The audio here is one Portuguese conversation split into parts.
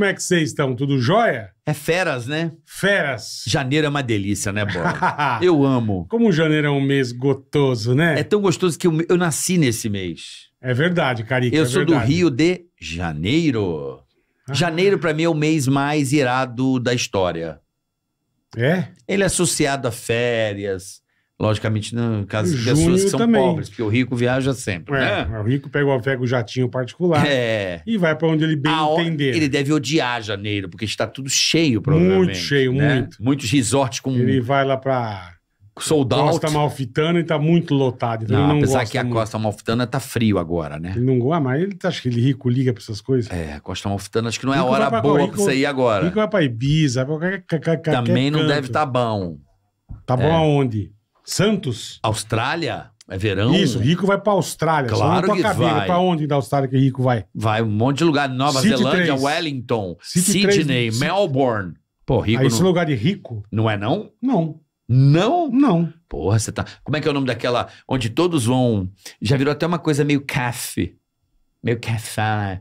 como é que vocês estão? Tudo jóia? É feras, né? Feras. Janeiro é uma delícia, né, Bora? eu amo. Como janeiro é um mês gostoso, né? É tão gostoso que eu, eu nasci nesse mês. É verdade, Carica. Eu é sou verdade. do Rio de Janeiro. Ah. Janeiro, para mim, é o mês mais irado da história. É? Ele é associado a férias, Logicamente, no caso de pessoas que são também. pobres, porque o rico viaja sempre. É, né? O rico pega, pega o jatinho particular é. e vai para onde ele bem a entender. Ele deve odiar janeiro, porque está tudo cheio, provavelmente. Muito cheio, né? muito. Muitos resorts com. Ele vai lá para. soldados Costa Malfitana e tá muito lotado. Então não, não apesar que a muito. Costa Malfitana tá frio agora, né? Ele não ah, mas ele tá, acha que ele rico liga pra essas coisas? É, a Costa Malfitana acho que não é a hora pra, boa rico, pra você ir agora. Rico vai pra Ibiza, pra qualquer, qualquer Também não canto. deve estar tá bom. Tá bom é. aonde? Santos? Austrália? É verão? Isso, Rico vai pra Austrália. Claro só que vai. Pra onde da Austrália que Rico vai? Vai um monte de lugar. Nova City Zelândia, 3. Wellington, City Sydney, 3. Melbourne. Pô, Rico Aí, não... esse lugar de Rico... Não é não? Não. Não? Não. Porra, você tá... Como é que é o nome daquela... Onde todos vão... Já virou até uma coisa meio café. Meio café,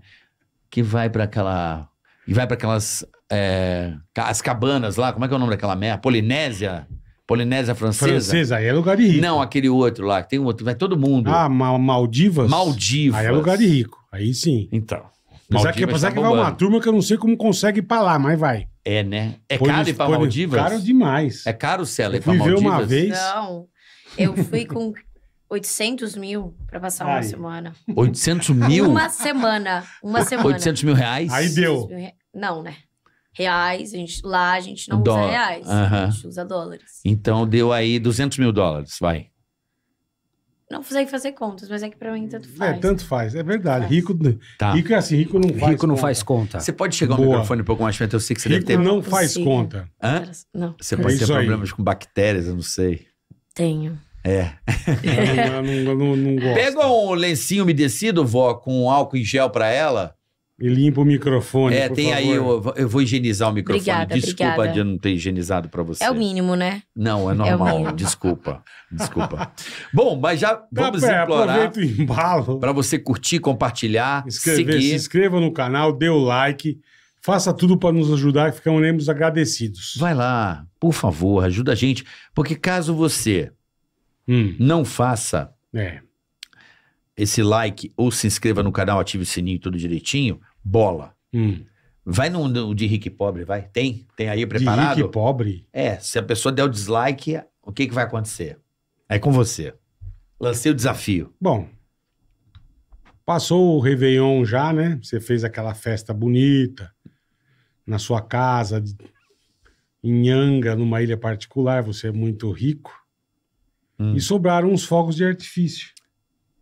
Que vai pra aquela... E vai pra aquelas... É... As cabanas lá. Como é que é o nome daquela merda? Polinésia? Polinésia Francesa. Francesa, aí é lugar de rico. Não, aquele outro lá, que tem um outro, vai todo mundo. Ah, Ma Maldivas? Maldivas. Aí é lugar de rico, aí sim. Então. Apesar que, apesar tá que vai uma turma que eu não sei como consegue ir pra lá, mas vai. É, né? É Pô, caro ir pra Maldivas? Caro demais. É caro, Célia, ir pra Maldivas? uma vez. Não, eu fui com 800 mil pra passar uma semana. 800 mil? uma semana, uma semana. 800 mil reais? Aí deu. Não, né? reais. A gente, lá a gente não usa reais, a gente usa dólares. Então deu aí 200 mil dólares, vai. Não sei fazer contas, mas é que pra mim tanto é, faz. É, tanto faz, é verdade. Faz. Rico, Tá. rico é assim, rico não faz. Rico não conta. faz conta. Você pode chegar o microfone um pouco mais perto, eu sei que você Rico deve ter... não faz Sim. conta. Hã? Não, Você É pode ter aí. problemas com bactérias, eu não sei. tenho. É. Eu não, eu não, eu não, não gosto. Pega um lencinho umedecido, vó, com álcool em gel pra ela e limpa o microfone. É, tem favor. aí. Eu, eu, vou higienizar o microfone. Obrigada, desculpa obrigada. de eu não ter higienizado para você. É o mínimo, né? Não, é, é normal. É desculpa. Desculpa. Bom, mas já tá vamos explorar. o embalo. Para você curtir, compartilhar, Escrever, seguir. Se inscreva no canal, dê o like. Faça tudo para nos ajudar e ficamos agradecidos. Vai lá, por favor, ajuda a gente. Porque caso você hum. não faça. É esse like ou se inscreva no canal, ative o sininho tudo direitinho, bola. Hum. Vai no, no, de rico e pobre, vai. Tem? Tem aí preparado? De rico e pobre? É, se a pessoa der o dislike, o que, que vai acontecer? É com você. Lancei o desafio. Bom, passou o Réveillon já, né? Você fez aquela festa bonita na sua casa, em Anga, numa ilha particular, você é muito rico. Hum. E sobraram uns fogos de artifício.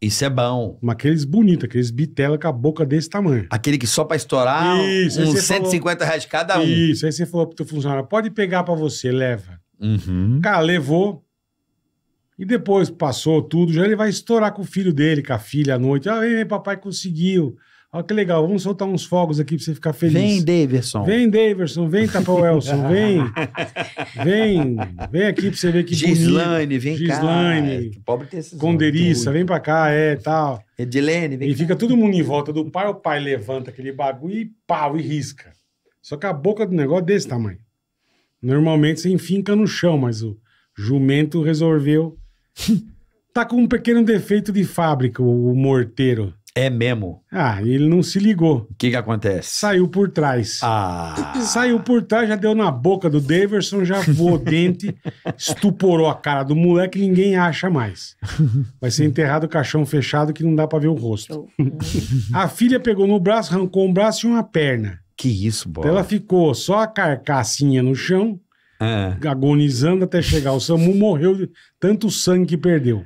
Isso é bom. Mas aqueles bonitos, aqueles bitela com a boca desse tamanho. Aquele que só pra estourar, Isso, aí uns você 150 reais cada um. Isso, aí você falou pro teu funcionário, pode pegar pra você, leva. Uhum. Cara, levou. E depois passou tudo, já ele vai estourar com o filho dele, com a filha à noite. Ah, papai conseguiu. Olha que legal, vamos soltar uns fogos aqui pra você ficar feliz. Vem, Daverson. Vem, Daverson, vem, Tapauelson, vem. vem, vem aqui pra você ver que Gislaine, bonito. vem Gislaine, cá. Gislaine. É, pobre tem esses Conderiça, vem pra cá, é, tal. Edilene, vem E cá. fica todo mundo em volta do pai, o pai levanta aquele bagulho e pau, e risca. Só que a boca do negócio é desse tamanho. Normalmente você enfinca no chão, mas o jumento resolveu... tá com um pequeno defeito de fábrica, o, o morteiro. É mesmo. Ah, ele não se ligou. O que, que acontece? Saiu por trás. Ah. Saiu por trás, já deu na boca do Daverson, já voou dente, estuporou a cara do moleque, ninguém acha mais. Vai ser enterrado o caixão fechado que não dá para ver o rosto. a filha pegou no braço, arrancou um braço e uma perna. Que isso, bora. ela ficou só a carcassinha no chão, é. agonizando até chegar o SAMU, morreu de tanto sangue que perdeu.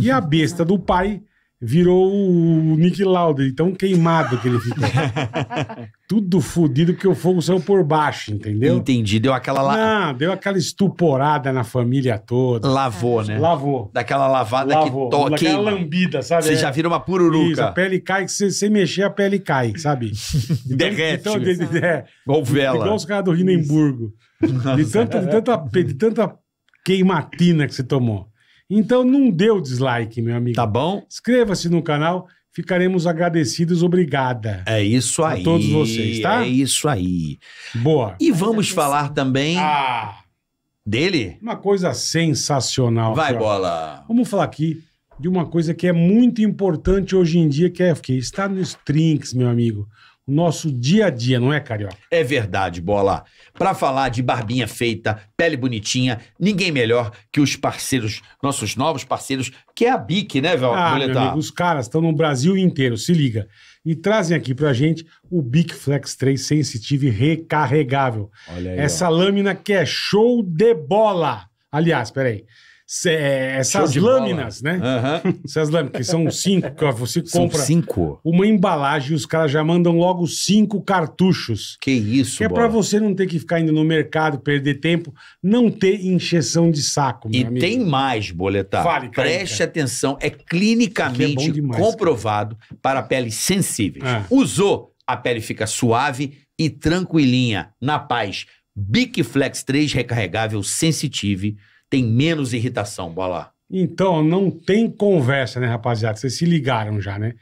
E a besta do pai virou o Nick Lauder, tão queimado que ele ficou. Tudo fodido porque o fogo saiu por baixo, entendeu? Entendi, deu aquela la... Não, deu aquela estuporada na família toda. Lavou, é. né? Lavou. Daquela lavada Lavou. que toca. Daquela lambida, sabe? Você é. já vira uma pururuca. Isso, a pele cai, que você, mexer, a pele cai, sabe? Derrete. Então, de, de, é, Igual vela. Igual os caras do Rinenburgo. De, de, tanta, de tanta queimatina que você tomou. Então não dê o dislike, meu amigo. Tá bom? Inscreva-se no canal, ficaremos agradecidos. Obrigada. É isso aí. A todos vocês, tá? É isso aí. Boa. E vamos falar também ah, dele? Uma coisa sensacional. Vai, bola. Vamos falar aqui de uma coisa que é muito importante hoje em dia, que é, o que está nos trinks, meu amigo nosso dia a dia, não é, Carioca? É verdade, Bola. Para falar de barbinha feita, pele bonitinha, ninguém melhor que os parceiros, nossos novos parceiros, que é a BIC, né, Vel? Ah, amigo, os caras estão no Brasil inteiro, se liga. E trazem aqui pra gente o BIC Flex 3 Sensitive recarregável. Olha aí, Essa ó. lâmina que é show de bola. Aliás, peraí. aí. É, essas lâminas, né? Uhum. Essas lâminas, que são cinco, que você são compra cinco. uma embalagem e os caras já mandam logo cinco cartuchos. Que isso, Que é para você não ter que ficar indo no mercado, perder tempo, não ter injeção de saco, meu E amigo. tem mais, Boletar. Fale, Preste atenção, é, é clinicamente é demais, comprovado cara. para peles sensíveis. É. Usou, a pele fica suave e tranquilinha, na paz. Bic Flex 3 recarregável sensitive tem menos irritação, Bola? Então, não tem conversa, né, rapaziada? Vocês se ligaram já, né?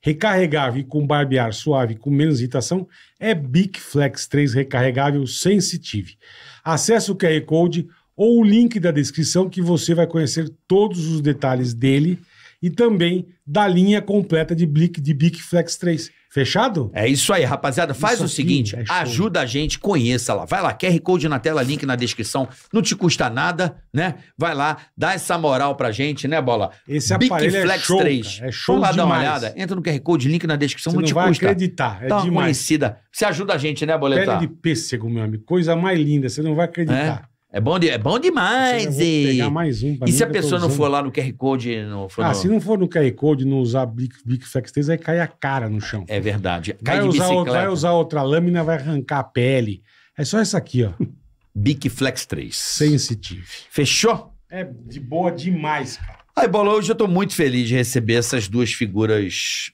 Recarregável e com barbear suave com menos irritação é Bic Flex 3 recarregável Sensitive. Acesse o QR Code ou o link da descrição que você vai conhecer todos os detalhes dele e também da linha completa de Big de Bic Flex 3 Fechado? É isso aí, rapaziada. Faz isso o seguinte, é ajuda a gente, conheça lá. Vai lá, QR Code na tela, link na descrição. Não te custa nada, né? Vai lá, dá essa moral pra gente, né, Bola? Esse Bic aparelho é Flex é show, 3. É show Vamos lá demais. dar uma olhada. Entra no QR Code, link na descrição, Você não, não te vai custa. acreditar, é tá demais. conhecida. Você ajuda a gente, né, Boletar? Pele de pêssego, meu amigo. Coisa mais linda, você não vai acreditar. É? É bom, de, é bom demais. E, pegar mais um pra e mim, se a pessoa não for lá no QR Code? No, ah, no... se não for no QR Code, não usar Big, Big Flex 3, aí cai a cara no chão. É verdade. Cai vai, usar outra, vai usar outra lâmina, vai arrancar a pele. É só essa aqui, ó. Bic Flex 3. Sensitive. Fechou? É de boa demais, cara. Aí, Bola, hoje eu tô muito feliz de receber essas duas figuras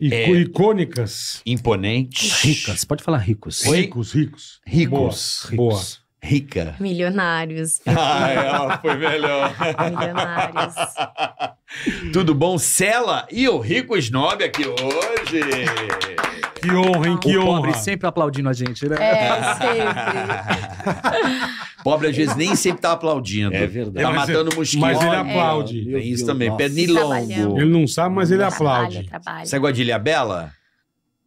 é, icônicas. Imponentes. Ricas, pode falar ricos. Ricos, ricos. Ricos. Boa. Ricos. Boa. Rica. Milionários. ah, é, foi melhor. Milionários. Tudo bom? Cela e o Rico Snob aqui hoje. Que honra, hein? Que o honra. pobre sempre aplaudindo a gente, né? É, sempre. pobre às vezes nem sempre tá aplaudindo. É verdade. Tá é, mas matando é, mosquito. Mas ele aplaude. É, isso Deus também. Pernilongo. Ele não sabe, mas ele trabalha, aplaude. Trabalha. Você gosta de Ilha Bela?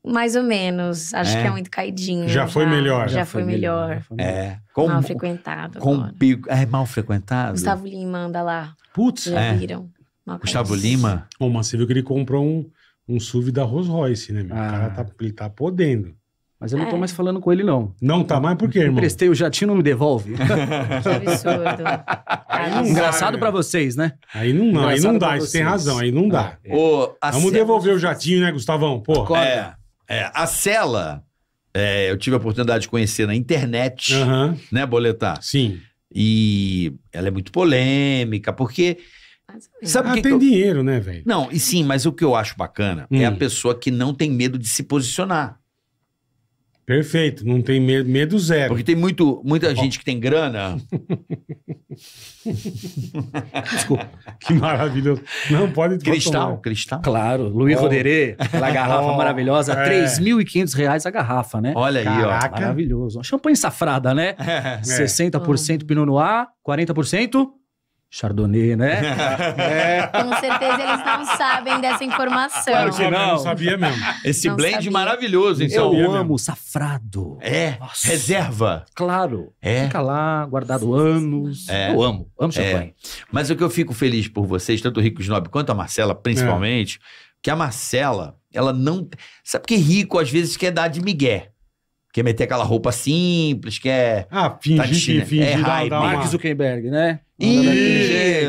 Mais ou menos. Acho é. que é muito caidinho. Já, já foi melhor. Já, já foi, foi melhor. melhor. É. Com, mal frequentado. Com, é mal frequentado? Gustavo Lima anda lá. Putz, já é. viram. Mal Gustavo Lima? Ô, mas você viu que ele comprou um, um SUV da Rolls Royce, né? Meu? Ah. O cara ah. tá, ele tá podendo. Mas eu não tô é. mais falando com ele, não. Não tá mais por quê, irmão? Prestei o jatinho, não me devolve. que absurdo. Tá Engraçado para vocês, né? Aí não, não aí não dá, você tem razão, aí não dá. É. Ô, Vamos devolver o jatinho, né, Gustavão? Pô. Acorda. É. É, a Cela, é, eu tive a oportunidade de conhecer na internet, uhum. né, Boletar? Sim. E ela é muito polêmica, porque. Sabe ah, que tem que eu... dinheiro, né, velho? Não, e sim, mas o que eu acho bacana hum. é a hum. pessoa que não tem medo de se posicionar. Perfeito, não tem medo, medo zero. Porque tem muito, muita gente que tem grana. Desculpa, que maravilhoso. Não, pode Cristal, cristal. Claro, Luiz oh. Roderê, aquela garrafa oh. maravilhosa, R$ é. 3.500 a garrafa, né? Olha Caraca. aí, ó. Maravilhoso. champanhe safrada, né? É. 60% Pinot Noir, 40%. Chardonnay, né? é. Com certeza eles não sabem dessa informação. Claro que não. não sabia mesmo. Esse não blend sabia. maravilhoso, então. Eu amo safrado. É. Nossa. Reserva. Claro. É. Fica lá, guardado anos. É. Eu amo. Amo é. champanhe. É. Mas o que eu fico feliz por vocês, tanto o Rico Snob quanto a Marcela, principalmente, é. que a Marcela, ela não... Sabe que rico às vezes quer dar de migué. Quer meter aquela roupa simples, quer. Ah, fingir, tá de, fingir. É hype. marcos Mark Zuckerberg, né?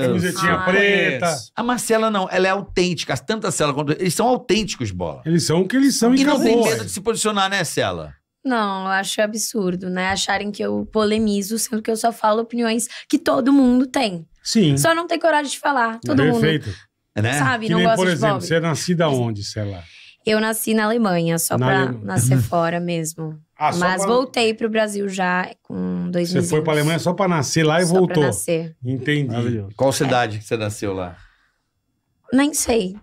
Camisetinha preta. a Marcela não, ela é autêntica. Tanto a Cela quanto. Eles são autênticos, bola. Eles são o que eles são e, e não tem medo de se posicionar, né, Cela? Não, eu acho absurdo, né? Acharem que eu polemizo, sendo que eu só falo opiniões que todo mundo tem. Sim. Só não tem coragem de falar. É todo Perfeito. mundo. Perfeito. Né? Sabe, que não nem, gosta por de exemplo, de Por exemplo, você é nascida onde, Cela? Eu nasci na Alemanha, só na pra Alemanha. nascer fora mesmo. Ah, Mas pra... voltei para o Brasil já com dois Você foi para a Alemanha só para nascer lá e só voltou. Pra nascer. Entendi. Qual cidade é. que você nasceu lá? Nem sei.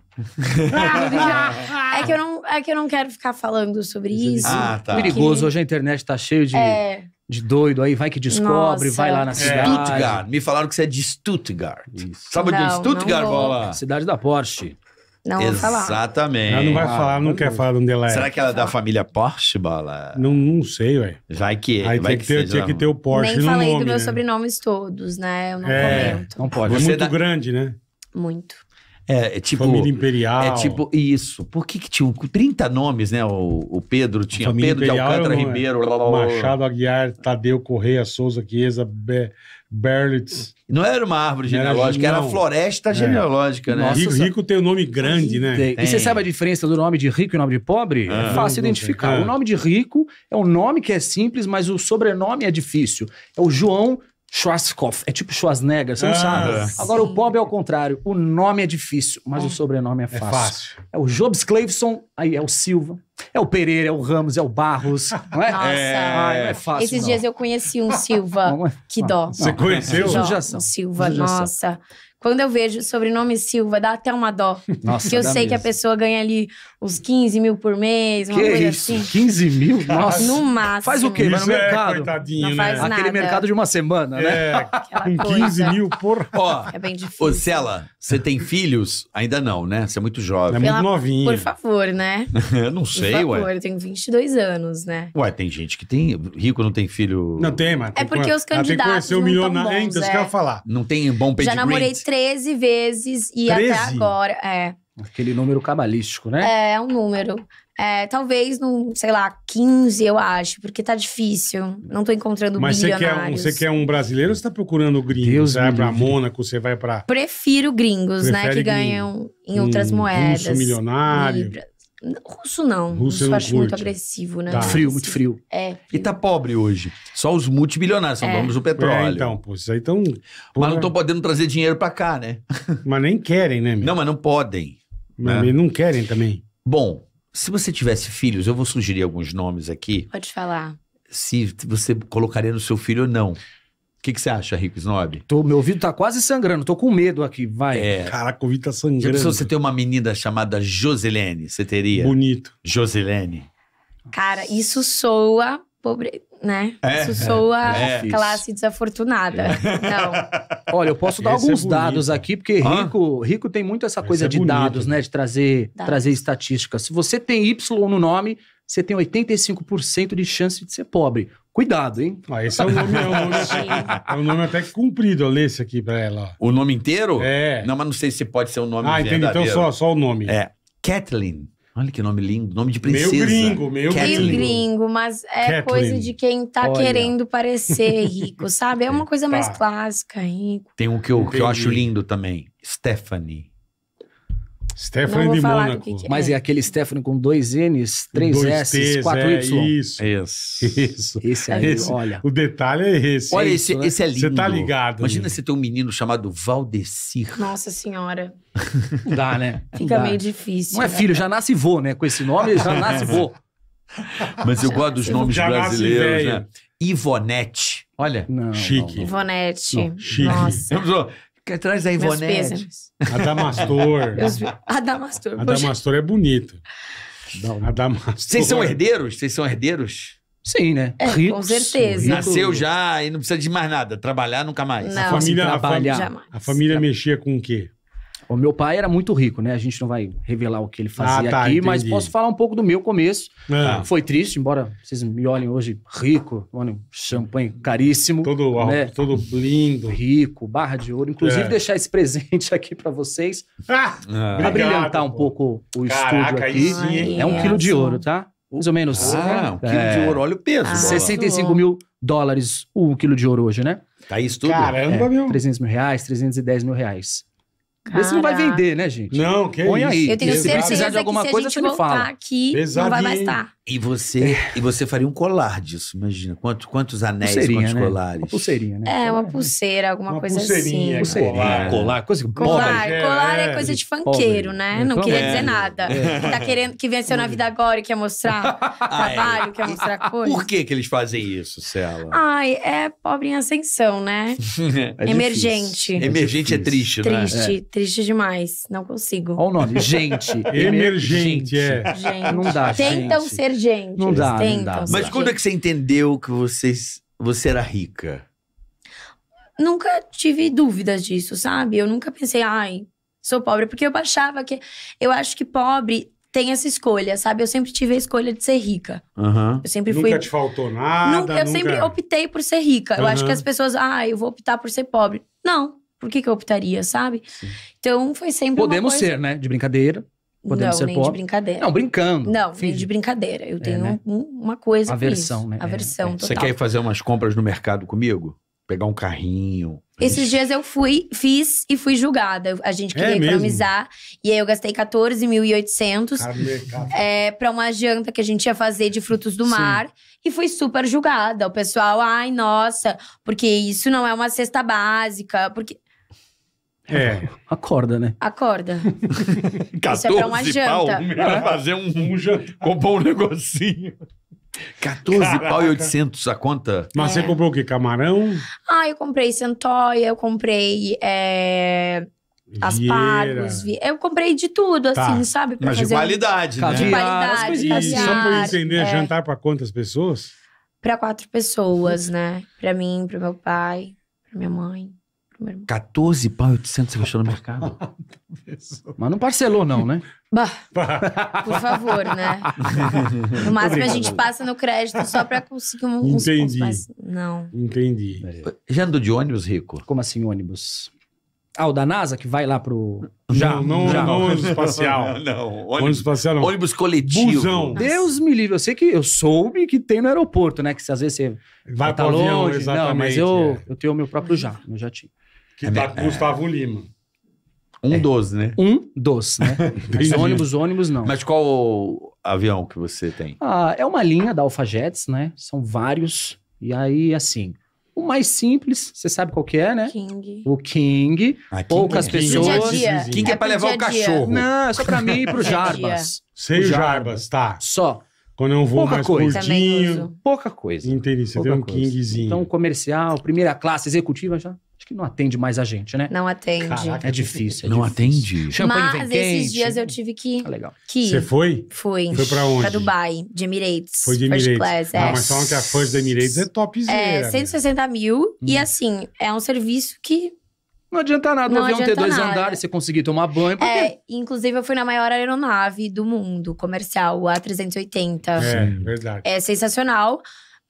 Ah, é, que eu não, é que eu não quero ficar falando sobre isso. É ah, tá. Perigoso, hoje a internet tá cheio de, é... de doido aí, vai que descobre, Nossa. vai lá na é. cidade. Stuttgart. Me falaram que você é de Stuttgart. Isso. Sabe é não, de Stuttgart, Bola? Cidade da Porsche. Não vou falar. Exatamente. Ela não vai falar, não quer falar de onde ela é. Será que ela é da família Porsche, Bala? Não, não sei, ué. Vai que Aí vai tinha que, ter, tinha que ter o Porsche Nem no falei dos meus né? sobrenomes todos, né? Eu não é, comento. Não pode. É Você é muito grande, né? Muito. É, é, tipo. Família Imperial. É tipo, isso. Por que, que tinha 30 nomes, né? O, o Pedro tinha Família Pedro Imperial, de Alcântara Ribeiro. Blá, blá, blá, Machado Aguiar, Tadeu Correia, Souza Chiesa, Be, Berlitz. Não era uma árvore genealógica, era, era floresta é. genealógica, né? rico, rico, tem um nome grande, né? Tem. E você sabe a diferença do nome de rico e o nome de pobre? é, é fácil identificar. O nome de rico é um nome que é simples, mas o sobrenome é difícil. É o João Schwarzkopf. É tipo Schwarzenegger, você não ah, sabe. Sim. Agora, o Bob é o contrário. O nome é difícil, mas o ah. sobrenome é, é fácil. É, fácil. é o Jobs Cleveson, aí é o Silva. É o Pereira, é o Ramos, é o Barros. Não é? Nossa. É, não é fácil. Esses não. dias eu conheci um Silva. É que dó. Você conheceu? Dó. Um Silva, nossa. Quando eu vejo sobrenome Silva, dá até uma dó. Nossa, Porque eu sei mesmo. que a pessoa ganha ali uns 15 mil por mês, uma que coisa isso? assim. 15 mil? Nossa. No máximo. Faz o quê? Vai no mercado. É, não né? faz nada. Aquele mercado de uma semana, né? é, né? Com 15 mil por. Ó, é bem difícil. Ô, Cela, você tem filhos? Ainda não, né? Você é muito jovem. É muito Pela... novinha. Por favor, né? eu não sei, ué. por favor, ué. Eu tenho 22 anos, né? Ué, tem gente que tem. Rico não tem filho. Não tem, mas. É porque os candidatos. Ah, tem que conhecer o milionário. É, então, isso que eu ia é. falar. Não tem bom pedigree. Já namorei 13 vezes e 13? até agora. É. Aquele número cabalístico, né? É, um número. É, talvez no, sei lá, 15, eu acho, porque tá difícil. Não tô encontrando Mas bilionários. Mas você quer, um, você quer um brasileiro ou você tá procurando gringos? Deus você vai pra Mônaco, você vai pra. Prefiro gringos, Prefere né? Que ganham em outras um moedas. Russo milionário. Libra. Russo não. Russo, russo eu acho curte. muito agressivo, né? Tá. Frio, muito frio. É. E tá pobre hoje. Só os multimilionários são é. donos do é, petróleo. É, então, pô, isso aí tão... Mas não estão podendo trazer dinheiro pra cá, né? Mas nem querem, né, meu? Não, mas não podem. Né? Mas né? não querem também. Bom, se você tivesse filhos, eu vou sugerir alguns nomes aqui. Pode falar. Se você colocaria no seu filho ou não. O que, você acha, Rico Snob? Tô, meu ouvido tá quase sangrando, tô com medo aqui, vai. É. Caraca, o ouvido tá sangrando. Já você ter uma menina chamada Joselene? Você teria? Bonito. Joselene. Cara, isso soa pobre, né? É, isso soa é, é. classe desafortunada. É. Não. Olha, eu posso dar Esse é alguns é dados aqui, porque rico, rico tem muito essa coisa de dados, né? De trazer, trazer estatísticas. Se você tem Y no nome, você tem 85% de chance de ser pobre. Cuidado, hein? Ah, esse é o nome, é o nome, até, é o nome até cumprido, eu leio esse aqui pra ela. O nome inteiro? É. Não, mas não sei se pode ser o um nome Ah, entendi, então só, só o nome. É. Kathleen. Olha que nome lindo, nome de princesa. Meu gringo, meu Kathleen. gringo. mas é Kathleen. coisa de quem tá Olha. querendo parecer rico, sabe? É uma coisa tá. mais clássica, rico. Tem um que eu, que eu acho lindo também, Stephanie. Stephanie de Mônaco. Que que é. Mas é aquele Stephanie com dois N's, três dois S's, T's, quatro é, é, Isso. Isso. Esse aí, esse, olha. O detalhe é esse. Olha, é esse, né? esse é lindo. Você tá ligado. Imagina você ter um menino chamado Valdecir. Nossa senhora. Não dá, né? Fica dá. meio difícil. Não é né? filho, já nasce vô, né? Com esse nome, já nasce vô. Mas eu gosto dos nomes brasileiros, né? Ivonete. Olha, não, chique. Não, não. Ivonete. Não. Chique. Nossa. Que traz a a Adamastor. Adamastor. Adamastor é bonita. Adamastor. Vocês são é- herdeiros? Vocês são herdeiros? Sim, né? É, Ritos, com certeza. Nasceu já e não precisa de mais nada. Trabalhar nunca mais. Não, a família, a, fam... a família mexia com o quê? O meu pai era muito rico, né? A gente não vai revelar o que ele fazia ah, tá, aqui, entendi. mas posso falar um pouco do meu começo. É. Ah, foi triste, embora vocês me olhem hoje rico, olhem, champanhe caríssimo. Todo, né? todo lindo, Rico, barra de ouro. Inclusive, é. deixar esse presente aqui para vocês. Ah! ah, Pra brilhantar um pouco o Caraca, estúdio aqui. Sim, é um quilo de ouro, tá? Mais ou menos. Ah, um quilo é, de ouro, olha o peso. Ah, 65 mil dólares um quilo de ouro hoje, né? Tá isso tudo? Caramba, é, meu. 300 mil reais, 310 mil reais. Caraca. Esse não vai vender, né, gente? Não, que Põe isso. aí. Eu tenho se certeza precisar de alguma que se a gente você me voltar fala. aqui, Pesadinho. não vai mais estar e você, é. e você faria um colar disso, imagina. quantos, quantos anéis, pulseirinha, quantos né? colares? Uma pulseirinha, né? É, uma pulseira, alguma uma coisa pulseirinha, assim. Pulseirinha, colar, colar, coisa Colar, pobre, colar é, coisa de é, fanqueiro, né? É, Não queria dizer nada. É. Tá querendo que venceu na vida agora e quer mostrar ah, trabalho, quer mostrar coisa. Por que que eles fazem isso, Cela? Ai, é pobre em ascensão, né? Emergente. Emergente é triste, né? Triste, triste demais. Não consigo. Olha o nome, gente. Emergente, é. Gente. Não dá, Tentam ser gente. Não dá, tentam, não dá. Mas assim. quando é que você entendeu que vocês, você era rica? Nunca tive dúvidas disso, sabe? Eu nunca pensei, ai, sou pobre. Porque eu achava que. Eu acho que pobre tem essa escolha, sabe? Eu sempre tive a escolha de ser rica. Uhum. Eu sempre fui. Nunca te faltou nada. Nunca, eu nunca... sempre optei por ser rica. Uhum. Eu acho que as pessoas, ah, eu vou optar por ser pobre. Não. Por que, que eu optaria, sabe? Sim. Então foi sempre. Podemos coisa... ser, né? De brincadeira. Podemos não, nem pop. de brincadeira. Não, brincando. Não, finge. nem de brincadeira. Eu é, tenho é, né? um, uma coisa Aversão, né? Aversão, é, é. Você quer fazer umas compras no mercado comigo? Pegar um carrinho. Esses dias eu fui, fiz e fui julgada. A gente é queria é economizar. E aí eu gastei 14.800 é, para uma janta que a gente ia fazer de frutos do Sim. mar. E fui super julgada. O pessoal, ai, nossa, porque isso não é uma cesta básica. Porque é. é. Acorda, né? Acorda. 14 Isso é pra uma janta. pau pra né? fazer um, um janta. Comprar um negocinho. 14 Caraca. pau e 800 a conta? Mas é. você comprou o quê? Camarão? Ah, eu comprei centoia, eu comprei é, aspargos. Vi... Eu comprei de tudo, tá. assim, sabe? Pra Mas de qualidade, um... né? De qualidade, caviar, Só pra entender, é. jantar pra quantas pessoas? Pra quatro pessoas, né? Pra mim, pro meu pai, pra minha mãe pro meu irmão. 14 pau 800 você gastou no mercado? Mas não parcelou não, né? Bah, por favor, né? No máximo a gente passa no crédito só pra conseguir um... uns- uns Entendi. Não. Entendi. Já andou de ônibus, Rico? Como assim ônibus? Ah, o da NASA que vai lá pro. Já, Não, não, já. não ônibus espacial. Não, Ônibus ônibus, espacial não. ônibus coletivo. Busão. Deus me livre. Eu sei que eu soube que tem no aeroporto, né? Que se- às vezes você Vai tá pro avião, longe. exatamente. Não, mas eu, é. eu tenho o meu próprio já, meu jatinho. Que tá com o é. Gustavo Lima. Um dos, né? Um dos, né? Mas ônibus, ônibus não. Mas qual avião que você tem? Ah, é uma linha da Alfa Jets, né? São vários. E aí, assim, o mais simples, você sabe qual que é, né? King. O King. Ah, King é poucas King. É pessoas. Dia dia. King é, pra levar dia o cachorro. Não, é só pra mim e pro Jarbas. Sei o Jarbas, tá. Só. Quando eu vou Pouca mais coisa. curtinho. Pouca coisa. Entendi, você Pouca tem um coisa. Kingzinho. Então, comercial, primeira classe, executiva já acho que não atende mais a gente, né? Não atende. Caraca, é, é difícil. É, é não difícil. atende. Champanhe Mas vem esses dias eu tive que. Ah, legal. Que Você foi? Fui. Foi pra onde? Pra Dubai, de Emirates. Foi de Emirates. Class, ah, é. Não, mas falam que a fãs de Emirates é topzinha. É, 160 mil. Hum. E assim, é um serviço que não adianta nada não o avião ter dois nada. andares, você conseguir tomar banho. Porque... É, inclusive eu fui na maior aeronave do mundo, comercial, o a 380. É, verdade. É sensacional.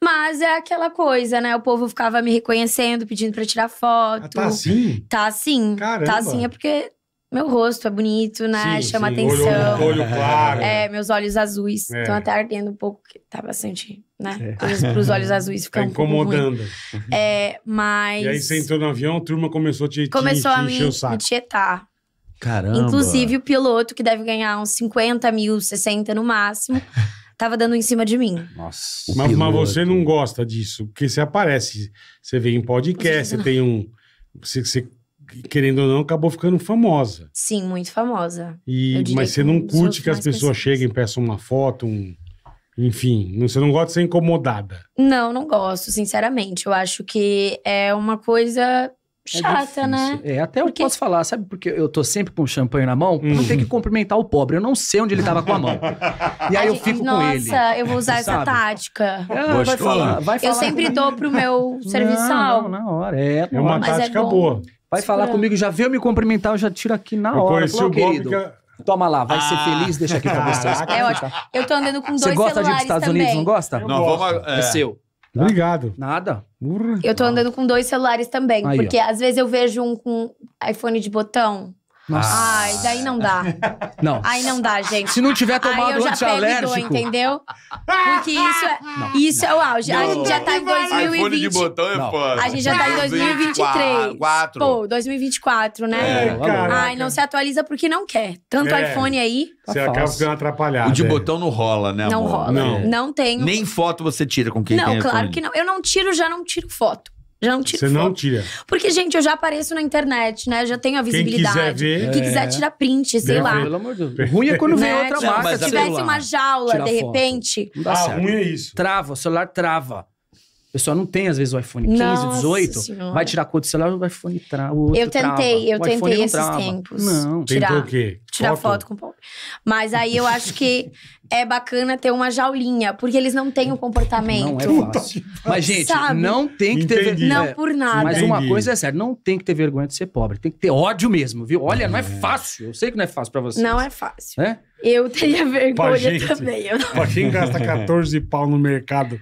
Mas é aquela coisa, né? O povo ficava me reconhecendo, pedindo pra tirar foto. Ah, tá assim? Tá assim. Tá Caramba. Tá assim, é porque meu rosto é bonito, né? Sim, Chama sim. atenção. Olho, olho claro. Né? É, meus olhos azuis. Estão é. até ardendo um pouco, que tá bastante, assim né? É. Os olhos azuis ficam. Tá incomodando. é, mas. E aí você entrou no avião, a turma começou a te Começou te, te me, me tietar. Caramba. Inclusive o piloto, que deve ganhar uns 50 mil, 60 no máximo. tava dando em cima de mim. Nossa. Mas, mas você não gosta disso, porque você aparece, você vem em podcast, você tem um. Você, você, querendo ou não, acabou ficando famosa. Sim, muito famosa. E, mas você não curte que as pessoas cheguem e peçam uma foto, um. Enfim, você não gosta de ser incomodada. Não, não gosto, sinceramente. Eu acho que é uma coisa é chata, é né? É, até porque... eu posso falar, sabe? Porque eu tô sempre com champanhe na mão, uhum. eu tenho que cumprimentar o pobre. Eu não sei onde ele tava com a mão. E aí eu fico nossa, com ele. Nossa, eu vou usar essa sabe? tática. É, Gosto assim, falar. Vai falar. Eu sempre dou pro meu serviçal. Não, não, na hora. É, é uma é tática é boa. Vai falar comigo, já veio me cumprimentar, eu já tiro aqui na hora. Eu conheci o querido. Toma lá, vai ah. ser feliz, deixa aqui pra vocês. É ótimo. Eu tô andando com dois celulares Você gosta de Estados também. Unidos, não gosta? Não, vamos... É. é seu. Tá? Obrigado. Nada. Urra. Eu tô andando com dois celulares também, Aí, porque ó. às vezes eu vejo um com iPhone de botão nossa. Ah. Ai, daí não dá. Não. Aí não dá, gente. Se não tiver tomado Aí eu já pego entendeu? Porque isso é, não. isso é o auge. A gente já tá em 2020. iPhone de botão é foda. A gente já tá em 2023. 4. Pô, 2024, né? É, é Ai, não se atualiza porque não quer. Tanto é. iPhone aí. Tá você tá acaba ficando atrapalhado. O de é. botão não rola, né? Amor? Não rola. Não. não tem Nem foto você tira com quem Não, claro iPhone. que não. Eu não tiro, já não tiro foto. Já não tiro Você não tira. Porque, gente, eu já apareço na internet, né? Eu já tenho a visibilidade. Quem quiser ver... Quem quiser é. tirar print, sei Deve lá. Ver, pelo amor de Deus. Ruim é quando vem né? outra não, tipo, marca. Se tivesse uma jaula, de repente... ah, ruim é isso. Trava, o celular trava. O pessoal não tem, às vezes, o iPhone 15, Nossa 18. Senhora. Vai tirar a do celular, o iPhone trava. Eu tentei, eu tentei esses trava. tempos. Não. Tirar, Tentou o quê? Tirar foto, foto com... Mas aí eu acho que é bacana ter uma jaulinha, porque eles não têm o comportamento. Não é fácil. Mas, gente, Sabe? não tem que ter vergonha. Não é, por nada. Mas uma coisa é certa, não tem que ter vergonha de ser pobre. Tem que ter ódio mesmo, viu? Olha, é. não é fácil. Eu sei que não é fácil para vocês. Não é fácil. É? Eu teria vergonha gente, também. Eu não... Pra quem gasta 14 pau no mercado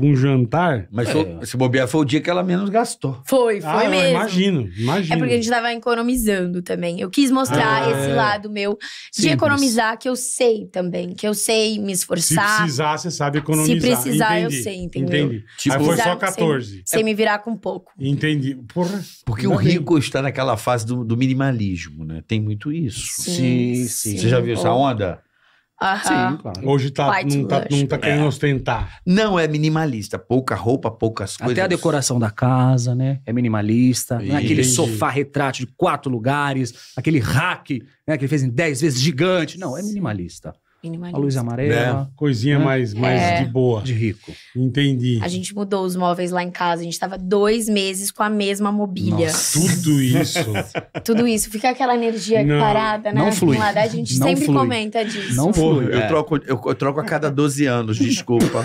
pra um jantar. Mas é. se bobear, foi o dia que ela menos gastou. Foi, foi ah, eu mesmo. imagino, imagino. É porque a gente tava economizando também. Eu quis mostrar Ah, esse é. lado meu de Simples. economizar, que eu sei também, que eu sei me esforçar. Se precisar, você sabe economizar. Se precisar, eu sei, entendeu? Entendi. Tipo, Aí foi só 14. sem me virar com pouco. Entendi. Porra. Porque o rico está naquela fase do, do minimalismo, né? Tem muito isso. Sim, sim. Você já viu essa onda? Sim, claro. Hoje tá, não, tá, não tá querendo É. ostentar. Não é minimalista. Pouca roupa, poucas coisas. Até a decoração da casa, né? É minimalista. Não é aquele sofá retrato de quatro lugares, aquele rack né, que ele fez em dez vezes gigante. Não, é minimalista. A luz amarela. Né? Coisinha né? mais, mais é. de boa. De rico. Entendi. A gente mudou os móveis lá em casa. A gente estava dois meses com a mesma mobília. Nossa, tudo isso. tudo isso. Fica aquela energia não, parada, né? Não flui. Lado, a gente não sempre flui. comenta disso. Não flui. Eu, é. troco, eu, eu, troco a cada 12 anos, desculpa.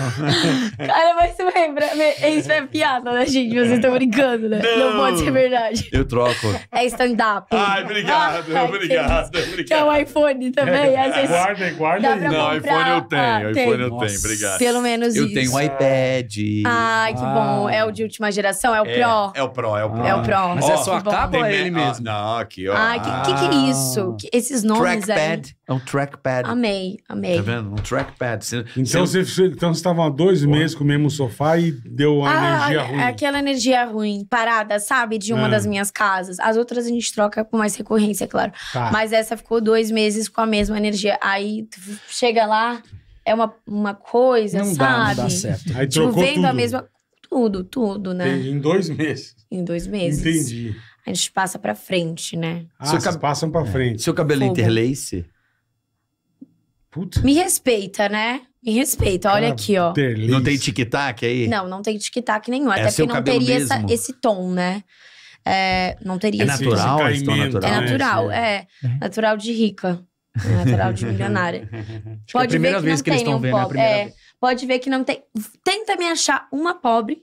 Cara, mas você lembra? Isso é piada, né, gente? Vocês estão brincando, né? Não. não pode ser verdade. Eu troco. É stand-up. Ai, obrigado, ah, obrigado, Que é o iPhone também. É. Vocês... Guardem, guardem dá pra não, comprar... iPhone eu tenho, ah, iPhone eu tenho, obrigado. Pelo menos eu isso. Eu tenho um iPad. Ai, que ah. bom. É o de última geração? É o é, Pro? É o Pro, é o Pro. É o Pro. Mas é só a capa ou é ele mesmo? não, ah, aqui, ó. Ai, que que, é isso? Que, esses nomes Trackpad. aí. É um trackpad. Amei, amei. Tá vendo? Um trackpad. então você então estavam há dois meses com o mesmo sofá e deu uma ah, energia é, ruim. É aquela energia ruim, parada, sabe? De uma é. das minhas casas. As outras a gente troca com mais recorrência, claro. Tá. Mas essa ficou dois meses com a mesma energia. Aí chega lá, é uma, uma coisa, não sabe? Dá, não dá certo. Aí tipo, trocou Chovendo tudo. a mesma. Tudo, tudo, né? Entendi. Em dois meses. Em dois meses. Entendi. A gente passa pra frente, né? Ah, cab... passam pra é. frente. Seu cabelo interlace? Puta. Me respeita, né? Me respeita, olha Cara, aqui, ó. Delícia. Não tem tic-tac aí? Não, não tem tic-tac nenhum. É Até porque não teria essa, esse tom, né? É, não teria é esse natural, tom. É é né? Esse natural. É natural, é. Natural de rica. É natural de milionária. Pode é ver que não que tem um vendo, pobre. É, pode ver que não tem. Tenta me achar uma pobre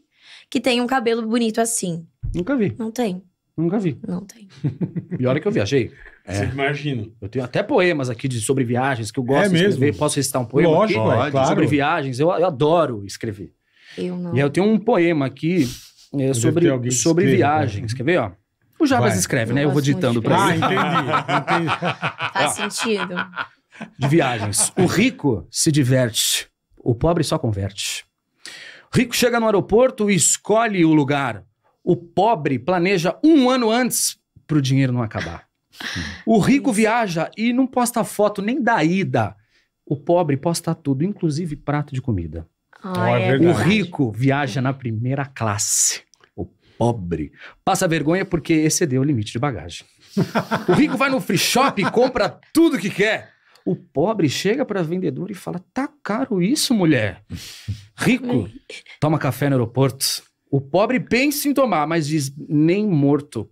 que tenha um cabelo bonito assim. Nunca vi. Não tem. Nunca vi. Não tem. Pior é que eu viajei. É. Você imagina. Eu tenho até poemas aqui de, sobre viagens que eu gosto é de escrever. Mesmo? Posso recitar um poema? Lógico, aqui? Pode, claro. Sobre viagens, eu, eu, adoro escrever. Eu não. E eu tenho um poema aqui é, sobre, sobre escreve, viagens. Né? Quer ver, ó? O Jabas escreve, eu né? Eu vou ditando pra ele. Ah, entendi. entendi. Faz sentido. De viagens. O rico se diverte, o pobre só converte. O rico chega no aeroporto e escolhe o lugar. O pobre planeja um ano antes para o dinheiro não acabar. O rico viaja e não posta foto nem da ida. O pobre posta tudo, inclusive prato de comida. Ah, é, é o rico viaja na primeira classe. O pobre passa vergonha porque excedeu o limite de bagagem. o rico vai no free shop e compra tudo que quer. O pobre chega para vendedor e fala: "Tá caro isso, mulher". Rico toma café no aeroporto. O pobre pensa em tomar, mas diz nem morto.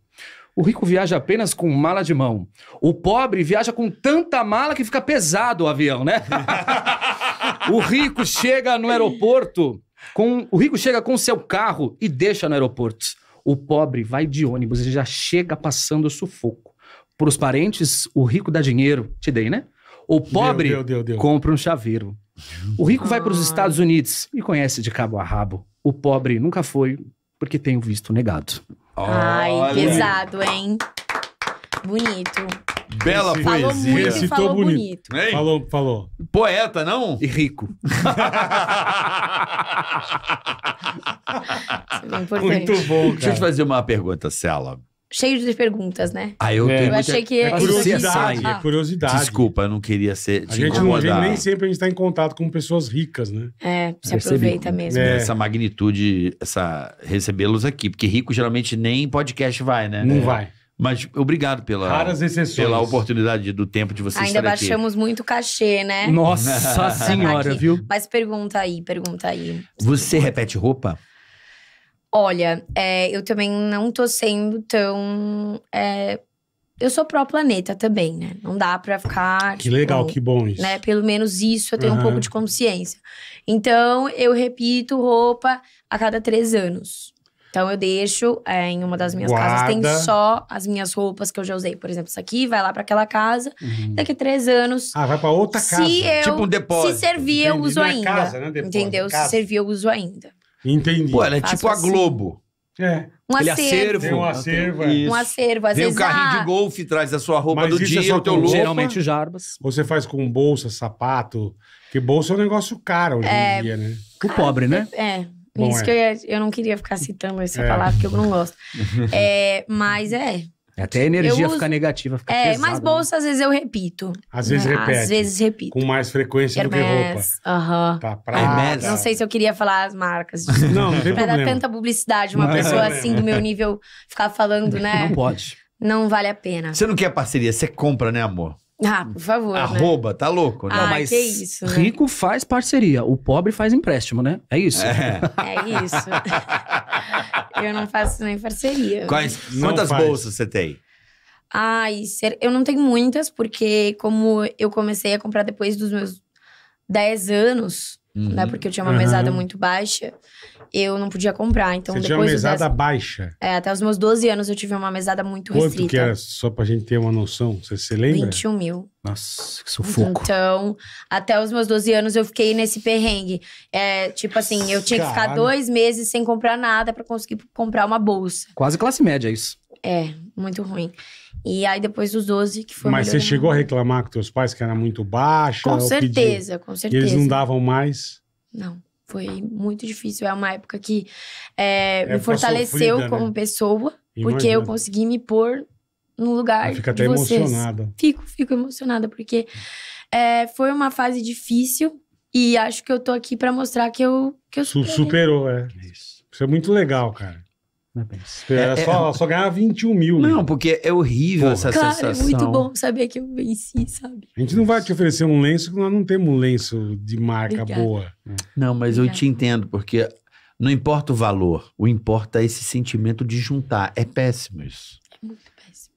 O rico viaja apenas com mala de mão. O pobre viaja com tanta mala que fica pesado o avião, né? o rico chega no aeroporto com o rico chega com seu carro e deixa no aeroporto. O pobre vai de ônibus, ele já chega passando sufoco. Para os parentes, o rico dá dinheiro, te dei, né? O pobre deu, deu, deu, compra um chaveiro. O rico vai para os Estados Unidos e conhece de cabo a rabo. O pobre nunca foi porque tem o visto negado. Ai, pesado, hein? Bonito. Bela Esse, poesia. Falou muito Citou falou bonito. bonito. Falou, falou. Poeta, não? E rico. Isso é Muito bom, cara. Deixa eu te fazer uma pergunta, Cela cheio de perguntas, né? Ah, eu, é. tenho eu achei que é curiosidade, é curiosidade. Desculpa, eu não queria ser. A gente incomodar. não nem sempre a gente está em contato com pessoas ricas, né? É, se aproveita mesmo. É. Essa magnitude, essa recebê-los aqui, porque rico geralmente nem podcast vai, né? Não é. vai. Mas obrigado pela, pela oportunidade do tempo de vocês Ainda baixamos aqui. muito cachê, né? Nossa senhora, viu? Mas pergunta aí, pergunta aí. Você repete roupa? Olha, é, eu também não tô sendo tão. É, eu sou pró-planeta também, né? Não dá pra ficar. Que tipo, legal, que bom isso. Né? Pelo menos isso eu tenho uhum. um pouco de consciência. Então, eu repito roupa a cada três anos. Então eu deixo é, em uma das minhas Guarda. casas, tem só as minhas roupas que eu já usei. Por exemplo, isso aqui vai lá para aquela casa, uhum. daqui a três anos. Ah, vai para outra casa. Eu, tipo um depósito. É né? Se servir, eu uso ainda. entendeu? Se servir, eu uso ainda. Entendi. Pô, ela é Faço tipo assim. a Globo. É. Um Aquele acervo. É acervo. Tem um acervo. é. Isso. Um acervo, às Vem um carrinho de ah. golfe, traz a sua roupa Mas do isso é dia, só o teu look Geralmente o Jarbas. Você faz com bolsa, sapato. Que bolsa é um negócio caro hoje É. em dia, né? O pobre, né? É. Bom, isso é. que eu, ia- eu não queria ficar citando essa É. palavra, porque eu não gosto. É, mas é. Até a energia uso... ficar negativa, fica É, pesada, mas né? bolsa né? às vezes eu repito. Às vezes né? repete. Às vezes repito. Com mais frequência Hermes, do que roupa. Aham. Uh -huh. Tá, ah, pra ah, Não sei se eu queria falar as marcas. Não, não tem pra problema. dar tanta publicidade, uma não pessoa assim do meu nível ficar falando, né? Não pode. Não vale a pena. Você não quer parceria, você compra, né, amor? Ah, por favor. Né? Arroba, né? tá louco, né? Ah, mas que isso, né? rico faz parceria, o pobre faz empréstimo, né? É isso. É, é isso. eu não faço nem parceria. Quais, quantas faz. bolsas você tem? Ai, eu não tenho muitas, porque como eu comecei a comprar depois dos meus 10 anos, né? uhum. né? Porque eu tinha uma mesada uhum. muito baixa eu não podia comprar. Então, Você depois tinha uma mesada dez... baixa? É, até os meus 12 anos eu tive uma mesada muito Quanto restrita. Quanto que era? Só pra gente ter uma noção. Você se lembra? 21 mil. Nossa, que sufoco. Então, até os meus 12 anos eu fiquei nesse perrengue. É, tipo assim, eu tinha que ficar dois meses sem comprar nada para conseguir comprar uma bolsa. Quase classe média é isso. É, muito ruim. E aí depois dos 12 que foi Mas você chegou a reclamar com teus pais que era muito baixa? Com certeza, com certeza. E eles não davam mais? Não. Foi muito difícil. É uma época que é, é me fortaleceu sofrida, como né? pessoa, Imagina. porque eu consegui me pôr no lugar. Ela até vocês. emocionada. Fico, fico emocionada, porque é, foi uma fase difícil e acho que eu tô aqui para mostrar que eu, que eu superei. Superou, é. Isso. Isso é muito legal, cara. É é, Era só, é... só ganhar 21 mil. Né? Não, porque é horrível Porra. essa sensação. Cara, é muito bom saber que eu venci, sabe? A gente não vai te oferecer um lenço que nós não temos um lenço de marca Obrigada. boa. Né? Não, mas Obrigada. eu te entendo, porque não importa o valor, o importa é esse sentimento de juntar. É péssimo isso. É muito péssimo.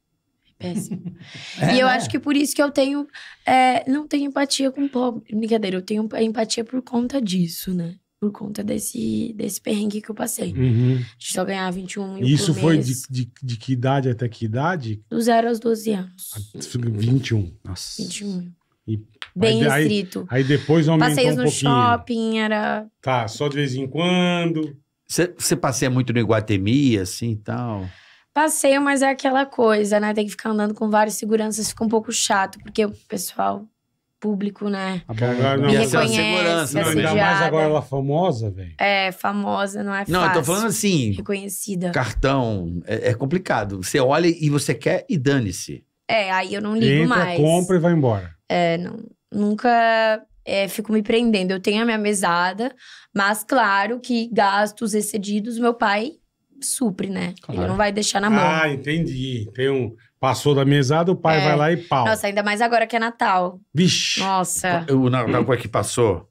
É péssimo. é, e eu né? acho que por isso que eu tenho. É, não tenho empatia com o pobre. Brincadeira, eu tenho empatia por conta disso, né? por conta desse, desse perrengue que eu passei. Uhum. A gente só ganhava 21 mil Isso foi de, de, de, que idade até que idade? Do zero aos 12 anos. 21. Ah, Nossa. 21 mil. E, Bem aí, restrito. Aí, aí depois aumentou Passeios um no shopping, era... Tá, só de vez em quando. Você passeia muito no Iguatemi, assim, e tal? Passeio, mas é aquela coisa, né? Tem que ficar andando com vários seguranças, fica um pouco chato, porque o pessoal público, né? Agora é não, é reconhece, não, segurança, não, ainda mais agora ela famosa, velho. É, famosa, não é fácil. Não, eu tô falando assim. Reconhecida. Cartão, é, é complicado. Você olha e você quer e dane-se. É, aí eu não ligo Entra, mais. compra e vai embora. É, não, nunca é, fico me prendendo. Eu tenho a minha mesada, mas claro que gastos excedidos, meu pai supre, né? Claro. Ele não vai deixar na mão. Ah, entendi. Tem um, Passou da mesada, o pai É. vai lá e pau. Nossa, ainda mais agora que é Natal. Vixe, Nossa. O na, como é que passou?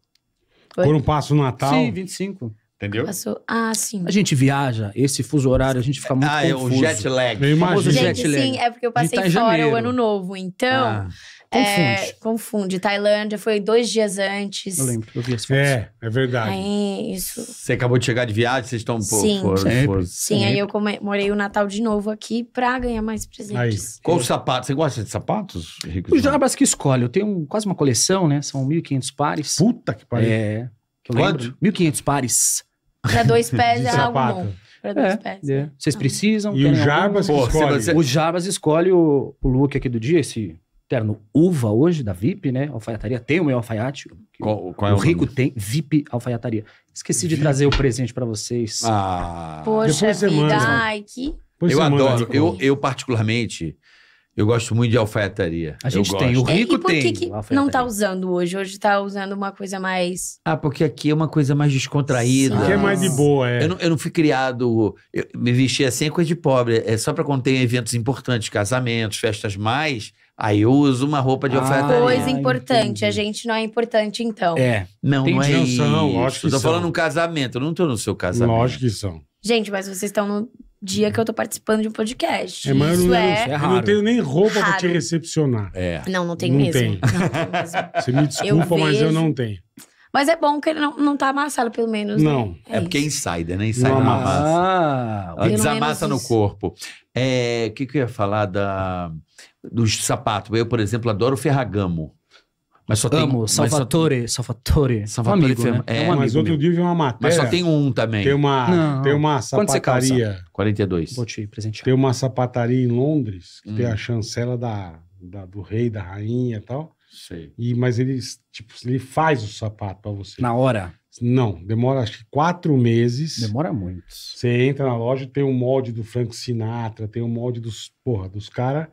Por quando passa o Natal, Sim, 25. Entendeu? Passou. Ah, sim. A gente viaja, esse fuso horário, a gente fica muito ah, é o jet lag. eu imagina. imagino. jet Gente, lag. sim, é porque eu passei tá fora o ano novo. Então, Ah, Confunde. É, confunde. Tailândia foi dois dias antes. Eu lembro, eu vi as é, fotos. É, é verdade. Aí, isso. Você acabou de chegar de viagem, vocês estão um pouco. Sim, for, sempre, for. sim aí eu come, morei o Natal de novo aqui pra ganhar mais presentes. Aí. Qual é. sapato? Você gosta de sapatos, Rico? O Jabas que escolhe. Eu tenho quase uma coleção, né? São 1.500 pares. Puta que pariu. É. Que eu Quanto? 1.500 pares. Pra dois pés é algo bom. É, é, é. Vocês ah. precisam. E o Jarbas, Pô, escolhe. Você... o Jarbas escolhe. O escolhe o, look aqui do dia, esse terno uva hoje, da VIP, né? Alfaiataria tem o meu alfaiate. Qual, qual o é o rico nome? tem VIP alfaiataria. Esqueci VIP. de trazer o presente para vocês. Ah, Poxa vida, manda. ai que... Eu adoro, eu, eu particularmente... Eu gosto muito de alfaiataria. A gente eu tem, gosto. o rico tem. É, e por Que, que não tá usando hoje? Hoje tá usando uma coisa mais. Ah, porque aqui é uma coisa mais descontraída. Aqui é mais de boa, é. Eu não, eu não fui criado. Eu, me vestir assim é coisa de pobre. É só pra quando tem eventos importantes, casamentos, festas mais. Aí eu uso uma roupa de ah, alfaiataria. Coisa importante, entendi. a gente não é importante então. É. Não, entendi. não é não isso. São, lógico tô falando um casamento, eu não tô no seu casamento. Lógico que são. Gente, mas vocês estão no dia que eu tô participando de um podcast. É, mas isso não, é... é eu não tenho nem roupa raro. pra te recepcionar. É. Não, não tem não mesmo. Tem. Não tem mesmo. Você me desculpa, eu mas vejo... eu não tenho. Mas é bom que ele não, não tá amassado, pelo menos. Né? Não. Né? É, é porque é, é insider, né? Insider não amassa. Ah, Desamassa no corpo. É, o é, que, que eu ia falar da dos sapatos. Eu, por exemplo, adoro Ferragamo. Mas só Amo, tem, Salvatore, só... Salvatore. Salvatore né? é, é um amigo Mas outro mesmo. dia vi uma matéria. Mas só tem um também. Tem uma, tem uma sapataria. 42. Vou te presentear. Tem uma sapataria em Londres, que hum. tem a hum. chancela da, da, do rei, da rainha e tal. Sei. E, mas ele, tipo, ele faz o sapato pra você. Na hora? Não, demora acho que quatro meses. Demora muito. Você entra na loja, tem o um molde do Frank Sinatra, tem o um molde dos, porra, dos caras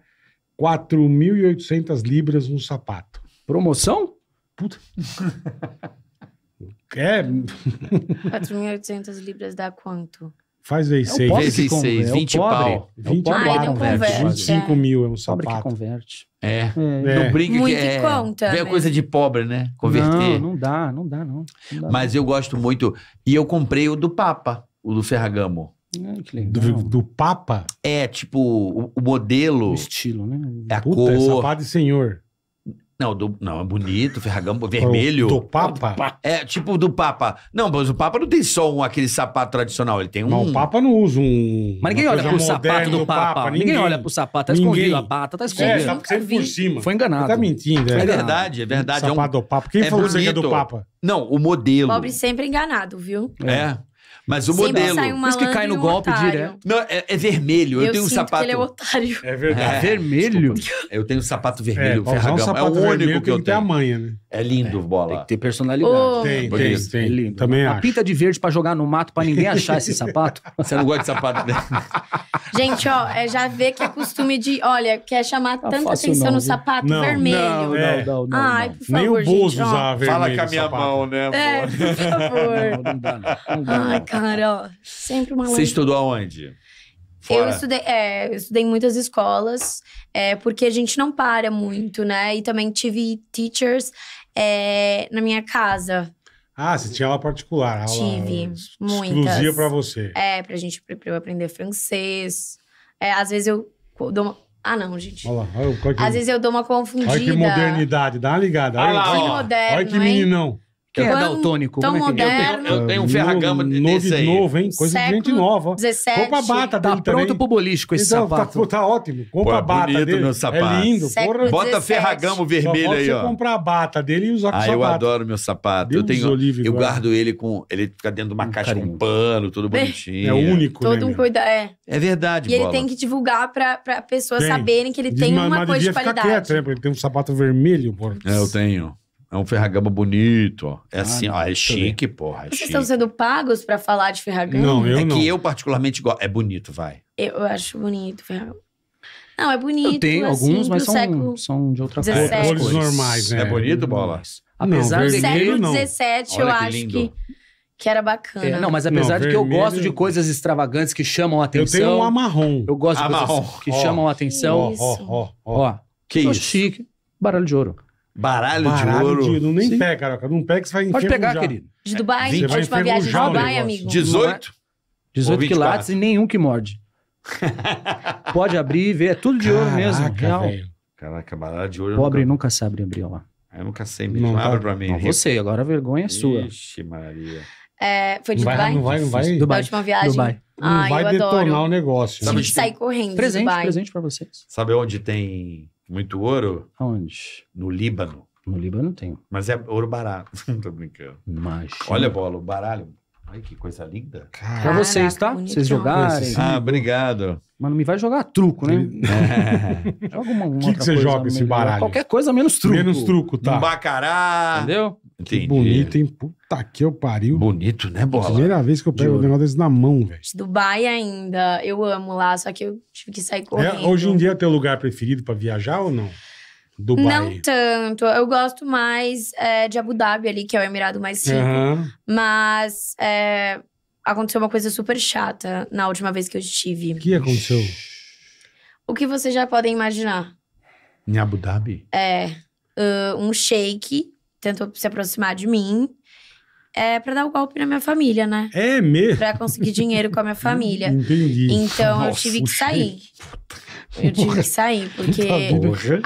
4.800 libras no sapato. Promoção? Puta. é. 4.800 libras dá quanto? Faz é vezes 6. Faz vezes 6, 20 é pobre. pau. 24, é Ai, 25 mil é um sapato. Pobre que converte. É. é. Não brinca muito que é... conta. Vem né? coisa de pobre, né? Converter. Não, não dá, não dá, não. não dá, Mas não. eu gosto muito. E eu comprei o do Papa, o do Ferragamo. Ah, do, do, Papa? É, tipo, o, o modelo. O estilo, né? É a Puta, cor. sapato de senhor. Não, do, não, é bonito, ferragão vermelho. Do, é Papa? É, tipo do Papa. Não, mas o Papa não tem só um, aquele sapato tradicional, ele tem um... Mas o Papa não usa um... Mas ninguém olha pro sapato do Papa. Papa. Ninguém, ninguém olha pro sapato, tá escondido ninguém. a pata, tá escondido. É, tá sempre por cima. Foi enganado. tá mentindo. É, é verdade, é verdade. O sapato é um... do Papa. Quem é falou que é do Papa? Não, o modelo. Pobre sempre enganado, viu? É. é. Mas o modelo. Sai um que cai no um golpe otário. direto. Não, é, é vermelho. Eu, eu tenho um sapato. ele é otário. É verdade. É, vermelho? Desculpa. Eu tenho um sapato é, vermelho, é, Um sapato é o único vermelho, que eu tenho. manha, né? É lindo, é, bola. Tem que ter personalidade. Oh. Tem, tem, tem. É lindo. Também Uma pinta de verde pra jogar no mato pra ninguém achar esse sapato. Você não gosta de sapato dele. Gente, ó, é, já vê que é costume de. Olha, quer chamar tá tanta atenção não, no sapato não, vermelho. Não, é. não, não, não, Ai, por favor. Nem o Bozo gente, usava vermelho. Fala com a minha mão, né? É, por favor. Não, não dá, não. Ai, cara. Cara, ó, sempre uma Você estudou aonde? Eu estudei, é, eu estudei em muitas escolas, é, porque a gente não para muito, né? E também tive teachers é, na minha casa. Ah, você tinha aula particular, aula tive, exclusiva para você. É, pra gente pra eu aprender francês. É, às vezes eu dou uma... Ah, não, gente. Olha lá, olha, Às que... vezes eu dou uma confundida. Olha que modernidade, dá uma ligada. Olha, olha que moderno, Olha que meninão. Hein? Que é daltônico. Tão Como é que moderno. É? Eu, eu tenho um ferragama ferragamo novo, desse aí. Novo, hein? Coisa Século de gente nova. 17. Compra a bata Tá pronto também. pro bolisco esse então, tá sapato. Tá, tá ótimo. Compra é a bata bonito dele. Meu é sapato. É lindo. porra. Bota 17. ferragamo vermelho aí, ó. Você comprar a bata dele e usar com ah, sapato. Ah, eu adoro meu sapato. Deus eu tenho, Olive, eu guardo ele com... Ele fica dentro de uma um caixa carinho. com pano, tudo bonitinho. É único, né, Todo um cuidado, é. É verdade, E ele tem que divulgar pra, pra pessoas saberem que ele tem uma coisa de qualidade. Né? Ele tem um sapato vermelho, porra. É, eu tenho. É um ferragamo bonito, ó. É ah, assim, ó, é chique, bem. porra. É Vocês chique. estão sendo pagos para falar de ferragamo? Não, eu é não. É que eu particularmente gosto. É bonito, vai. Eu acho bonito ferragamo. Não, é bonito. Eu tenho assim, alguns, mas são, são de outra coisa. cor. Cores normais, né? É bonito, bolas? Apesar do século XVII, eu que acho que, que era bacana. É, não, mas apesar não, de que eu gosto de coisas extravagantes que chamam a atenção. Eu tenho um amarrom. Eu gosto de coisas que oh, chamam a atenção. Ó, ó, ó. Que isso? Chique. Baralho de ouro. Baralho, Baralho de ouro. De, não nem Sim. pega, Caroca. Não pega que você vai enferrujar. Pode pegar, querido. De Dubai, Você a última viagem de Dubai, amigo. 18? 18 é? quilates e nenhum que morde. Pode abrir e ver. É tudo de ouro mesmo. Caraca, Real. Caraca, baralho de ouro. Pobre nunca sabe abrir lá. Eu nunca sei mesmo. Não, Abre tá- pra mim. Não, Rico. você. Agora a vergonha é sua. Ixi, Maria. É, foi de Não Dubai? não vai, não vai, não Dubai. Da última viagem. Dubai. Ai, vai eu detonar adoro. o negócio. Sabe- Gente, sair correndo de Presente, Dubai. presente pra vocês. Sabe onde tem muito ouro? Aonde? No Líbano. No Líbano tem. Mas é ouro barato. Não tô brincando. Mas. Olha, bola, o baralho. Olha que coisa linda. Caraca, pra vocês, tá? Pra vocês jogarem. Ah, obrigado. Mas não me vai jogar truco, né? É. Joga uma, uma que, que você joga esse baralho? Qualquer coisa menos truco. Menos truco, tá? Um bacará. Entendeu? Entendi. Que bonito, hein? Puta que eu pariu. Bonito, né, Bola? Primeira vez que eu pego um negócio desse na mão, velho. Dubai ainda. Eu amo lá, só que eu tive que sair é, correndo. É, hoje em dia é teu lugar preferido pra viajar ou não? Dubai. Não tanto. Eu gosto mais é, de Abu Dhabi ali, que é o Emirado mais rico. Uhum. Mas é, aconteceu uma coisa super chata na última vez que eu estive. O que aconteceu? O que vocês já podem imaginar. Em Abu Dhabi? É. Uh, um shake tentou se aproximar de mim é para dar o um golpe na minha família, né? É mesmo? Pra conseguir dinheiro com a minha família. Entendi. Então Nossa, eu tive que sair. Eu tive que sair, porque tá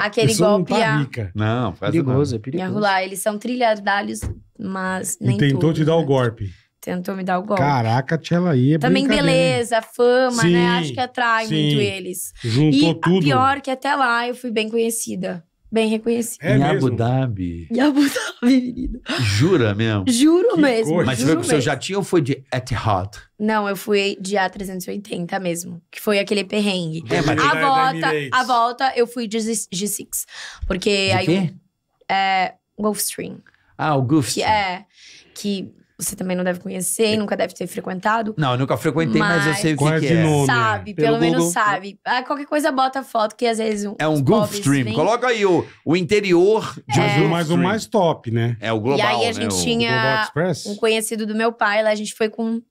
aquele golpe. Não, tá é A... não perigoso, é perigoso. rolar. Eles são trilhardários, mas nem. E tentou tudo, te dar né? o golpe. Tentou me dar o golpe. Caraca, Tchela aí é Também beleza, fama, né? sim, né? Acho que atrai sim. muito eles. Juntou e tudo. pior é que até lá eu fui bem conhecida bem reconhecido. É em mesmo? Abu Dhabi. Em Abu Dhabi, menino. Jura mesmo? Juro que mesmo. Coisa. Mas você foi com o seu jatinho ou foi de Etihad? Não, eu fui de A380 mesmo, que foi aquele perrengue. É, mas... a, né, volta, a volta eu fui de G6, porque de aí... Quê? É, Gulfstream. Ah, o Gulfstream. Que é, que você também não deve conhecer e é. nunca deve ter frequentado. Não, eu nunca frequentei, mas, eu sei o que, que é. Nome, sabe, pelo, pelo menos sabe. Ah, qualquer coisa bota foto, que às vezes. um É um Gulf Stream. Vem... Coloca aí o, o interior de é. um Mas o mais top, né? É o global. E aí a né, gente né? tinha um conhecido do meu pai, lá a gente foi com o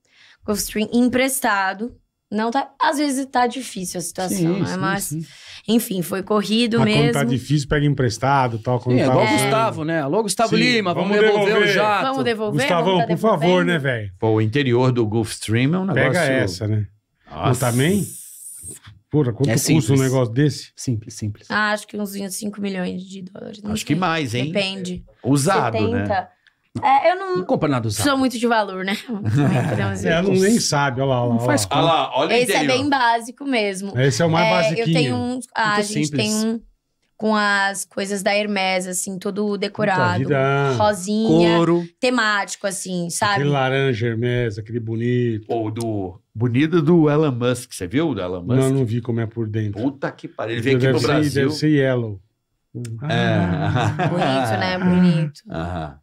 Gulf Stream emprestado. Não tá, às vezes tá difícil a situação, sim, né? Sim, Mas, sim. enfim, foi corrido Mas mesmo. Quando tá difícil, pega emprestado tal. Quando sim, é tá igual Logo Gustavo, né? logo Gustavo Lima, vamos, vamos devolver, devolver, o jato. Vamos devolver. Gustavão, tá por favor, né, velho? o interior do Gulfstream é um negócio. Pega essa, né? Tá Nossa. também? Porra, quanto é custa um negócio desse? Simples, simples. Ah, acho que uns 25 milhões de dólares. acho sei. que mais, hein? Depende. Usado, 70. né? É, eu não, não compra nada usado. sou muito de valor, né? É, não nem sabe, olha lá, olha lá. Não faz olha lá, olha Esse é interior. é bem básico mesmo. Esse é o mais é, basiquinho. Eu tenho um, ah, a gente simples. tem um com as coisas da Hermes, assim, todo decorado, rosinha, couro, temático, assim, sabe? Aquele laranja Hermes, aquele bonito. Ou do bonito do Elon Musk, você viu do Elon Musk? Não, não vi como é por dentro. Puta que pariu, ele veio aqui no Brasil. Deve ser yellow. É. Ah. É. Bonito, né? Bonito. Aham.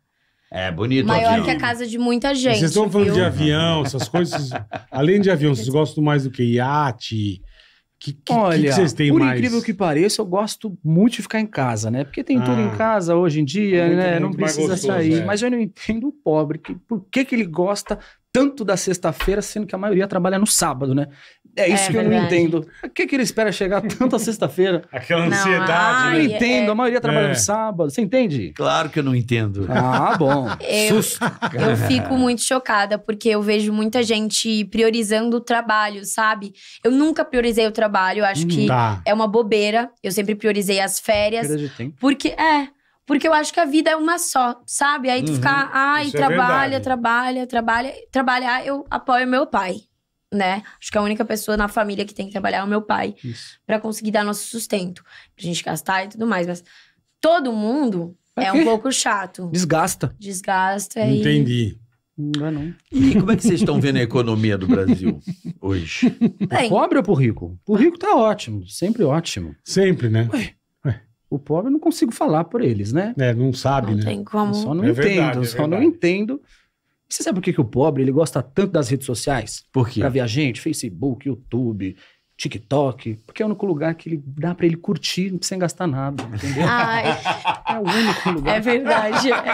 É bonito Maior avião. que a casa de muita gente. Vocês estão falando viu? de avião, essas coisas. Além de avião, vocês gostam mais do que iate? Que, que, Olha, que vocês têm por mais? incrível que pareça, eu gosto muito de ficar em casa, né? Porque tem ah, tudo em ah. casa hoje em dia, muito, né? Muito não precisa gostoso, sair. É. Mas eu não entendo o pobre. Que, por que, que ele gosta tanto da sexta-feira, sendo que a maioria trabalha no sábado, né? É isso é que verdade. eu não entendo. Por que, que ele espera chegar tanto a sexta-feira? Aquela não, ansiedade. Ai, né? Eu não entendo, é... a maioria trabalha é. no sábado. Você entende? Claro que eu não entendo. Ah, bom. eu, eu fico muito chocada, porque eu vejo muita gente priorizando o trabalho, sabe? Eu nunca priorizei o trabalho, acho hum, que tá. é uma bobeira. Eu sempre priorizei as férias. Férias de tempo. Porque, é... Porque eu acho que a vida é uma só, sabe? Aí tu uhum, ficar, ai, ah, trabalha, é trabalha, trabalha, trabalhar, eu apoio meu pai, né? Acho que é a única pessoa na família que tem que trabalhar é o meu pai, para conseguir dar nosso sustento, pra gente gastar e tudo mais, mas todo mundo é um pouco chato. Desgasta. Desgasta e Entendi. Não é não. E como é que vocês estão vendo a economia do Brasil hoje? Bem, por pobre ou por rico? Por rico tá ótimo, sempre ótimo. Sempre, né? Ué. O pobre eu não consigo falar por eles, né? É, não sabe, não né? Tem como. Eu só não é entendo, é verdade, só é não entendo. E você sabe por que, que o pobre ele gosta tanto das redes sociais? Por quê? Pra ver a gente, Facebook, YouTube, TikTok, porque é o único lugar que ele dá para ele curtir sem gastar nada, entendeu? Ai. É o único lugar. É verdade. É.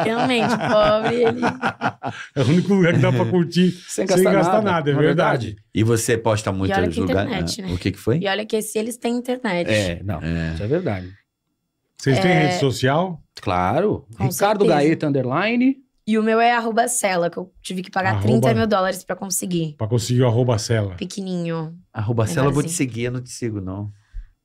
Realmente, pobre ele. É o único lugar que dá para curtir sem gastar, sem gastar nada, nada, é, é verdade. verdade. E você posta muito e olha né? Internet, né? O que, que foi? E olha que se eles têm internet. É, não, é. isso é verdade. Vocês têm é. rede social? Claro. Com Ricardo certeza. Gaeta Underline. E o meu é arroba cela, que eu tive que pagar arroba... 30 mil dólares pra conseguir. Pra conseguir o arroba cela. Pequenininho. Arroba cela eu vou assim. te seguir, eu não te sigo não.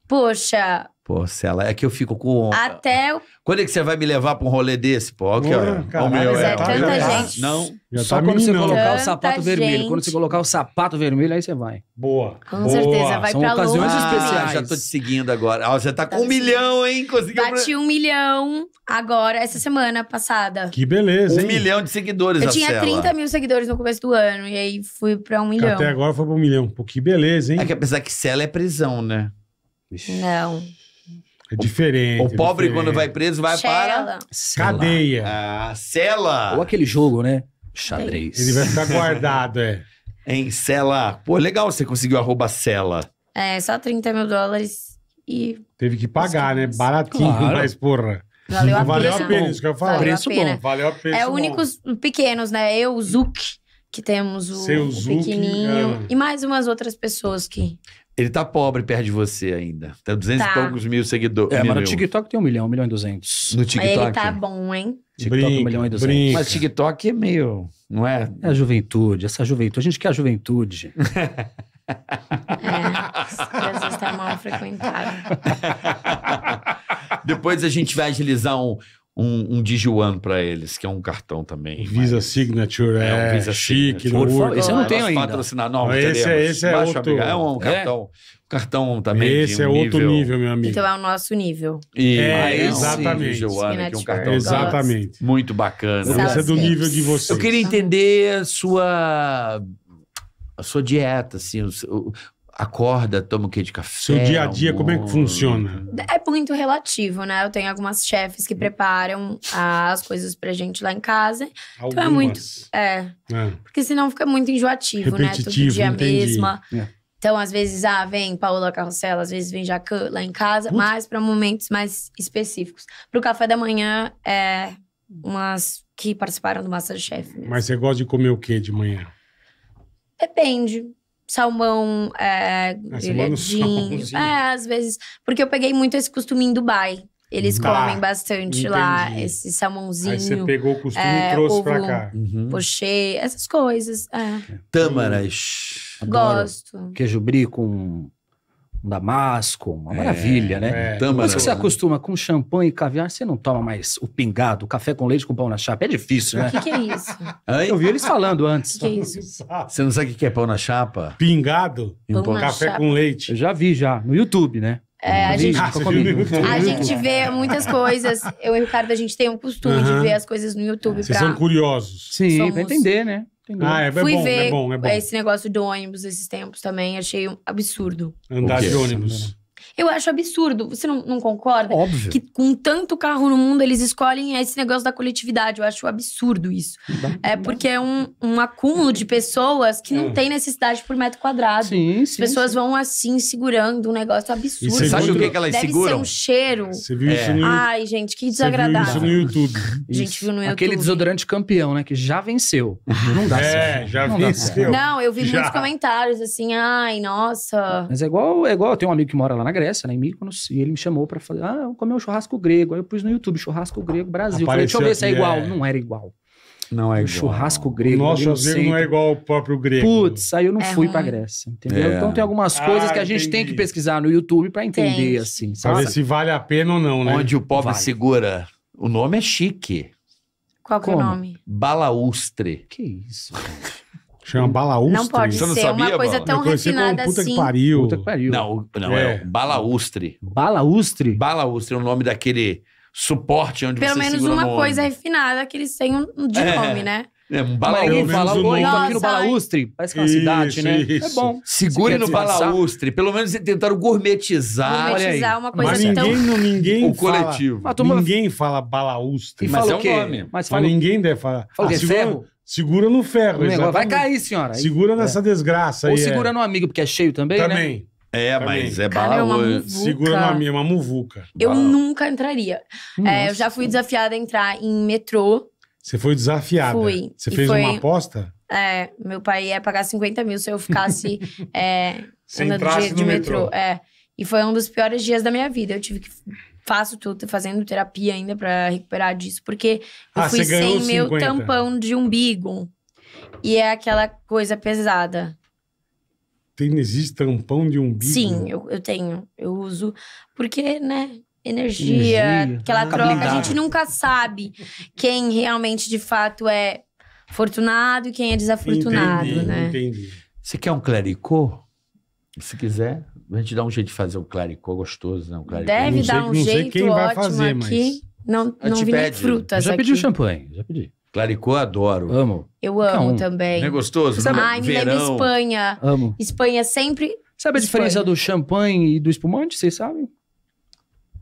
Poxa, Pô, ela é que eu fico com. Até o... Quando é que você vai me levar pra um rolê desse? Pô, ó. meu, é, tanta tá tá gente. Tá Não, já só tá quando você colocar tanta o sapato gente. vermelho. Quando você colocar o sapato vermelho, aí você vai. Boa. Com Boa. certeza, vai São pra ocasiões especiais. Ah, já tô te seguindo agora. Ah, você tá com um milhão, hein? Conseguiu. Bati um milhão agora, essa semana passada. Que beleza, hein? Um milhão de seguidores, Eu tinha Cela. 30 mil seguidores no começo do ano, e aí fui pra um milhão. Até agora foi pra um milhão. Pô, que beleza, hein? É que apesar que Cela é prisão, né? Não. É diferente. O é pobre, diferente. quando vai preso, vai Chela. para. Cela. Cadeia. Ah, cela. Ou aquele jogo, né? Xadrez. Ele vai ficar guardado, é. Em cela. Pô, legal você conseguiu arroba cela. É, só 30 mil dólares e. Teve que pagar, né? Baratinho, claro. mas porra. Valeu a, valeu a pena. Valeu a pena, isso que eu falar. Valeu a pena. Valeu a pena. É únicos pequenos, né? Eu, o Zuc que temos o, o pequenininho ah. e mais umas outras pessoas que... Ele tá pobre perto de você ainda. Tem 200 tá. e tá. poucos mil seguidores. É, mas no TikTok tem um milhão, um milhão e duzentos. No TikTok? Mas ele tá bom, hein? TikTok, brinca, um milhão e duzentos. Mas TikTok é meio... Não é? É a juventude, essa juventude. A gente quer a juventude. é, as crianças tá mal frequentado. Depois a gente vai agilizar um um, um Digione para eles, que é um cartão também. Visa mas... Signature, é, um é, Visa chique. Signature. Por esse eu não tenho ainda. Patrocinar, não, não esse, é, esse é outro. É um cartão. É? Cartão também. Esse é um é outro nível... nível, meu amigo. Então é o nosso nível. E, é, exatamente. Joana, que é um cartão exatamente. Muito bacana. Esse né? é do nível de você. Eu queria entender a sua a sua dieta, assim, o, acorda, toma o quê de café? Seu dia a dia, como é que funciona? É muito relativo, né? Eu tenho algumas chefes que preparam as coisas pra gente lá em casa. Algumas. Então é muito. É. é. Porque senão fica muito enjoativo, né? Todo dia entendi. mesma. É. Então, às vezes, ah, vem Paola Carrossela, às vezes vem Jacan lá em casa, Puta. mas para momentos mais específicos. Pro café da manhã, é umas que participaram do Masterchef. Mesmo. Mas você gosta de comer o quê de manhã? Depende salmão é, ah, grelhadinho. É, às vezes. Porque eu peguei muito esse costume em Dubai. Eles tá. comem bastante entendi. lá, esse salmãozinho. Aí você pegou o costume é, e trouxe ovo, pra cá. Uhum. Pochê, essas coisas. É. Tâmaras. Gosto. Queijo brie com um damasco, uma é, maravilha, né? É. Tâmara, Quando você né? acostuma com champanhe e caviar, você não toma mais o pingado, o café com leite com pão na chapa. É difícil, né? O que, que, é isso? Eu vi eles falando antes. Que que é isso? Você não sabe o que é pão na chapa? Pingado e um pão café chapa. com leite. Eu já vi já, no YouTube, né? É, a gente, ah, a gente vê muitas coisas. Eu e o Ricardo, a gente tem um costume uhum. de ver as coisas no YouTube. Vocês pra... são curiosos. Sim, Somos... pra entender, né? Ah, é, é, Fui bom, é ver é bom, é bom. esse negócio do ônibus esses tempos também, achei um absurdo. Andar de ônibus. Eu acho absurdo. Você não, não concorda? Óbvio. Que com tanto carro no mundo, eles escolhem esse negócio da coletividade. Eu acho absurdo isso. é porque é um, um acúmulo de pessoas que é. não tem necessidade por metro quadrado. Sim, As sim, pessoas sim. vão assim, segurando um negócio absurdo. Você sabe o que, que elas Deve seguram? Deve ser um cheiro. Você viu é. isso no... Ai, gente, que desagradável. Você viu isso no YouTube. A gente isso. viu no YouTube. Aquele desodorante campeão, né? Que já venceu. Não dá É, já não venceu. Não, eu vi já. muitos comentários assim, ai, nossa. Mas é igual, é igual, eu tenho um amigo que mora lá na Grécia, né, em Mykonos, e ele me chamou para fazer, ah, eu comi um churrasco grego. Aí eu pus no YouTube, churrasco grego Brasil. Falei, deixa eu ver se é igual. É... Não era igual. Não é igual. churrasco grego. Nossa, não é igual ao próprio grego. Putz, aí eu não é fui para Grécia, entendeu? É. Então tem algumas coisas ah, que a ah, gente entendi. tem que pesquisar no YouTube para entender, tem. assim. Pra ver se vale a pena ou não, né? Onde o pobre vale. segura. O nome é chique. Qual que é o nome? Balaustre. Que isso, Chama balaustre. Não pode Você não ser sabia, uma coisa tão refinada puta que assim. pariu. Puta que pariu. Não, não, é, É. balaustre. Balaustre? Balaustre é o nome daquele suporte onde Pelo você menos uma coisa refinada que eles têm um- de É. nome, né? É, um então Balaustre. Parece que é uma Isso, cidade, né? É isso. bom. Segure no balaustre. Pelo menos tentaram gourmetizar. Gourmetizar uma coisa Mas ninguém, não, ninguém o coletivo. Ninguém fala balaustre. Mas é o um quê? nome. Mas Mas fala, ninguém deve falar. fala o Ferro? Segura no ferro, exatamente. Vai cair, senhora. Segura nessa né? desgraça Ou é. segura é. no amigo, porque é cheio também, né? Também. É, Também. mas é Cara, é bala. Segura na minha, é uma muvuca. Eu nunca entraria. É, eu já fui desafiada a entrar em metrô. Você foi desafiada. Fui. Você fez foi- uma aposta? É, meu pai ia pagar 50 mil se eu ficasse é, Você andando de, de metrô. metrô. É. E foi um dos piores dias da minha vida. Eu tive que faço, tô fazendo terapia ainda para recuperar disso, porque eu ah, fui sem 50. meu tampão de umbigo. E é aquela coisa pesada. Tem, existe tampão de umbigo? Sim, eu, eu tenho. Eu uso. Porque, né? Energia, energia aquela ah, troca. A gente nunca sabe quem realmente, de fato, é fortunado e quem é desafortunado, entendi, né? Entendi. Você quer um clericô? Se quiser. A gente dá um jeito de fazer um claricô gostoso, né? Um claricô. Deve não dar sei, um não jeito ótimo quem vai fazer, aqui. Mas... Não, não vi pede. frutas já pedi o champanhe, já pedi. Claricô, adoro. Amo. Eu amo um. também. Não é gostoso? Sabe, é? Ai, verão. me lembra Espanha. Amo. Espanha sempre... Sabe a diferença Espanha. do champanhe e do espumante, vocês sabem?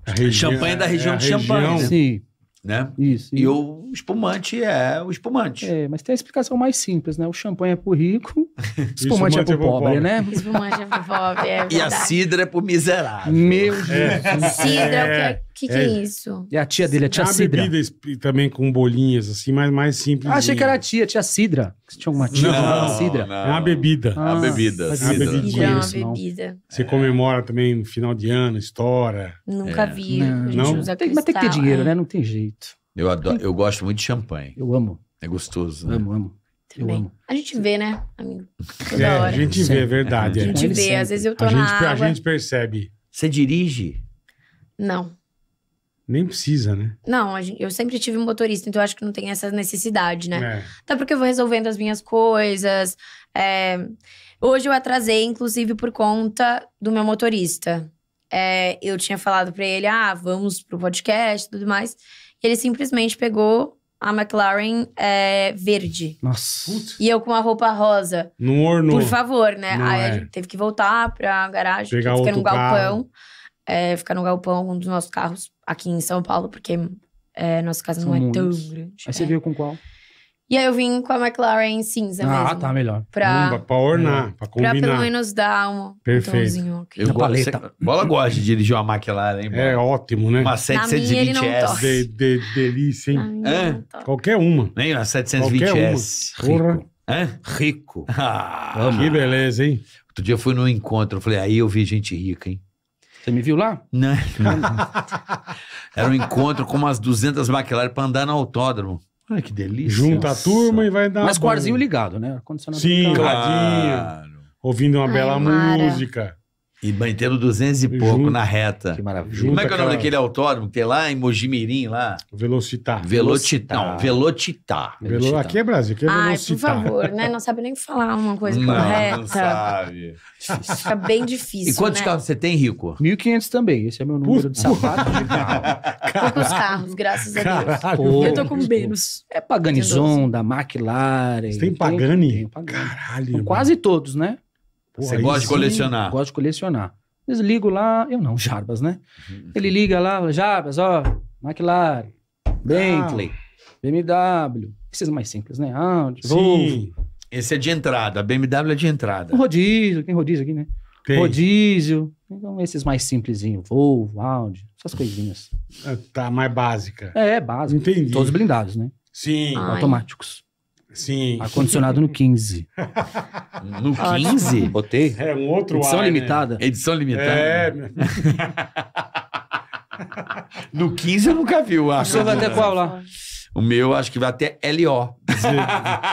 A região, champanhe é da região é de região. champanhe. Né? Sim né? Isso. E o espumante é o espumante. É, mas tem a explicação mais simples, né? O champanhe é pro rico, espumante, é espumante é pro, é pobre, pobre, né? Espumante é pro pobre, é verdade. E a cidra é pro miserável. Meu Deus. É. Cidra é o que é que, que é. é isso? É a tia dele, a é tia uma Cidra. bebida também com bolinhas, assim, mas mais simples. Ah, achei que era a tia, tia Cidra. Você tinha alguma tia Não, não. Cidra? É uma bebida. Ah, a bebida. Mas Cidra. Cidra é uma Isso, não. bebida. Você é. comemora também no final de ano, estoura. Nunca é. vi. Não. A gente Não? usa Tem, mas tem que ter dinheiro, é. né? Não tem jeito. Eu, adoro, eu gosto muito de champanhe. Eu amo, É gostoso, né? amo, amo. Também. A gente vê, né, amigo? Toda é, hora. a gente vê, é verdade. A é. gente vê, às vezes eu tô A na gente, a gente percebe. Você dirige? Não. Nem precisa, né? Não, eu sempre tive um motorista, então acho que não tem essa necessidade, né? É. Até então, porque eu vou resolvendo as minhas coisas. É... Hoje eu atrasei, inclusive, por conta do meu motorista. É... eu tinha falado para ele, ah, vamos pro podcast e tudo mais. E ele simplesmente pegou a McLaren é, verde. Nossa. E eu com a roupa rosa. No ornou. Por favor, né? Não Aí é. a gente teve que voltar pra garagem. Pegar outro num galpão. Carro. É, ficar no galpão, um dos nossos carros aqui em São Paulo, porque é, nossa casa São não é tão grande. Aí você é. veio com qual? E aí eu vim com a McLaren cinza ah, mesmo. Ah, tá, melhor. Pra, hum, pra ornar, é. pra combinar. Pra pelo menos dar um Perfeito. um okay. Eu gosto, Bola gosta de dirigir uma McLaren, hein? É ótimo, né? Uma 720 S. De, de, delícia, hein? É. Qualquer uma. Nem uma 720 Qualquer S. Uma. Rico. Porra. Hã? Rico. Ah, que beleza, hein? Outro dia eu fui num encontro, eu falei, aí eu vi gente rica, hein? Você me viu lá? Não. Era um encontro com umas 200 McLaren para andar no autódromo. Olha que delícia. Junta Nossa. a turma e vai dar. Mas arzinho ligado, né? Condicionado Sim, ligado. Claro. Ouvindo uma Ai, bela Mara. música. E mantendo 200 e pouco Junto. na reta. Que maravilha. Junto Como é que é o nome daquele autódromo que tem lá em Mojimirim, lá? Velocitar. Velocitar. Não, Velocitar. Velo... Aqui é Brasil, aqui é Ai, por favor, né? Não sabe nem falar uma coisa Não, não correta. sabe. Fica bem difícil, E quantos né? carros você tem, Rico? 1.500 também. Esse é meu número de Puta. de Poucos carros, graças a Deus. Pô. Eu tô com menos. É Paganizon, da McLaren. Você tem Pagani? Tem Pagani. Caralho. Quase todos, né? Você gosta de colecionar? Gosto de colecionar. Eles lá, eu não, Jarbas, né? Uhum. Ele liga lá, Jarbas, ó, McLaren, Bentley, ah. BMW, esses mais simples, né? Audi, Sim. Volvo. Esse é de entrada, a BMW é de entrada. rodízio, tem rodízio aqui, né? Okay. Rodízio. Então, esses mais simplesinhos, Volvo, Audi, essas coisinhas. É, tá, mais básica. É, é básica. Entendi. Todos blindados, né? Sim. Ai. Automáticos. Sim. Ar-condicionado no 15. No 15? Botei? É, um outro Edição ar, né? limitada. Né? Edição limitada. É. no 15 eu nunca vi o ar. O senhor vai até qual lá? O meu acho que vai até LO.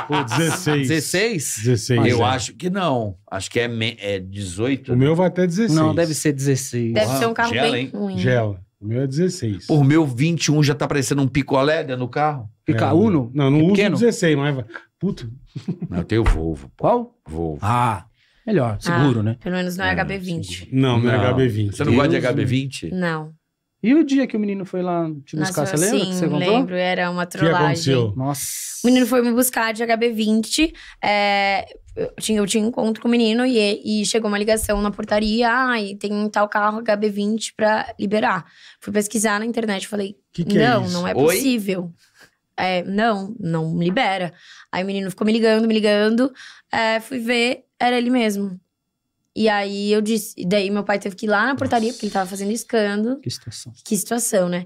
Ou 16. 16? 16. Eu é. acho que não. Acho que é, é 18. O meu né? vai até 16. Não, deve ser 16. Deve Uau, ser um carro gela, bem hein? ruim. Gela. O meu é 16. O meu, 21 já tá parecendo um picolé dentro do carro. Fica é, Uno? Não, não é uso 16, mas... Puto. Não, eu tenho Volvo. Qual? Volvo. Ah, melhor. Ah, seguro, ah, né? Pelo menos não é, é HB20. Não, não, é HB20. Você não gosta de HB20? Não. E o dia que o menino foi lá te buscar, Nossa, você lembra? Sim, que lembro, era uma trollagem. O que aconteceu? Nossa. O menino foi me buscar de HB20. É, eu, tinha, eu tinha um encontro com o menino e, e chegou uma ligação na portaria. Ah, e tem tal carro HB20 pra liberar. Fui pesquisar na internet falei: que que é Não, é não é possível. Oi? É, não, não libera. Aí o menino ficou me ligando, me ligando. É, fui ver, era ele mesmo. E aí eu disse. E daí meu pai teve que ir lá na portaria, Nossa. porque ele tava fazendo escândalo. Que situação. Que situação, né?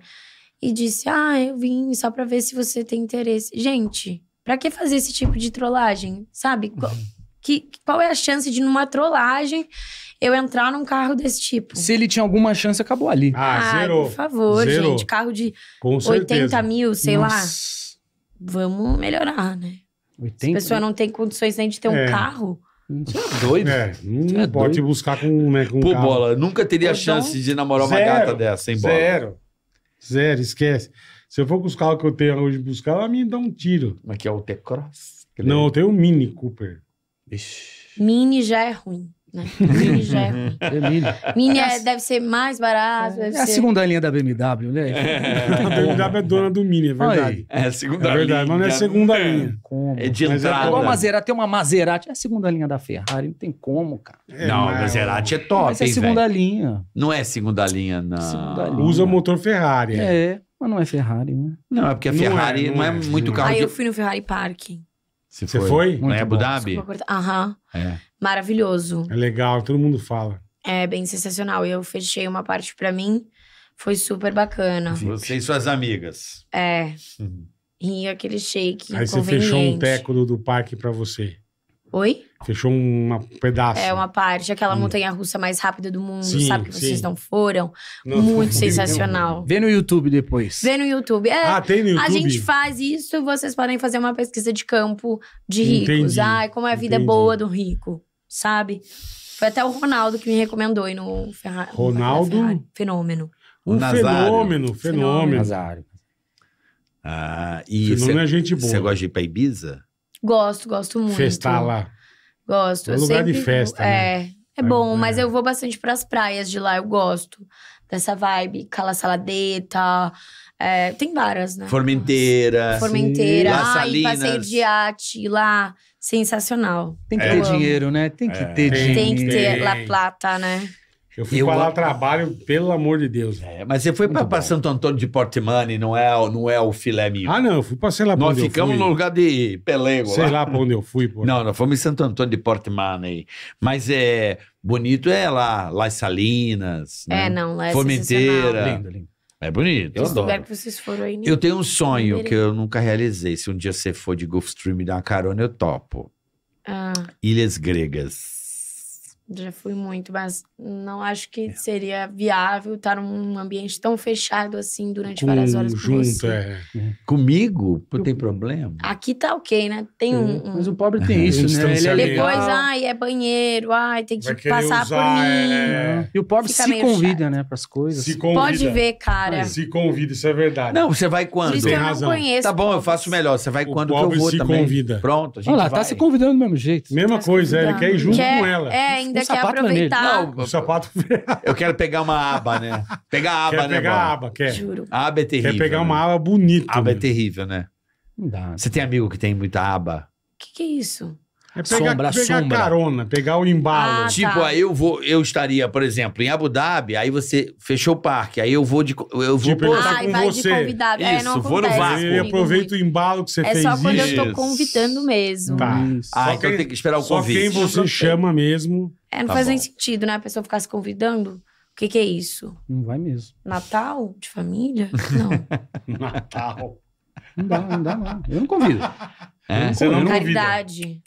E disse: Ah, eu vim só pra ver se você tem interesse. Gente, pra que fazer esse tipo de trollagem? Sabe? Qual, uhum. que, qual é a chance de, numa trollagem, eu entrar num carro desse tipo. Se ele tinha alguma chance, acabou ali. Ah, ah zerou. Por favor, gente. Carro de Com 80 mil, sei Nossa. lá. Vamos melhorar, né? 80? Se a pessoa não tem condições nem de ter é. um carro. Você é doido. É, é não é pode doido. buscar com, né, com Pô, carro. bola, nunca teria então, chance de namorar uma zero, gata dessa, sem bola? Zero. Zero, esquece. Se eu for com os carros que eu tenho hoje buscar, ela me dá um tiro. Mas que é o T-Cross? Não, eu tenho um Mini Cooper. Ixi. Mini já é ruim. Né? Mini já é Mini é- deve ser mais barato. É, é a segunda linha da BMW, né? É. A BMW é dona do Mini, é verdade. É a segunda É verdade, mas não é segunda é. linha. Como? É de Mas é Igual a Maserati, tem uma Maserati, é a segunda linha da Ferrari, não tem como, cara. É, Não, a Maserati é top, Mas é a segunda linha. Não é segunda linha, não. Segunda linha. Usa motor Ferrari. É. mas não é Ferrari, né? Não, é porque a Não é, Ferrari não não é, é. muito carro Aí eu fui no Ferrari Park. Você foi? foi? Não é Abu Dhabi? Aham. É. Maravilhoso. É legal, todo mundo fala. É bem sensacional. Eu fechei uma parte para mim, foi super bacana. Você e suas amigas. É. Uhum. E aquele shake. Aí você fechou um teco do, do parque para você. Oi? Fechou um pedaço. É, uma parte, aquela hum. montanha russa mais rápida do mundo, sim, sabe? Que sim. vocês não foram. Não, Muito não, sensacional. Vê no YouTube depois. Vê no YouTube. É, ah, tem no YouTube. A gente faz isso, vocês podem fazer uma pesquisa de campo de ricos. Ai, como é a vida Entendi. boa do rico, sabe? Foi até o Ronaldo que me recomendou aí no Ferrari. Ronaldo? Ferrari. Fenômeno. Um fenômeno, fenômeno. Nazário. Ah, e fenômeno cê, é gente boa. Você gosta de ir pra Ibiza? Gosto, gosto muito. Festar lá. Gosto. É lugar sempre... de festa, é, né? É, bom, é. mas eu vou bastante para as praias de lá, eu gosto dessa vibe. Cala Saladeta, é, tem várias, né? Formenteira. Formenteira. Sim. Ai, passeio de arte lá. Sensacional. Tem que é. ter dinheiro, né? Tem que é. ter tem dinheiro. Tem que ter La Plata, né? Eu fui eu... para lá trabalho, pelo amor de Deus. É, mas você foi para Santo Antônio de Portimani, não é, não é o filé mignon. Ah, não, eu fui para sei lá Nós ficamos no lugar de Pelego. Sei lá, lá para onde eu fui. Por... Não, nós fomos em Santo Antônio de Portimani. Mas é bonito é lá, Las Salinas. Né? É, não, lá é Fomenteira. Lindo, lindo. É bonito. Eu adoro. que vocês foram aí, eu tenho um sonho que eu nunca realizei. Se um dia você for de Gulfstream me dar uma carona, eu topo. Ah. Ilhas Gregas. Já fui muito, mas não acho que é. seria viável estar num ambiente tão fechado assim durante com, várias horas. Junto, você. é. Uhum. Comigo? Pô, tem problema? Aqui tá ok, né? Tem é. um, um, Mas o pobre tem é, isso, né? Ele é Depois, ai, é banheiro, ai, tem que passar usar, por mim. É... E o pobre Fica se convida, chato. né, pras coisas. Se convida. Pode ver, cara. Se convida, isso é verdade. Não, você vai quando? Diz que eu não conheço. Tá bom, eu faço melhor. Você vai o quando que eu vou se também. convida. Pronto, a gente Olha lá, tá vai. tá se convidando do mesmo jeito. Mesma tá coisa, ele quer é ir junto com ela. É, ainda ainda quer aproveitar. Não, o sapato. eu quero pegar uma aba, né? Pegar a aba, quer né? Pegar a aba, quer. Juro. A aba é terrível. Quer pegar né? uma aba bonita. A aba é terrível, né? Não dá. Você tem amigo que tem muita aba? O que, que é isso? É pegar, sombra, pegar sombra. carona, pegar o embalo. Ah, tá. tipo, tá. aí eu vou, eu estaria, por exemplo, em Abu Dhabi, aí você fechou o parque, aí eu vou de eu vou tipo, ah, com vai você. de convidado. Isso, é, não vou no vácuo. E aproveita o embalo que você é fez. É só quando isso. eu tô convidando mesmo. Tá. Ah, só então quem, tem que esperar o convite. Só quem você chama mesmo. É, não tá faz bom. nem sentido, né? A pessoa ficar se convidando. O que, que é isso? Não vai mesmo. Natal? De família? Não. Natal. Não dá, não dá, lá. Eu não convido. É? Eu não convido. Caridade.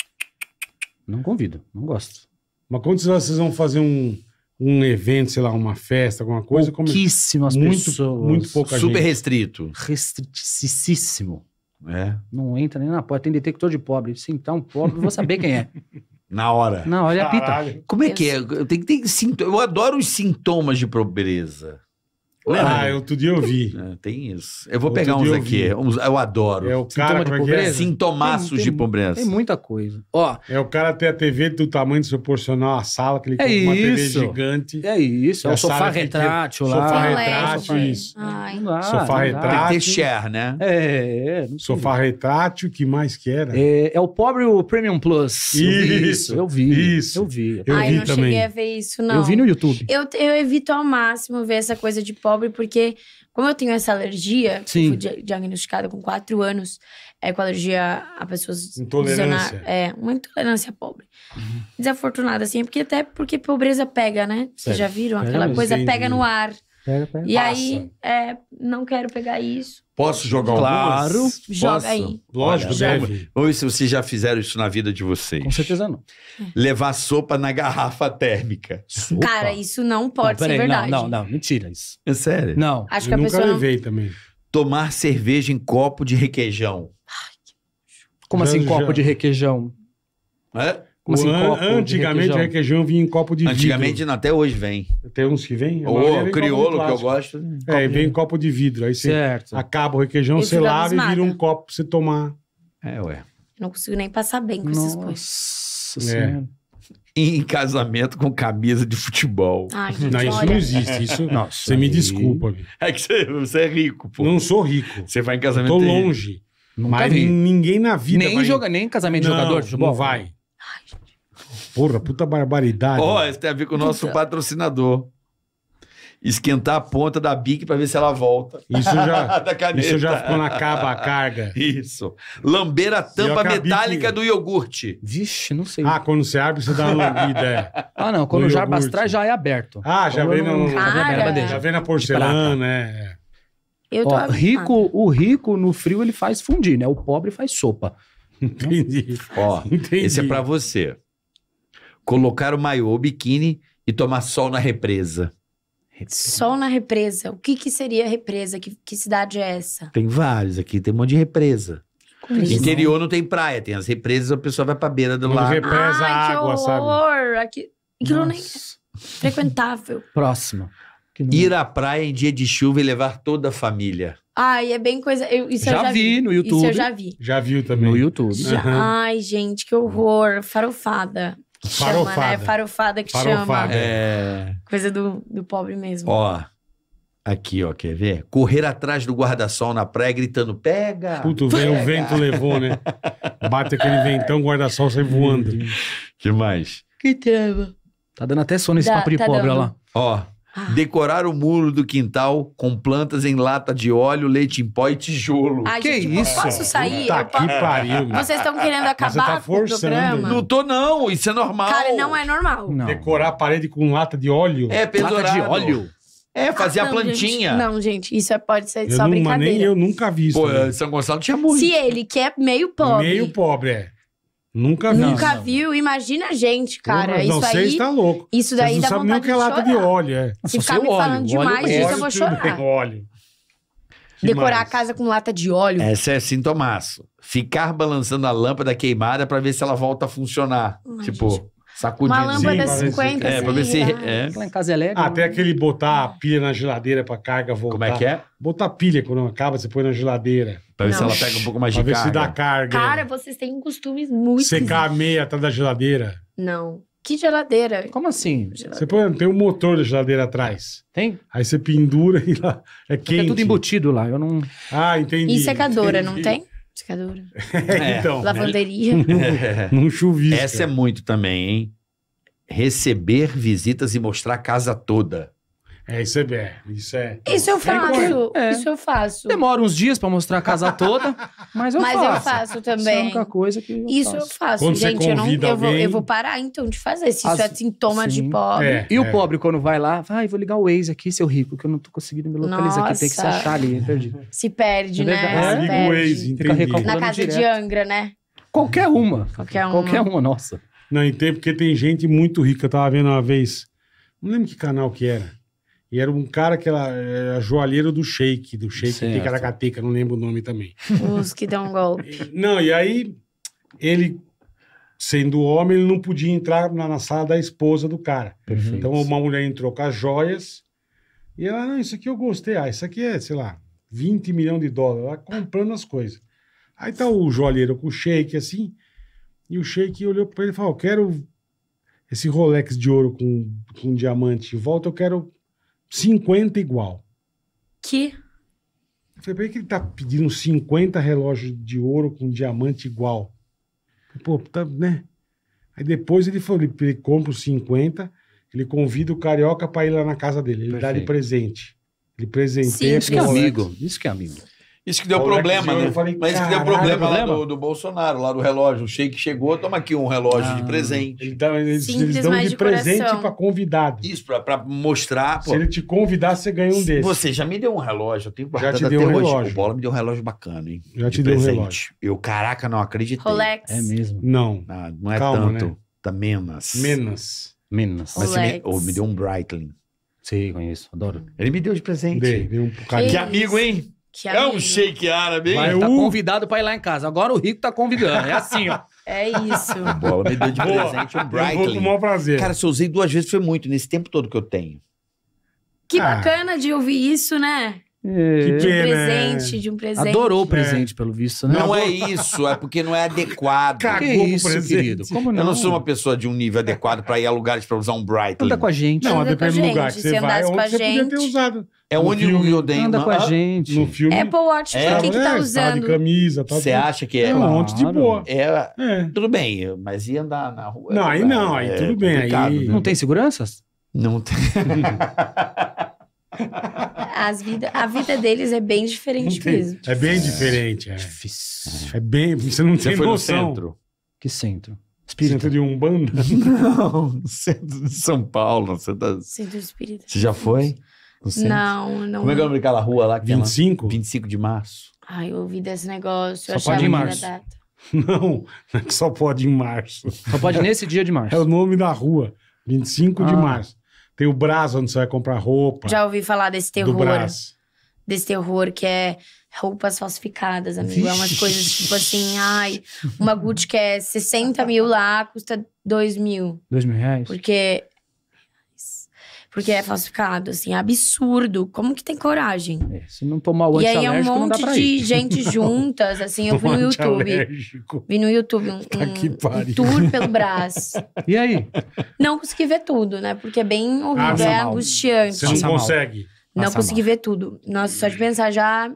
Não convido, não gosto. Mas quando vocês vão fazer um, um evento, sei lá, uma festa, alguma coisa? É Pouquíssimas como... muito, pessoas. Muito pouca Super gente. restrito. Restriticíssimo. É. Não entra nem na porta. Tem detector de pobre. Se entrar tá um pobre, vou saber quem é. Na hora. Na hora, é apita. Como é que é? Eu, tenho, tenho, eu adoro os sintomas de pobreza. Lembra? Ah, outro dia eu vi. É, tem isso. Eu vou outro pegar uns eu aqui. É uns, eu adoro. É o cara Sintoma de é é? pobreza? É? Sintomaços tem, tem, de pobreza. Tem muita coisa. Ó, é o cara ter a TV do tamanho desproporcional à sala, que ele é uma TV gigante. É isso. É, o sofá retrátil lá. Sofá retrátil, isso. Ai. sofá retrátil. Tem que ter share, né? É. é sofá retrátil, que mais que era? É, é o pobre o Premium Plus. Isso. Eu vi isso. Eu vi. Eu vi, eu Ai, eu não também. cheguei a ver isso, não. Eu vi no YouTube. Eu, eu evito ao máximo ver essa coisa de pobre pobre, porque como eu tenho essa alergia, Sim. que fui diagnosticada com quatro anos, é com alergia a pessoas... Intolerância. É, uma intolerância pobre. Uhum. Desafortunada, assim, é porque até porque pobreza pega, né? Vocês já viram? Aquela é, coisa entendi. pega no ar. Pega, pega. E Passa. aí, é, não quero pegar isso. Posso jogar Claro. algumas? Joga Posso? aí. Lógico, Olha, deve. Ou se vocês já fizeram isso na vida de vocês. Com certeza não. É. Levar sopa na garrafa térmica. Sopa? Cara, isso não pode ser verdade. Não, não, não, mentira isso. É sério? Não. Acho que eu a nunca não- levei também. Tomar cerveja em copo de requeijão. Como Já, assim, já. copo de requeijão? Hã? É? Como assim, copo antigamente requeijão? requeijão vinha em copo de antigamente, vidro. Antigamente, até hoje vem. Tem uns que vem. Ou crioulo que eu gosto. É, vem em copo de vidro. Aí você certo. acaba o requeijão, Esse você lava e vira um copo pra você tomar. É, ué. não consigo nem passar bem com Nossa essas coisas. É. Em casamento com camisa de futebol. Ai, gente, não, isso olha. não existe. Isso, Nossa, você aí. me desculpa. É que você, você, é rico, pô. Não sou rico. Você vai em casamento. tô longe. Mas ninguém na vida. Nem, vai... joga, nem casamento de não, jogador de futebol. Não vai. Porra, puta barbaridade. Ó, oh, isso tem a ver com o nosso puta. patrocinador. Esquentar a ponta da bique para ver se ela volta. Isso já, isso já ficou na caba a carga. Isso. Lamber a tampa metálica bique... do iogurte. Vixe, não sei. Ah, quando você abre, você dá uma lambida. É. Ah, não. Quando já bastrar, já é aberto. Ah, já vem, no, no, já vem na porcelana, é. Ó, rico, o rico no frio ele faz fundir, né? O pobre faz sopa. Entendi. Ó, Entendi. esse é para você colocar o maiô, o biquíni e tomar sol na represa. represa. Sol na represa. O que, que seria represa? Que, que cidade é essa? Tem vários aqui, tem um monte de represa. Coisa. Interior não tem praia, tem as represas, a pessoa vai pra beira do lago. Represa, Ai, que água, horror! Sabe? Aqui, aquilo nem é frequentável. Próximo. Ir é. à praia em dia de chuva e levar toda a família. Ai, é bem coisa. Eu, isso já, eu já vi, vi, no YouTube. Isso eu já vi. Já viu também. No YouTube. Já... Uhum. Ai, gente, que horror. Farofada farofada. né? Farofada que farofada. chama. É... Coisa do, do pobre mesmo. Ó, aqui, ó, quer ver? Correr atrás do guarda-sol na praia gritando, pega! Puto, pega. o vento levou, né? Bate aquele ventão, guarda-sol sai voando. que mais? Que tema. Tá dando até sono esse papo de tá pobre, dando. ó lá. Ó, ah. Decorar o muro do quintal com plantas em lata de óleo, leite em pó e tijolo. Ai, que gente, isso? Eu posso sair? Tá eu aqui, posso... pariu. Vocês estão querendo tá acabar tá com o programa? Não tô, não. Isso é normal. Cara, não é normal. Não. Decorar a parede com lata de óleo? É, pesourado. Lata de óleo? É, fazer ah, não, a plantinha. Gente, não, gente, isso é, pode ser eu só não, brincadeira. Nem eu nunca vi isso. Pô, né? São Gonçalo tinha morrido. Se ele, que é meio pobre. Meio pobre, é. Nunca vi. Nunca não. viu. Imagina a gente, cara. Não, isso não, aí. Tá louco. Isso daí dá vontade nem o que é lata de óleo, é. Se ficar me óleo, falando demais disso, eu vou é chorar. Óleo. Decorar mais? a casa com lata de óleo. Essa é, é sintomaço. Ficar balançando a lâmpada queimada para ver se ela volta a funcionar. Ai, tipo, Sacudindo. Uma lâmpada Sim, 50. É. Assim, é, pra ver se. Né? É. Lá em casa é Ah, até né? aquele botar a pilha na geladeira pra carga voltar. Como é que é? Botar pilha quando acaba, você põe na geladeira. Pra ver se ela pega um pouco mais de carga. Pra ver se dá carga. É. Cara, vocês têm costumes muito. Secar a meia atrás da geladeira. Não. Que geladeira? Como assim? Geladeira. Você põe, tem um motor da geladeira atrás. Tem? Aí você pendura e lá é quente. É tudo embutido lá, eu não... Ah, entendi. E secadora, entendi. não tem? Secadora. É, então, né? Lavanderia. Né? Num chuvisco. Essa é muito também, hein? Receber visitas e mostrar a casa toda. É, isso é bem. Isso é. Isso eu é faço. É. Isso eu faço. Demora uns dias pra mostrar a casa toda, mas eu mas faço. Mas eu faço também. Isso é a única coisa que. Eu isso faço. eu faço. Quando Gente, eu, não, alguém... eu, vou, eu vou parar então de fazer. Se As... isso é sintoma Sim. de pobre. É, e o é. pobre, quando vai lá, vai, ah, vou ligar o Waze aqui, seu rico, que eu não tô conseguindo me localizar Nossa. aqui. Tem que se achar ali, perdi. Se perde, é né? Se perde. O Waze, entendi. Na casa direto. de Angra, né? Qualquer uma. Qualquer uma. Qualquer uma, nossa. Não, e tem porque tem gente muito rica. Eu tava vendo uma vez, não lembro que canal que era. E era um cara que era, era joalheiro do Sheik, do Sheik de Ticaracateca, não lembro o nome também. Os que dão golpe. Não, e aí ele, sendo homem, ele não podia entrar na, na sala da esposa do cara. Perfeito. Então uma mulher entrou com as joias e ela, não, isso aqui eu gostei. Ah, isso aqui é, sei lá, 20 milhões de dólares. Ela comprando as coisas. Aí tá o joalheiro com o Sheik, assim, e o Sheik olhou para ele e falou, eu quero esse Rolex de ouro com, com diamante de volta, eu quero 50 igual. Que? Você vê que ele tá pedindo 50 relógios de ouro com diamante igual. Pô, tá, né? Aí depois ele, foi, ele, ele compra os 50, ele convida o carioca para ir lá na casa dele. Ele Perfeito. dá de presente. Ele presenteia Sim, isso é que é amigo. Isso que é amigo. Isso que deu Olha né, problema, que né? Falei, Mas isso que deu problema, problema? lá do, do, Bolsonaro, lá do relógio. O shake chegou, toma aqui um relógio ah, de presente. Então, eles, Simples, eles dão de, de presente para convidado. Isso, para mostrar. Pô, Se ele te convidar, você ganha um Se desses. Você já me deu um relógio, eu tenho já te deu um hoje. Relógio. O Bola me deu um relógio bacana, hein? Já te de deu um relógio. Eu, caraca, não acreditei. Rolex. É mesmo? Não. Ah, não é Calma, tanto. Né? Tá menos. Menos. Menos. Mas me, me deu um Breitling. Sim, conheço, adoro. Ele me deu de presente. Dei, dei um que amigo, hein? Que é um shake árabe, hein? Mas tá convidado pra ir lá em casa. Agora o Rico tá convidando. É assim, ó. É isso. Boa, me deu de presente um Brightling. Eu vou com o maior prazer. Cara, se eu usei duas vezes foi muito, nesse tempo todo que eu tenho. Que ah. bacana de ouvir isso, né? Que é. de um presente, é. de um presente. Adorou o é. presente, é. pelo visto, né? Não é isso, é porque não é adequado. Cagou que isso, presente. querido. Como não? Eu não sou uma pessoa de um nível adequado para ir a lugares para usar um brightling. Anda com a gente. Não, depende do lugar que você vai. Ou você podia ter usado. É no onde filme. o Yoden anda com a gente. No filme. Apple Watch, é, pra que, é, que tá é, usando? de camisa, tá Você acha que é? É um monte de boa. É, é. Tudo bem, mas ia andar na rua. Não, aí né? não, aí é tudo bem. Aí... Né? Não tem seguranças? Não tem. As vida, a vida deles é bem diferente mesmo. É bem diferente. É. Difícil. É bem. Você não você tem foi noção. no centro? Que centro? Espírita. Centro de Umbanda? Não, centro de São Paulo. Centro, centro espírita. Você já foi? Não, não. Como é que é o nome daquela rua lá? Que 25? Tem lá? 25 de março. Ai, eu ouvi desse negócio. Só pode em março. Não, é só pode em março. Só pode nesse dia de março. É o nome da rua. 25 ah. de março. Tem o Brás, onde você vai comprar roupa. Já ouvi falar desse terror. Do Brás. Desse terror que é roupas falsificadas, amigo. Vixe. É umas coisas tipo assim, ai, uma Gucci que é 60 mil lá, custa 2 mil. 2 mil reais? Porque porque é falsificado, assim, é absurdo. Como que tem coragem? É, se não tomar o E aí é um monte de gente juntas, assim, eu vi no YouTube. Vi no YouTube um, um, um tour pelo braço. e aí? Não consegui ver tudo, né? Porque é bem horrível, Passa é mal. angustiante. Você não Passa consegue. Não Passa consegui mal. ver tudo. Nossa, só de pensar já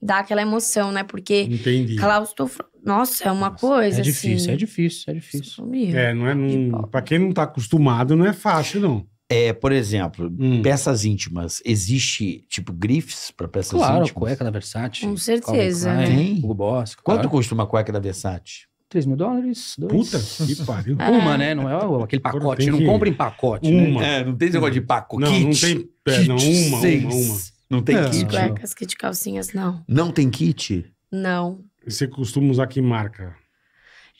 dá aquela emoção, né? Porque Entendi. claustrofobia nossa, é uma Nossa, é coisa. É difícil, assim, é difícil, é difícil. É, não é. Não, pra quem não tá acostumado, não é fácil, não. É, por exemplo, hum. peças íntimas. Existe, tipo, grifes para peças claro, íntimas? Claro, cueca da Versace. Com certeza. Klein, Tem. Hugo Boss. Quanto custa uma cueca da Versace? 3 mil dólares? Dois. Puta que pariu. Uma, ah. né? Não é aquele pacote. Não, não compra em pacote. Né? Uma. Né? É, não tem esse negócio de pacote. Não, não tem. É, não, uma, seis. uma, uma. Não tem é, kit. Cuecas, kit calcinhas, não. Não tem kit? Não. Você costuma usar que marca?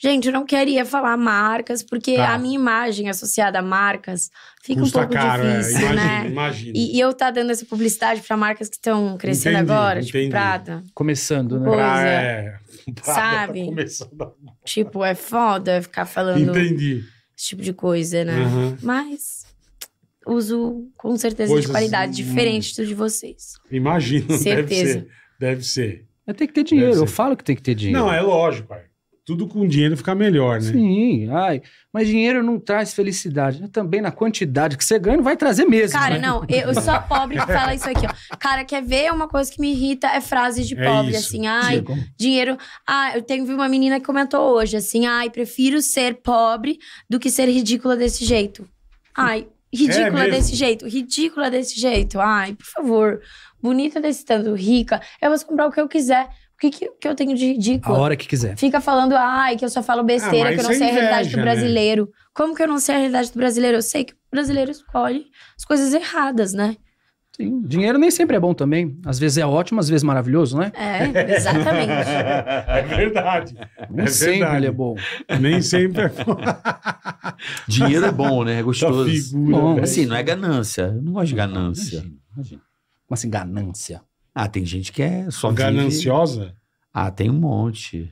Gente, eu não queria falar marcas, porque tá. a minha imagem associada a marcas fica Custa um pouco caro, é, difícil, é. imagina, né? Imagina. E, e, eu tá dando essa publicidade para marcas que estão crescendo entendi, agora, tipo entendi. tipo Prada. Começando, né? pra, ah, é. é. Prada tá sabe? Tá começando Tipo, é foda ficar falando entendi. esse tipo de coisa, né? Uhum. Mas uso com certeza Coisas... de qualidade hum. diferente do de vocês. Imagino, certeza. deve ser. Deve ser. Tem que ter dinheiro, eu falo que tem que ter dinheiro. Não, é lógico, pai tudo com dinheiro fica melhor, né? Sim, ai. Mas dinheiro não traz felicidade. Também na quantidade que você ganha, não vai trazer mesmo. Cara, né? não, eu sou pobre que fala isso aqui, ó. Cara, quer ver uma coisa que me irrita? É frase de é pobre, isso. assim, ai, tipo. dinheiro. Ah, eu tenho vi uma menina que comentou hoje, assim, ai, prefiro ser pobre do que ser ridícula desse jeito. Ai, é ridícula é desse jeito, ridícula desse jeito. Ai, por favor, bonita desse tanto, rica, eu vou comprar o que eu quiser que, que, que eu tenho de ridículo? A hora que quiser. Fica falando, ai, que eu só falo besteira, ah, que eu não é sei inveja, a realidade do né? brasileiro. Né? Como que eu não sei a realidade do brasileiro? Eu sei que o brasileiro escolhe as coisas erradas, né? Sim. Dinheiro nem sempre é bom também. Às vezes é ótimo, às vezes maravilhoso, né? É, exatamente. é verdade. Nem é sempre verdade. ele é bom. Nem sempre é bom. Dinheiro é bom, né? É gostoso. Figura, bom, né? assim, não é ganância. Eu não gosto de ganância. Imagina. imagina. Como assim, ganância? Ah, tem gente que é só Gananciosa? Vive... Ah, tem um monte.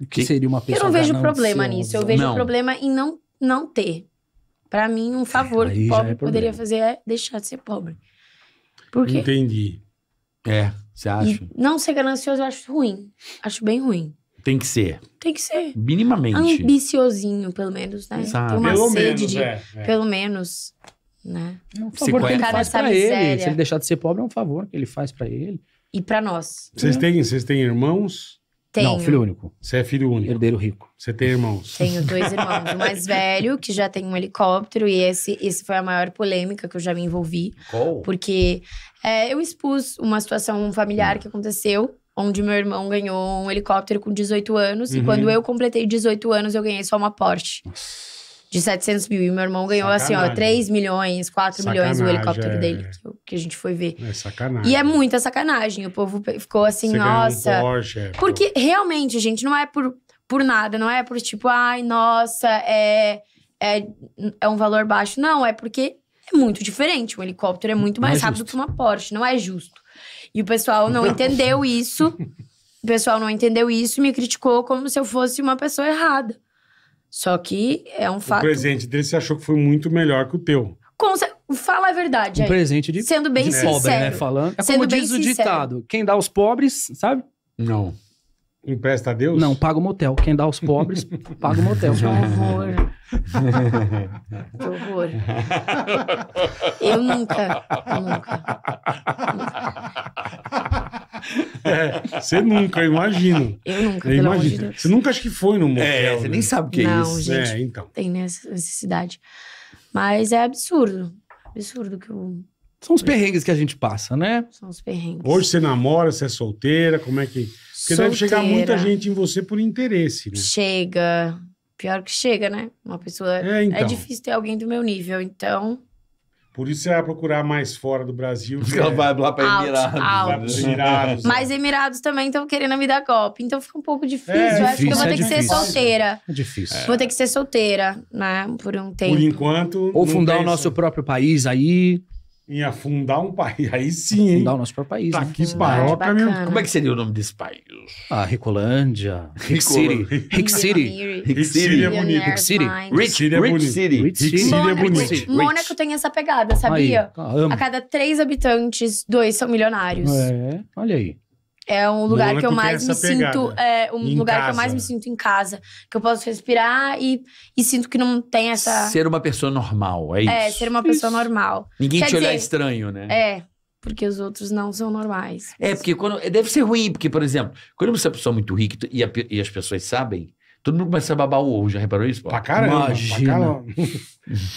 O que, seria uma pessoa Eu não vejo problema nisso. Eu vejo não. problema em não, não ter. Para mim, um favor é, que o pobre é poderia fazer é deixar de ser pobre. Por quê? Entendi. É, você acha? E não ser ganancioso eu acho ruim. Acho bem ruim. Tem que ser. Tem que ser. Minimamente. Ambiciosinho, pelo menos, né? Exato. Tem uma pelo sede menos, de. É, é. Pelo menos né? É um favor que ele faz para ele. Se ele deixar de ser pobre, é um favor que ele faz para ele. E para nós. Vocês é. têm, vocês têm irmãos? Tenho. Não, filho único. Você é filho único. Herdeiro rico. Você tem irmãos? Tenho dois irmãos. O mais velho, que já tem um helicóptero, e esse, esse foi a maior polêmica que eu já me envolvi. Qual? Porque é, eu expus uma situação familiar hum. que aconteceu onde meu irmão ganhou um helicóptero com 18 anos. Uhum. E quando eu completei 18 anos, eu ganhei só uma Porsche. Nossa de 700 mil. E meu irmão ganhou, sacanagem. assim, ó, 3 milhões, 4 sacanagem, milhões o helicóptero é. dele, que, que, a gente foi ver. É sacanagem. E é muita sacanagem. O povo ficou assim, Você nossa. Um Porsche, é, porque pô. realmente, gente, não é por, por nada, não é por tipo, ai, nossa, é, é, é um valor baixo. Não, é porque é muito diferente. Um helicóptero é muito mais é rápido que uma Porsche, não é justo. E o pessoal não, não. entendeu isso. o pessoal não entendeu isso e me criticou como se eu fosse uma pessoa errada. Só que é um fato. O presente dele você achou que foi muito melhor que o teu. Conce... Fala a verdade um aí. presente de, Sendo bem de sincero. pobre, né? Falando. É Sendo como diz sincero. o ditado: quem dá aos pobres, sabe? Não. Empresta a Deus? Não, paga o motel. Quem dá aos pobres, paga o motel. Que horror que horror. Eu nunca, nunca, nunca. É, você nunca, imagino. Eu nunca, eu imagino. você nunca acha que foi no motel. É, você né? nem sabe o que é Não, é isso. Gente, é, então. Tem necessidade. Mas é absurdo. Absurdo que eu... São os perrengues que a gente passa, né? São os perrengues. Hoje você namora, você é solteira, como é que... Porque solteira. deve chegar muita gente em você por interesse, né? Chega, pior que chega, né? Uma pessoa. É, então. é difícil ter alguém do meu nível, então. Por isso você vai procurar mais fora do Brasil. Porque ela é né? vai lá para Emirados. Emirados Mas né? Emirados também estão querendo me dar golpe. Então fica um pouco difícil. É, difícil, acho que eu vou é ter difícil. que ser solteira. É difícil. Vou ter que ser solteira, né? Por um tempo. Por enquanto. Ou fundar o nosso isso. próprio país aí em afundar um país. Aí sim, hein? Afundar o nosso próprio país. Tá né? que paroca, meu. Como é que seria o nome desse país? Ah, Ricolândia. Rick City. Rick City. Rick City é bonito. Rick City. Rick City é bonito. Rick City é bonito. Mônaco tem essa pegada, sabia? Aí, a cada três habitantes, dois são milionários. É, olha aí. É um é, lugar que eu mais me pegada. sinto. É um em lugar casa. que eu mais me sinto em casa. Que eu posso respirar e, e sinto que não tem essa. Ser uma pessoa normal, é, é isso. É, ser uma isso. pessoa normal. Ninguém Quer te dizer, olhar estranho, né? É. Porque os outros não são normais. É, porque quando. É, deve ser ruim, porque, por exemplo, quando você é uma pessoa muito rica e, a, e as pessoas sabem, Todo mundo começa a babar o ovo, já reparou isso? Pra caramba. Imagina. Pra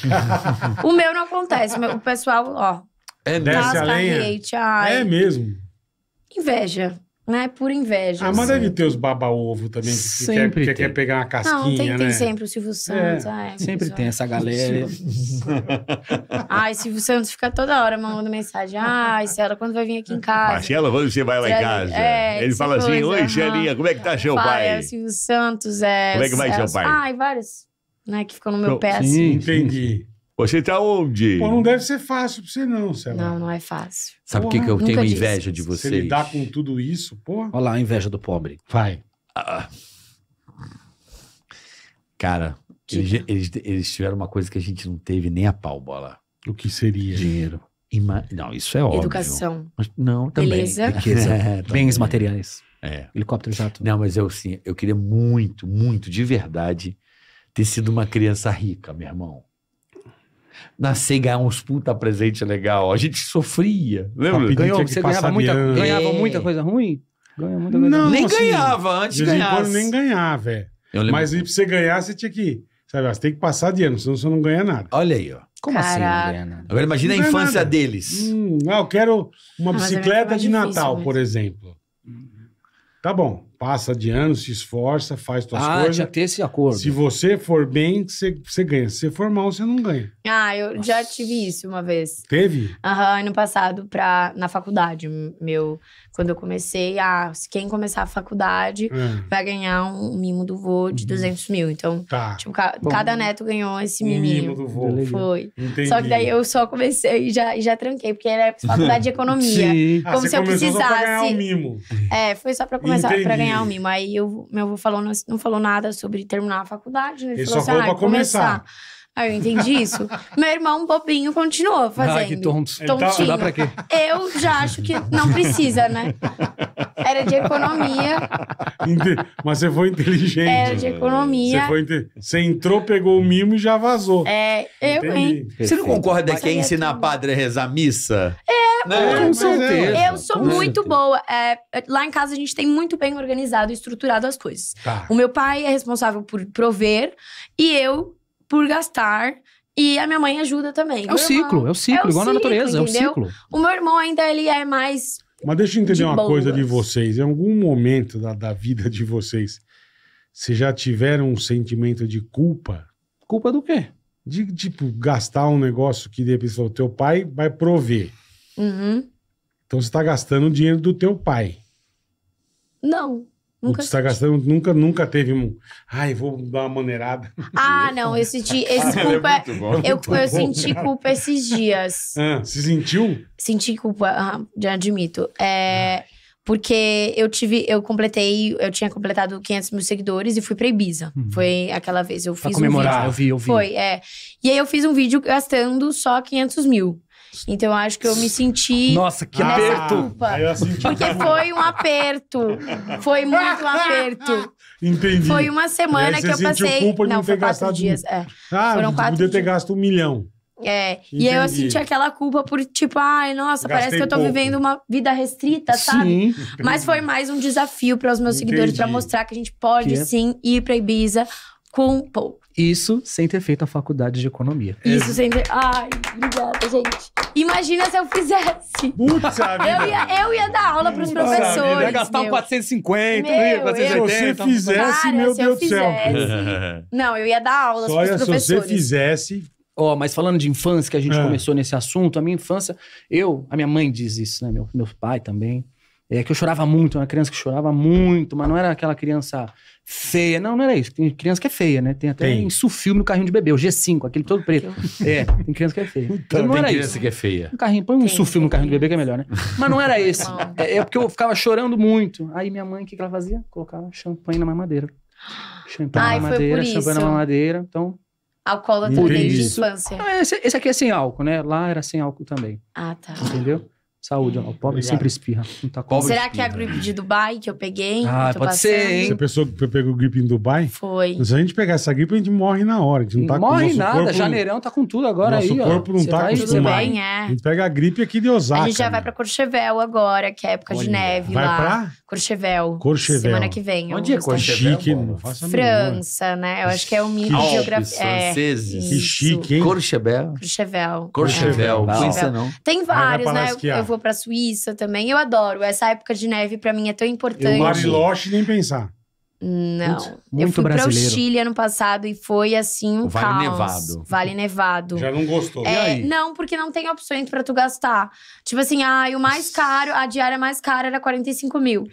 caramba. o meu não acontece, o pessoal, ó. É mesmo. Tá Desce é mesmo. Inveja. Né, por inveja. Ah, mas assim. deve ter os baba-ovo também, que sempre quer, quer pegar uma casquinha, Não, tem, né? tem sempre o Silvio é. Santos. É. Ai, sempre pessoal. tem essa galera. Ai, Silvio Santos fica toda hora mandando mensagem. Ai, Cela, quando vai vir aqui em casa? Marcela, quando você vai lá em casa? É, Ele fala assim, oi, Celinha, como é que tá seu pai? pai? É, Silvio Santos, é... Como é que vai seu pai? Ai, vários, né, que ficam no meu Pro... pé, Sim, assim. entendi. Você tá onde? Pô, não deve ser fácil pra você, não, Sérgio. Não, não é fácil. Sabe o que, que eu tenho disse. inveja de Você lidar com tudo isso, pô. Olha lá, a inveja do pobre. Vai. Ah. Cara, eles, eles- eles tiveram uma coisa que a gente não teve nem a pau, bola. O que seria? Dinheiro. Ima- Não, isso é óbvio. Educação. Mas não, também. Beleza. Riqueza. É, também. Bens materiais. É. Helicóptero jato. Não, mas eu sim, eu queria muito, muito, de verdade, ter sido uma criança rica, meu irmão nascer e ganhar é uns puta presente legal. A gente sofria, lembra? Ganhou, que você ganhava muita, ganhava é. muita coisa ruim? Ganhava muita coisa Não, ruim. Nem assim, ganhava, antes de nem ganhava, velho. É. Mas aí pra você ganhar, você tinha que... Sabe, você tem que passar de ano, senão você não ganha nada. Olha aí, ó. Como Caraca. assim não ganha nada? Agora imagina a infância nada. deles. Hum, ah, eu quero uma ah, bicicleta de Natal, por exemplo. Tá bom passa de ano, se esforça, faz suas ah, coisas. Ah, já ter esse acordo. Se você for bem, você, você ganha. Se você for mal, você não ganha. Ah, eu Nossa. já tive isso uma vez. Teve? Aham, uhum, ano passado, pra, na faculdade. Meu quando eu comecei, ah, se quem começar a faculdade hum. vai ganhar um mimo do vô de 200 uhum. mil. Então, tá. tipo, ca Bom, cada neto ganhou esse miminho. Mimo do vô. Foi. Entendi. Só que daí eu só comecei e já, já tranquei, porque era faculdade de economia. Sim. Ah, Como ah, se eu precisasse. Só pra ganhar um mimo. É, foi só pra começar para ganhar o um mimo. Aí eu, meu avô falou, não, não falou nada sobre terminar a faculdade. Ele, Ele falou só assim, ah, pra começar. começar. Aí ah, eu entendi isso. Meu irmão bobinho continuou fazendo. Ah, que tontos. Tá- Tontinho. Dá pra quê? Eu já acho que não precisa, né? Era de economia. Mas você foi inteligente. Era de economia. Você, foi inte... você entrou, pegou o mimo e já vazou. É, eu, hein? Você não concorda que é, é ensinar padre a rezar missa? É, né? com é certeza. Eu sou com muito certeza. boa. É, lá em casa a gente tem muito bem organizado e estruturado as coisas. Tá. O meu pai é responsável por prover e eu por gastar. E a minha mãe ajuda também. É o ciclo, irmão, é o ciclo, é igual ciclo, na natureza, entendeu? é o ciclo. O meu irmão ainda ele é mais. Mas deixa eu entender de uma bombas. coisa de vocês. Em algum momento da, da vida de vocês, vocês já tiveram um sentimento de culpa? Culpa do quê? De, tipo, gastar um negócio que depois o teu pai vai prover. Uhum. Então você está gastando o dinheiro do teu pai. Não. Nunca... está gastando nunca, nunca teve um. Ai, vou dar uma maneirada. Ah, não, esse dia. Esse ah, culpa. É bom, eu, eu, eu é senti culpa esses dias. Ah, se sentiu? Senti culpa, já admito. É, ah. Porque eu tive. Eu completei. Eu tinha completado 500 mil seguidores e fui pra Ibiza. Uhum. Foi aquela vez. Eu fiz pra comemorar, um vídeo, eu vi, eu vi. Foi, é. E aí eu fiz um vídeo gastando só 500 mil. Então eu acho que eu me senti. Nossa, que aperto! Culpa, porque foi um aperto. Foi muito aperto. Entendi. Foi uma semana que eu passei. Culpa de não, não foi quatro dias. Um... É. Ah, Foram quatro podia ter gasto um milhão. É, Entendi. e eu senti aquela culpa por tipo, ai, nossa, Gastei parece que eu tô pouco. vivendo uma vida restrita, sabe? Sim. Mas foi mais um desafio para os meus Entendi. seguidores para mostrar que a gente pode que? É sim ir para Ibiza com pouco. Isso sem ter feito a faculdade de economia. Isso é. sem ter. Ai, obrigada, gente. Imagina se eu fizesse. Putz, eu ia, eu ia dar aula pros Putz, professores. Ia gastar um 450, meu, Se você fizesse, cara, meu Deus do céu. Não, eu ia dar aula pros professores. Se você fizesse, Ó, oh, mas falando de infância, que a gente é. começou nesse assunto, a minha infância, eu, a minha mãe diz isso, né? Meu, meu pai também. É que eu chorava muito, eu era uma criança que chorava muito, mas não era aquela criança feia. Não, não era isso. Tem criança que é feia, né? Tem até tem. em sufilme no carrinho de bebê, o G5, aquele todo preto. é, tem criança que é feia. Então, não tem era criança isso. que é feia. Um carrinho, põe um sufilme no carrinho de bebê que é melhor, né? Mas não era esse. é, é, porque eu ficava chorando muito. Aí minha mãe, o que ela fazia? Colocava champanhe na mamadeira. Champanhe Ai, na mamadeira, champanhe na mamadeira. Então, Alcoólatra desde a infância. Ah, esse, esse, aqui é sem álcool, né? Lá era sem álcool também. Ah, tá. Entendeu? Saúde, ó. O pobre Obrigado. sempre espirra. Não tá com Será que é a gripe de Dubai que eu peguei? Ah, pode passando? ser, hein? Você pensou que pegou gripe em Dubai? Foi. Se a gente pegar essa gripe, a gente morre na hora. A gente não tá morre com nada. Corpo, Janeirão tá com tudo agora nosso aí, O corpo não tá, tá com tudo. Bem, é. A gente pega a gripe aqui de Osaka. A gente já né? vai pra Corchevel agora, que é época Olha. de neve vai lá. Vai pra? Corchevel. Corchevel. Semana que vem. Onde é Corchevel? Chique, não faça França, né? Eu acho que é o mito de geografia. É, franceses. Que chique, hein? Corchevel. Corchevel. Corchevel. Conheça não. Tem vários, né? Eu vou vou pra Suíça também. Eu adoro. Essa época de neve pra mim é tão importante. Eu Bariloche nem pensar. Não. Muito, eu fui para o Chile ano passado e foi assim um vale caos. Nevado. Vale nevado. Já não gostou. É, não, porque não tem opções para tu gastar. Tipo assim, ai, o mais caro, a diária mais cara era 45 mil.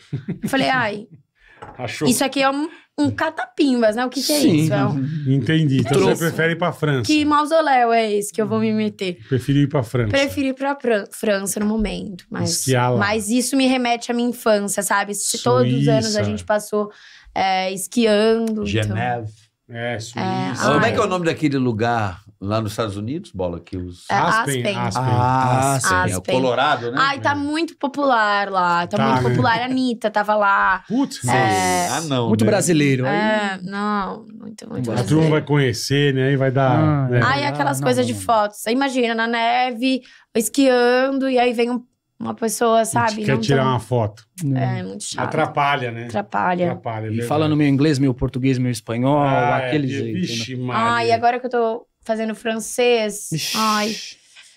Eu falei, ai. Achou. Isso aqui é um um catapimbas, né? O que, que é Sim, isso? É um... Entendi. Então você prefere ir pra França. Que mausoléu é esse que eu vou me meter? Prefiro ir pra França. Prefiro ir pra França no momento. Mas, mas isso me remete à minha infância, sabe? todos os anos a gente passou é, esquiando. Então Geneve. Então... É, Suíça. É, Como é que é o nome daquele lugar lá nos Estados Unidos, Bola? Que os... É, Aspen. Aspen. Aspen. Ah, Aspen. Aspen. É o Colorado, né? Ai, tá é. muito popular lá. Tá, tá muito né? popular. A Anitta tava lá. Putz, é... Ah, não. Muito né? brasileiro. É, não. Muito, muito A turma vai conhecer, né? E vai dar... Ah, né? Ai, é. aquelas ah, coisas de fotos. Imagina, na neve, esquiando, e aí vem um uma pessoa, sabe? quer tirar tão... uma foto. É. é, é, muito chato. Atrapalha, né? Atrapalha. Atrapalha é e falando meu inglês, meu português, meu espanhol, ah, é, aquele é, jeito. Vixe, né? Ai, agora que eu tô fazendo francês. Ixi, ai.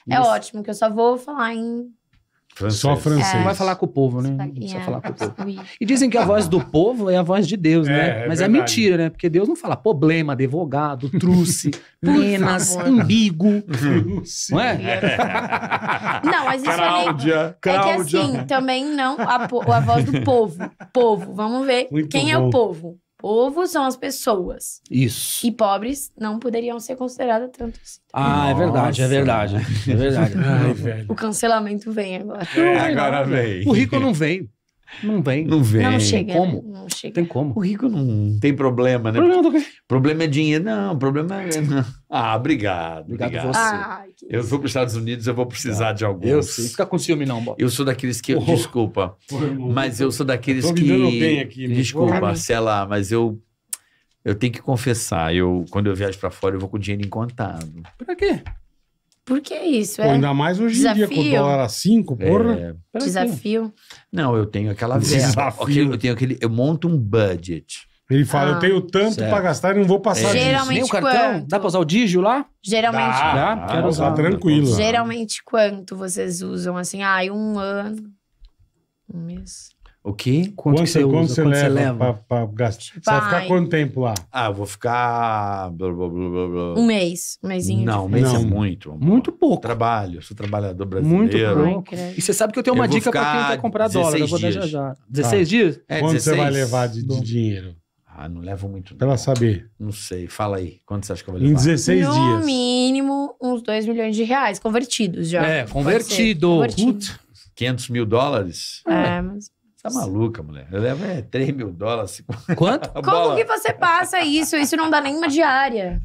É isso. ótimo, que eu só vou falar em Francês. Só francês. É. Não vai falar com o povo, né? É. falar com o povo. E dizem que a voz do povo é a voz de Deus, é, né? É mas é, é mentira, né? Porque Deus não fala problema, advogado, truce, penas, ambíguo. não é? Não, mas isso Cláudia, é que assim, também não a, a voz do povo. Povo, vamos ver. Muito quem bom. é o povo? Ovos são as pessoas. Isso. E pobres não poderiam ser consideradas tanto assim. Ah, Nossa. é verdade, é verdade. É verdade. Ai, o cancelamento vem agora. É, agora vem. O rico não vem. Não vem. Não vem. Não chega. Né? como? Não chega. Tem como. O rico não tem problema, né? Problema, do... problema é dinheiro. Não, problema é. Ah, obrigado. Obrigado, obrigado. você. Ai, que... Eu vou para os Estados Unidos, eu vou precisar tá. de alguns. Eu sei. Fica com ciúme, não, Bob. Eu sou daqueles que. Oh. Desculpa. Mas eu sou daqueles que. Bem aqui, né? Desculpa, oh. sei lá, mas eu. Eu tenho que confessar, eu, quando eu viajo para fora, eu vou com dinheiro encontado. para quê? Porque é isso, é. ainda mais hoje em dia, com o dólar a 5, é, porra. É, Desafio. Não, eu tenho aquela verba. Desafio. Eu, tenho aquele, eu monto um budget. Ele fala, ah, eu tenho tanto para gastar e não vou passar é. disso. Geralmente, Nem o cartão? Quanto? Dá pra usar o Digio lá? Geralmente. Dá, dá, dá quero usar. tranquilo. Geralmente, quanto vocês usam? Assim, ah, um ano. Um mês. O quê? Quanto, quanto que você, usa? Quanto você quanto leva, leva? Pra, pra gastar? Vai. Você vai ficar quanto tempo lá? Ah, eu vou ficar... um mês. Um mêsinho. Não, um mês é não. é muito. Amor. Muito pouco. Trabalho, sou trabalhador brasileiro. Muito pouco. E você sabe que eu tenho uma eu dica pra quem quer comprar dólar. Eu vou deixar dar já já. 16 tá. dias? É, quanto 16? você vai levar de, de dinheiro? Ah, não levo muito. Pra ela saber. Não sei. Fala aí. Quanto você acha que eu vou levar? Em 16 no dias. No mínimo, uns 2 milhões de reais. Convertidos já. É, convertido. convertido. Putz. 500 mil dólares? É, é. mas... Tá maluca, mulher. Eu levo é 3 mil dólares. Quanto? Como que você passa isso? Isso não dá nenhuma diária.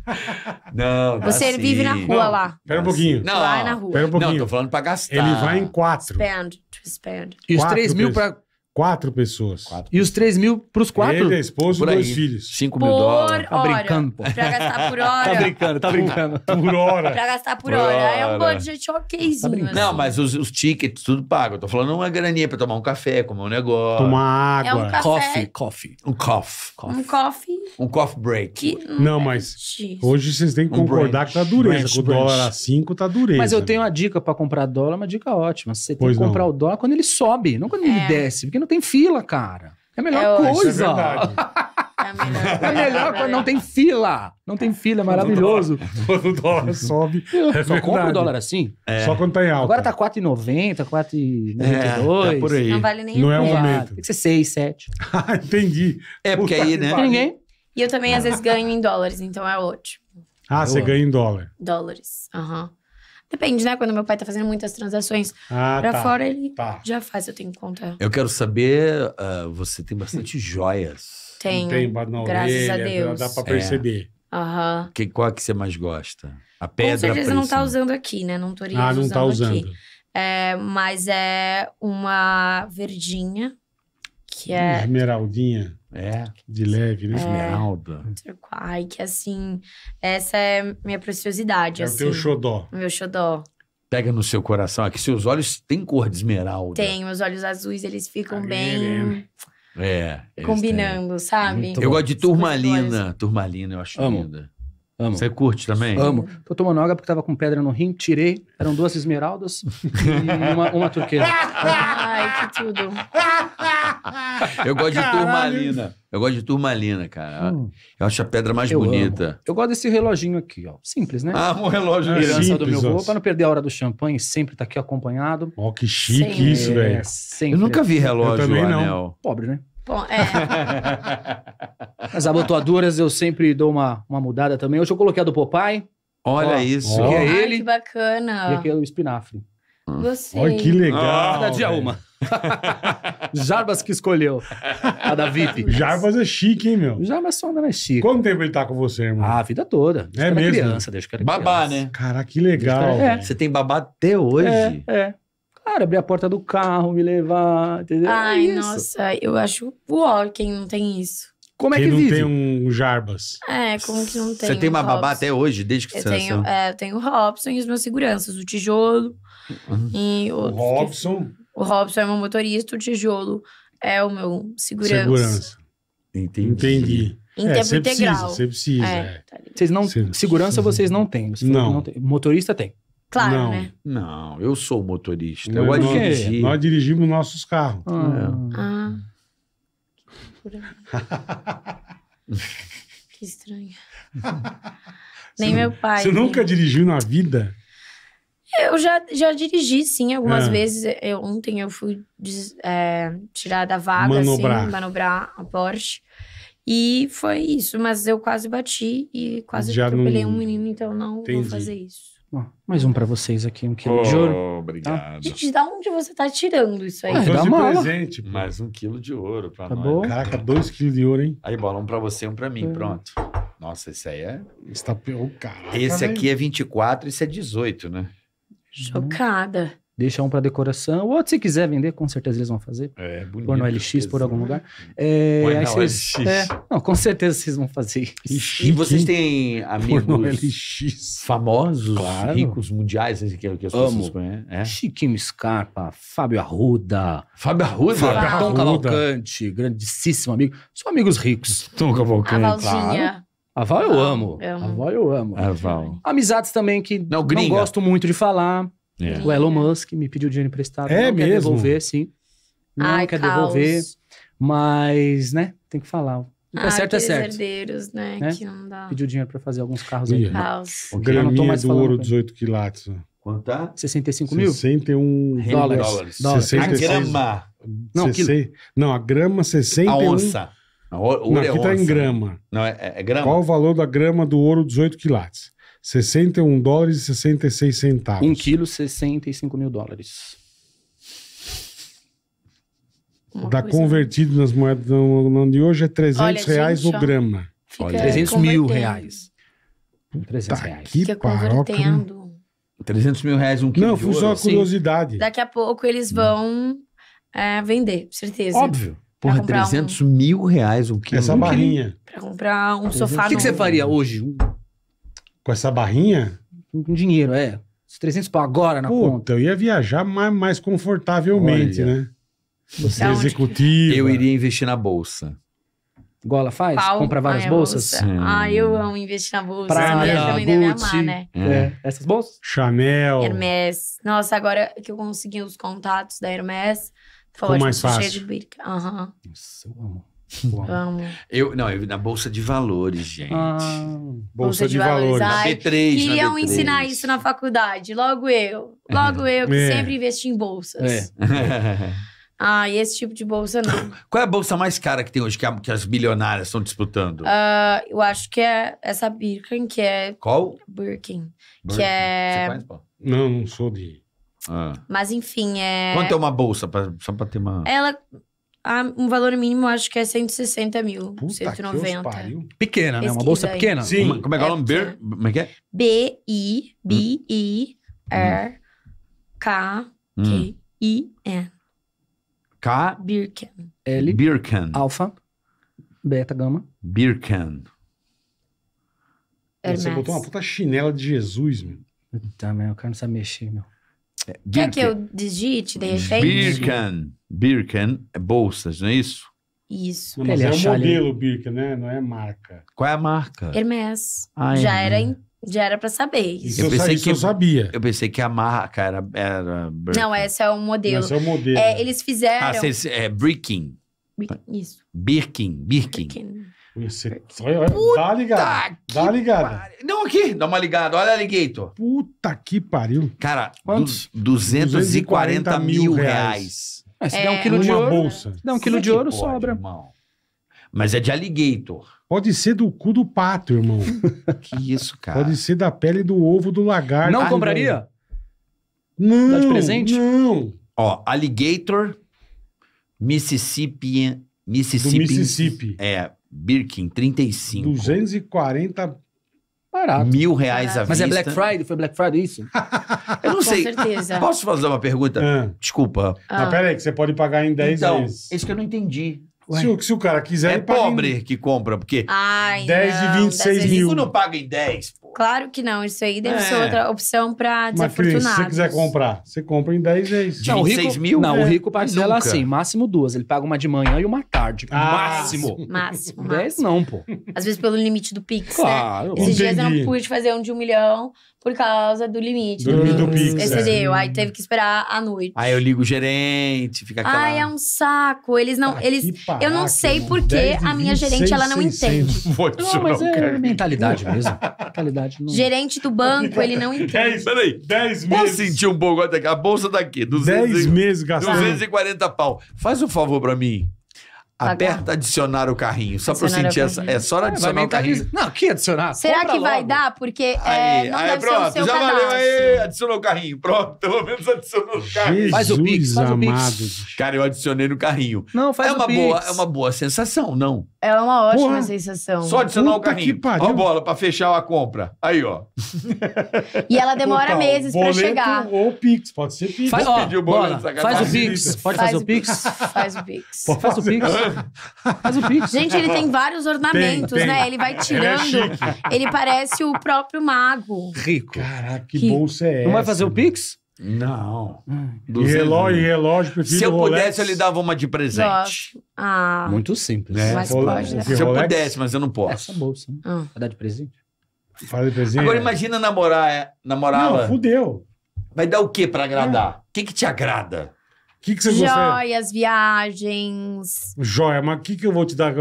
Não, dá Você sim. vive na rua não, lá. Pera um pouquinho. Não, vai na rua. Pera um pouquinho. Não, tô falando pra gastar. Ele vai em 4. Spend, to spend. E os 3 mil pra Quatro pessoas. Quatro. E os três mil pros quatro? Ele, a esposa e dois filhos. cinco mil dólares. Tá hora. brincando, pô. Pra gastar por tá hora. tá brincando, tá brincando. Por hora. pra gastar por, por hora. hora. É um monte de gente okzinho. Tá assim. Não, mas os, os, tickets, tudo pago. Eu tô falando uma graninha pra tomar um café, comer um negócio. Tomar água. É um café. Coffee, coffee. Um coffee. coffee. Um coffee. Um coffee break. Que não, mas hoje vocês têm que concordar que tá dureza. Com o dólar a tá dureza. Mas eu né? tenho uma dica pra comprar dólar, uma dica ótima. Você tem pois que comprar não. o dólar quando ele sobe, não quando é. ele desce. Porque não tem fila, cara. É a melhor é, coisa. Isso é é, é a melhor coisa. Não tem fila. Não tem fila, é maravilhoso. Quando o dólar sobe. É, é Só compra o dólar assim? É. Só quando tá em alta. Agora tá 4,90, 4,92. É, tá por aí. Não vale nem Não é um momento. Tem que ser 6, 7. ah, entendi. É, porque aí, né? Vale. Ninguém. E eu também às vezes ganho em dólares, então é ótimo. Ah, eu você ganha em dólar. Dólares, aham. Uhum. Depende, né? Quando meu pai tá fazendo muitas transações ah, pra tá, fora, ele tá. já faz, eu tenho conta. Eu quero saber, uh, você tem bastante joias. Tenho. tem, não, graças orelha, a Deus. Dá pra perceber. É. Uhum. Que, qual é que você mais gosta? A pedra. Com certeza não tá usando aqui, né? Não tô ah, não usando tá usando. Aqui. É, mas é uma verdinha, que é. Esmeraldinha. É, de leve, né? É. Esmeralda. Ai, que assim, essa é minha preciosidade. É assim, o teu assim. xodó. Meu xodó. Pega no seu coração aqui, seus olhos têm cor de esmeralda. Tem, meus olhos azuis, eles ficam tá bem. é combinando, têm. sabe? Muito eu bom. gosto de turmalina. Turmalina, eu acho Amo. linda. Amo. Você curte também? Amo. Tô tomando água porque tava com pedra no rim, tirei. Eram duas esmeraldas e uma, uma turquesa. Ai, que tudo. Eu gosto Caralho. de turmalina. Eu gosto de turmalina, cara. Hum. Eu acho a pedra mais eu bonita. Amo. Eu gosto desse reloginho aqui, ó. Simples, né? Ah, um relógio Herança simples. do meu pra não perder a hora do champanhe, sempre tá aqui acompanhado. Ó, oh, que chique sempre. isso, velho. É, eu nunca vi relógio, eu também não. Anel. Pobre, né? Bom, é. As abotoaduras eu sempre dou uma, uma mudada também. Hoje eu coloquei a do Popeye. Olha isso. Que é ele. Ai, que bacana. E aqui é o espinafre. Hum. Gostei. Olha que legal. Cada ah, dia uma. Jarbas que escolheu. A da VIP. Jarbas é chique, hein, meu? Jarbas só anda né, mais é chique. Quanto tempo ele tá com você, irmão? Ah, a vida toda. Desde é mesmo? criança, desde que era babá, criança. né? Cara, que legal. É. Você tem babá até hoje. É, é cara abrir a porta do carro, me levar, entendeu? É Ai, é nossa, eu acho o quem não tem isso. Como é quem é que não vive? tem um Jarbas? É, como que não tem? Você tem uma Robson. babá até hoje, desde que eu você tenho, nasceu? É, eu tenho o Robson e os meus seguranças, o Tijolo uhum. e o Robson? o Robson é meu motorista, o Tijolo é o meu segurança. Segurança. Entendi. Entendi. Em é, tempo integral. Precisa, você precisa. É, é. tá vocês não, Cê segurança vocês não têm. Você não. não tem. Motorista tem. Claro, não, né? Não, eu sou motorista. Não, eu nós, dirigi. nós dirigimos nossos carros. Ah. É. ah. que estranho. Nem meu pai. Você né? nunca dirigiu na vida? Eu já, já dirigi, sim, algumas é. vezes. Eu, ontem eu fui é, tirar da vaga, assim, manobrar. assim, manobrar a Porsche. E foi isso, mas eu quase bati e quase já atropelei não... um menino, então não Entendi. vou fazer isso. Ó, mais um para vocês aqui, um quilo de ouro. Oh, obrigado. Tá? Gente, da onde você tá tirando isso aí? Ah, é dá um presente. Mais um quilo de ouro pra Tá nós. bom. Caraca, dois quilos de ouro, hein? Aí, bola, um pra você e um pra mim, É. pronto. Nossa, esse aí é... Está... Ô, cara Esse aqui é 24, esse é 18, né? Chocada deixa um para decoração. O outro, se quiser vender, com certeza eles vão fazer. É, bonito. Por no LX, por algum lugar. É, Põe aí vocês, LX. É, não, com certeza vocês vão fazer. Ixi, e vocês têm amigos famosos, claro. ricos, mundiais, que, é que as pessoas Amo. conhecem? É? é. Chiquinho Scarpa, Fábio Arruda. Fábio Arruda? Fábio Tom Cavalcante, grandíssimo amigo. São amigos ricos. Tom Cavalcante, a claro. A Val eu amo. Eu amo. A Val eu amo. A Val. Amizades também que não, não gosto muito de falar. É. O Elon Musk me pediu dinheiro emprestado. É não mesmo? quer devolver, sim. Não Ai, quer caos. devolver. Mas, né, tem que falar. O que é certo é certo. herdeiros, né, né? Que não dá. Pediu dinheiro para fazer alguns carros aí. Caos. O graminha do ouro, 18 quilates. Quanto tá? 65 mil? 61 dólares. dólares. 66... A grama. Não, 60... não, a grama 61... A onça. A não, aqui é tá onça. em grama. Não, é, é grama. Qual o valor da grama do ouro 18 quilates? 61 dólares e 66 centavos. 1 quilo, 65 mil dólares. Uma tá convertido nas moedas de hoje é 300 Olha, reais gente, o grama. Olha, 300 mil reais. 300 tá reais. Que paroca. 300 mil reais um quilo Não, foi só curiosidade. Sim. Daqui a pouco eles vão é, vender, certeza. Óbvio. Porra, 300 um... mil reais um quilo. Essa barrinha. Quilo, pra comprar um sofá O que, que você faria hoje? Um com essa barrinha? Com dinheiro, é. Os 300 pau agora na Puta, conta. eu ia viajar mais, mais confortavelmente, Olha. né? Você é executiva. Eu iria investir na bolsa. Igual ela faz? Pau, compra várias ai, bolsas? Ah, eu amo investir na bolsa. Prada, Gucci, deve amar, né? É. É. Essas bolsas? Chanel. Hermes. Nossa, agora que eu consegui os contatos da Hermes, foi tá Ficou mais fácil. cheio de birca. Uhum. eu amo. Vamos. Eu, não, eu, na Bolsa de Valores, gente. Ah, bolsa, bolsa, de, de Valores. valores. Ai, na B3, Queriam na B3. ensinar isso na faculdade, logo eu. É. Logo é. eu, que é. sempre investi em bolsas. É. ah, e esse tipo de bolsa não. Qual é a bolsa mais cara que tem hoje, que, a, que as bilionárias estão disputando? Uh, eu acho que é essa Birkin, que é... Qual? Birkin. Birkin. Que é... Você conhece, Não, não sou de... Ah. Mas enfim, é... Quanto é uma bolsa, pra, só pra ter uma... Ela um valor mínimo, acho que é 160 mil, Puta 190. Pequena, né? Uma bolsa pequena. Sim. Uma, como é que é o nome? É. Como é que é? B-I-B-I-R-K-Q-I-N. K. Birken. L, birken Alfa, Beta, Gama. birken Você botou uma puta chinela de Jesus, meu. Puta, meu, eu quero não saber mexer, meu. É, Quer que eu digite de repente? Birken. Birken é bolsas, não é isso? Isso. Não, mas é, é um modelo Birken, né? Não é marca. Qual é a marca? Hermes. já era em né? já era para saber. Isso eu, eu pensei que eu sabia. Eu pensei que a marca era. era não, esse é o modelo. Esse é o modelo. É, eles fizeram. Ah, cês, é Birkin. Birkin, Isso. Birkin. Birkin. Birkin. Você... Tá- olha, dá ligado. Dá ligado. Par... Não, aqui. Dá uma ligada. Olha, Alligator. Puta que pariu. Cara, Quantos? 240 mil reais. reais. É, se é, der um é, quilo de ouro. Bolsa. Se né? der um quilo Sim, é de ouro, pode, sobra. Irmão. Mas é de alligator. Pode ser do cu do pato, irmão. que isso, cara. Pode ser da pele do ovo do lagarto. Não compraria? Não. Dá de presente? Não. Ó, alligator, Mississippi. Mississippi. Do Mississippi. É, Birkin, 35. 240 Barato. Mil reais Barato. à Mas vista. Mas é Black Friday? Foi Black Friday isso? Eu não sei. Com certeza. Posso fazer uma pergunta? Ah. Desculpa. Ah. Mas peraí, que você pode pagar em 10 então, vezes. Isso que eu não entendi. Se o, se o cara quiser. É ele paga pobre em... que compra, porque Ai, 10 não, de 26 mil. Rico não paga em 10, pô. Claro que não, isso aí deve é. ser outra opção pra desafortunados. Mas, se você quiser comprar, você compra em 10 vezes. É de não, 26 rico, mil? Não, é. o rico parcela assim, máximo duas. Ele paga uma de manhã e uma tarde. Ah, máximo. Máximo. 10 não, pô. Às vezes pelo limite do Pix, né? claro, né? Esses entendi. dias eu não pude fazer um de um milhão, por causa do limite. Do limite do uhum. Pix. Excedeu. É. Aí teve que esperar a noite. Aí eu ligo o gerente, fica aquela... Ai, é um saco. Eles não... eles... Paraca, eu não sei porque a minha gerente, ela não entende. Poxa, não, mas é mentalidade mesmo. mentalidade não... Gerente do banco, ele não é, entende. Dez peraí. 10 meses. Vou sentir um pouco aqui. A bolsa daqui. 200, 10 meses gastando. 240 pau. Faz um favor pra mim. Aperta adicionar o carrinho, só para eu sentir essa. É só ah, adicionar o carrinho. Não, que adicionar? Será Compra que logo. vai dar? Porque. É, aí, é, não aí, deve pronto, ser o seu já valeu aí, adicionou o carrinho. Pronto, pelo menos adicionou o carrinho. faz o Pix, faz o Pix. Cara, eu adicionei no carrinho. Não, faz é o uma Pix. Boa, é uma boa sensação, não? Ela é uma ótima Porra, sensação. Só adicionar Puta o carrinho. Ó a bola pra fechar a compra. Aí, ó. E ela demora Total, meses pra chegar. Ou Pix, pode ser Pix. Faz, ó, o bola, faz o Pix. Pode faz fazer o Pix? Faz o Pix. Pode faz o Pix. faz o Pix. Gente, ele tem vários ornamentos, tem, né? tem. né? Ele vai é tirando. É ele parece o próprio mago. Rico. Caraca, que Rico. bolsa é essa? Não vai fazer o Pix? Não. Hum. E relógio, e relógio, prefiro Se eu Rolex. pudesse, eu lhe dava uma de presente. Ah, Muito simples. É. Mas pode, né? Se eu pudesse, mas eu não posso. Essa bolsa, né? Ah. Vai dar de presente? Fala de presente. Agora imagina namorar, é, namorá Não, fudeu. Vai dar o que pra agradar? O que que te agrada? O que, que você gostaria? Joias, viagens. Joia, mas o que, que eu vou te dar? que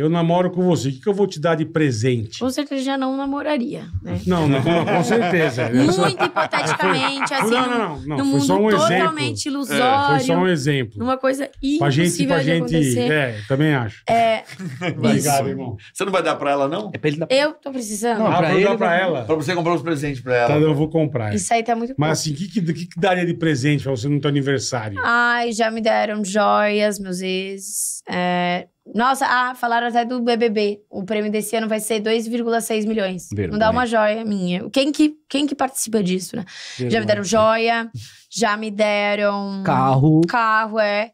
eu namoro com você, o que, que eu vou te dar de presente? Com certeza já não namoraria, né? Não, não, com certeza. Muito hipoteticamente, assim, não, não, não, num mundo só um totalmente exemplo. É, ilusório. foi só um exemplo. Uma coisa impossível pra gente, pra gente, É, também acho. É, Obrigado, irmão. Você não vai dar pra ela, não? É pra ele dar... Eu tô precisando. Não, ah, pra, eu dar pra ela. Pra você comprar uns presentes pra tá, ela. Tá, eu vou comprar. Isso aí tá muito Mas assim, o que, que, que, daria de presente pra você no teu aniversário? Ai, já me deram joias, meus ex. É nossa, ah, falaram até do BBB. O prêmio desse ano vai ser 2,6 milhões. Vergonha. Não dá uma joia minha. Quem que, quem que participa disso, né? Já me deram joia, já me deram. Carro. Carro, é.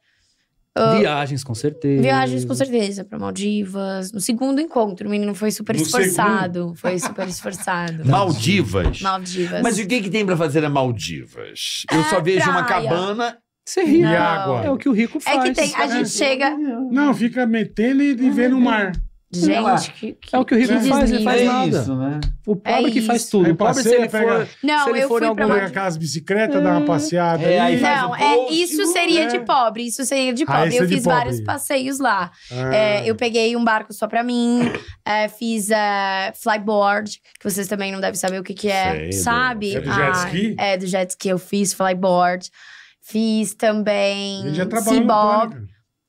Uh, viagens, com certeza. Viagens, com certeza, pra Maldivas. No segundo encontro, o menino foi super no esforçado. Segundo. Foi super esforçado. Maldivas. Maldivas. Mas o que, que tem pra fazer na Maldivas? É Eu só é vejo praia. uma cabana você ri. E água. É o que o rico faz. É que tem, a gente chega. Não, fica metendo e vendo o mar. É gente, que, que, é o que o rico que faz, ele faz nada. É isso, né? O pobre é que faz tudo. o pobre, se ele pega, for, não, se ele eu for fui algum lugar casa as bicicletas, é. dá uma é. passeada. É, aí não, faz é, isso seria é. de pobre, isso seria de pobre. Ah, eu fiz pobre. vários passeios lá. Ah. eu peguei um barco só pra mim, fiz uh, flyboard, que vocês também não devem saber o que, que é, Sei, sabe? É do jet ah, ski? Ah, é, do jet ski eu fiz flyboard. Fiz também. Ele já Cibob,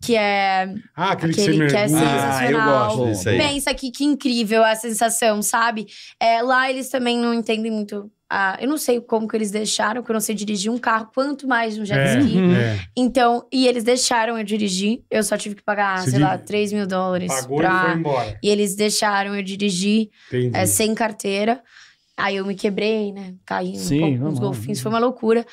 que é ah, aquele, aquele que, que, é sensacional. Ah, eu gosto disso aí. Pensa que, que incrível a sensação, sabe? É, lá eles também não entendem muito. A, eu não sei como que eles deixaram, que eu não sei dirigir um carro, quanto mais um jet é. ski. Uhum. É. Então, e eles deixaram eu dirigir. Eu só tive que pagar, sei lá, 3 mil dólares. Pagou pra, e foi embora. E eles deixaram eu dirigir é, sem carteira. Aí eu me quebrei, né? Caí um Sim, pouco, uns golfinhos, foi uma loucura.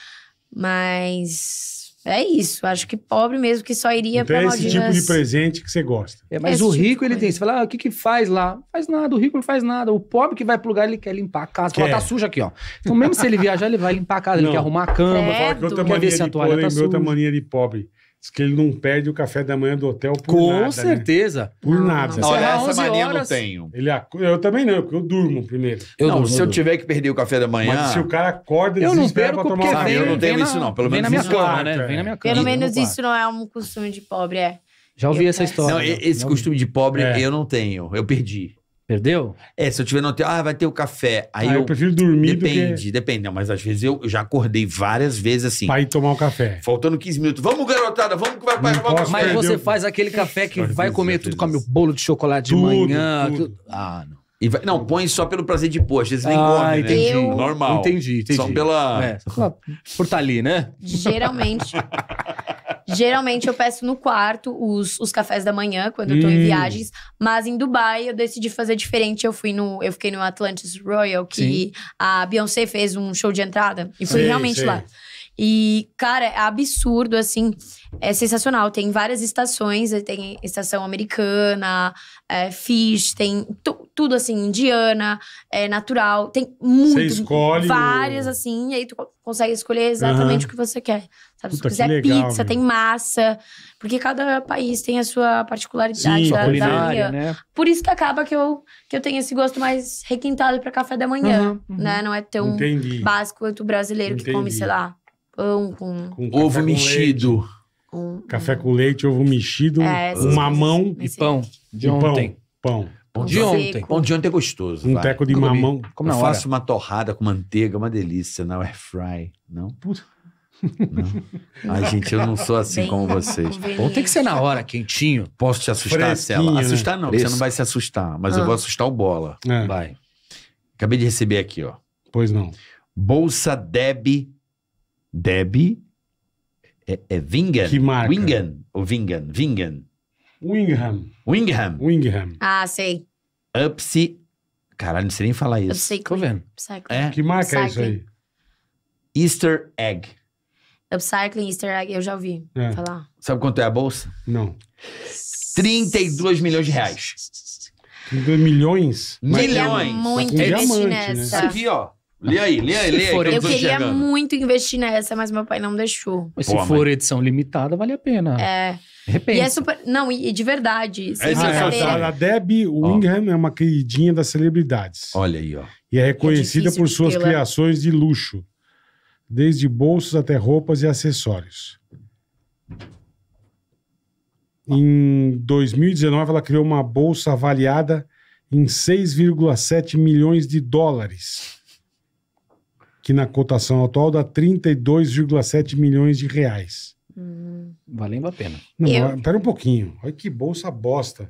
Mas é isso. Acho que pobre mesmo que só iria então, para Maldivas. É esse tipo de presente que você gosta. É, mas esse o tipo rico tipo ele tem. Você fala, ah, o que que faz lá? Faz nada. O rico não faz nada. O pobre que vai pro lugar ele quer limpar a casa. Quer. Fala, tá suja aqui, ó. Então mesmo se ele viajar ele vai limpar a casa, não. ele quer arrumar a cama, é, fala, que então, outra quer ver se a toalha tá suja. outra mania de pobre. Diz que ele não perde o café da manhã do hotel por Com nada. Com né? certeza. Né? Por nada. Não, olha, essa mania horas... eu não tenho. Ele ac... Eu também não, porque eu durmo primeiro. Eu não, durmo, se eu tiver que perder o café da manhã. Mas se o cara acorda, eu não perco pra tomar café. Eu não tenho isso, não. Pelo menos na minha cama, né? Vem na minha cama. Pelo menos isso não é um costume de pobre, é. Já ouvi eu essa história. Não, esse não costume de pobre é. eu não tenho, eu perdi. Perdeu? É, se eu tiver no ah, vai ter o café. Aí ah, eu, eu, prefiro dormir Depende, que... depende. Não, mas às vezes eu, já acordei várias vezes assim. Vai tomar o um café. Faltando 15 minutos. Vamos, garotada, vamos que vai pagar o Mas você faz aquele café que vai comer tudo, come o bolo de chocolate tudo, de manhã. Tudo. Tudo. Ah, não. E vai, não, põe só pelo prazer de pôr, às vezes nem ah, né? entendi. Né? Normal. Entendi, entendi. Só pela... É, só pela... por estar tá ali, né? Geralmente. Geralmente eu peço no quarto os, os cafés da manhã, quando eu tô em hum. viagens. Mas em Dubai eu decidi fazer diferente. Eu fui no. Eu fiquei no Atlantis Royal, que a Beyoncé fez um show de entrada. E fui realmente lá. E, cara, é absurdo, assim. É sensacional. Tem várias estações. Eh, tem estação americana, é, fish, tem tudo, assim, indiana, é, natural. Tem muito. Você escolhe várias, o... assim. E aí tu consegue escolher exatamente uhum. o que você quer. Sabe? Puta, Se tu quiser legal, pizza, meu. tem massa. Porque cada país tem a sua particularidade Sim, da, da né? Por isso que acaba que eu, que eu tenho esse gosto mais requintado para café da manhã, né? uhum, uhum. né? Não é tão Entendi. básico quanto o brasileiro Entendi. que come, sei lá pão com, com ovo mexido. café com leite, ovo mexido, é, mamão assim, e pão. De ontem. Pão. Pão de ontem. Pão de ontem é gostoso. Um vai. teco de mamão. Como Eu faço uma torrada com manteiga, uma delícia na air fry, não? Puta. Não. Ai, gente, eu não sou assim Bem, como vocês. Ou tem que ser na hora, quentinho. Posso te assustar, Cela? Né? Assustar não, você não vai se assustar, mas ah. eu vou assustar o bola. É. Vai. Acabei de receber aqui, ó. Pois não. Bolsa Deb Debbie. É, é Vingan? Que marca? Wingan. Ou Vingan? Vingan. Wingham. Wingham. Wingham. Ah, sei. Upsi. Caralho, não sei nem falar isso. Upcycling. Tô vendo. Upcycling. É. Que marca é isso aí? Easter Egg. Upcycling, Easter Egg, eu já ouvi é. falar. Sabe quanto é a bolsa? Não. 32 milhões de reais. 32 milhões? É milhões. é muito é diamante, né? nessa. Né? Aqui, ó. Lê aí, lê aí, lê aí. Que eu, eu queria chegando. muito investir nessa, mas meu pai não deixou. Mas se Pô, for mãe. edição limitada, vale a pena. É. Repente. E é super. Não, e de verdade. É é. A Deb Wingham é uma queridinha das celebridades. Olha aí, ó. E é reconhecida é por suas é criações de luxo, desde bolsos até roupas e acessórios. Em 2019, ela criou uma bolsa avaliada em 6,7 milhões de dólares que na cotação atual dá 32,7 milhões de reais. Hum. Valendo a pena. Não, eu... Pera um pouquinho. Olha que bolsa bosta.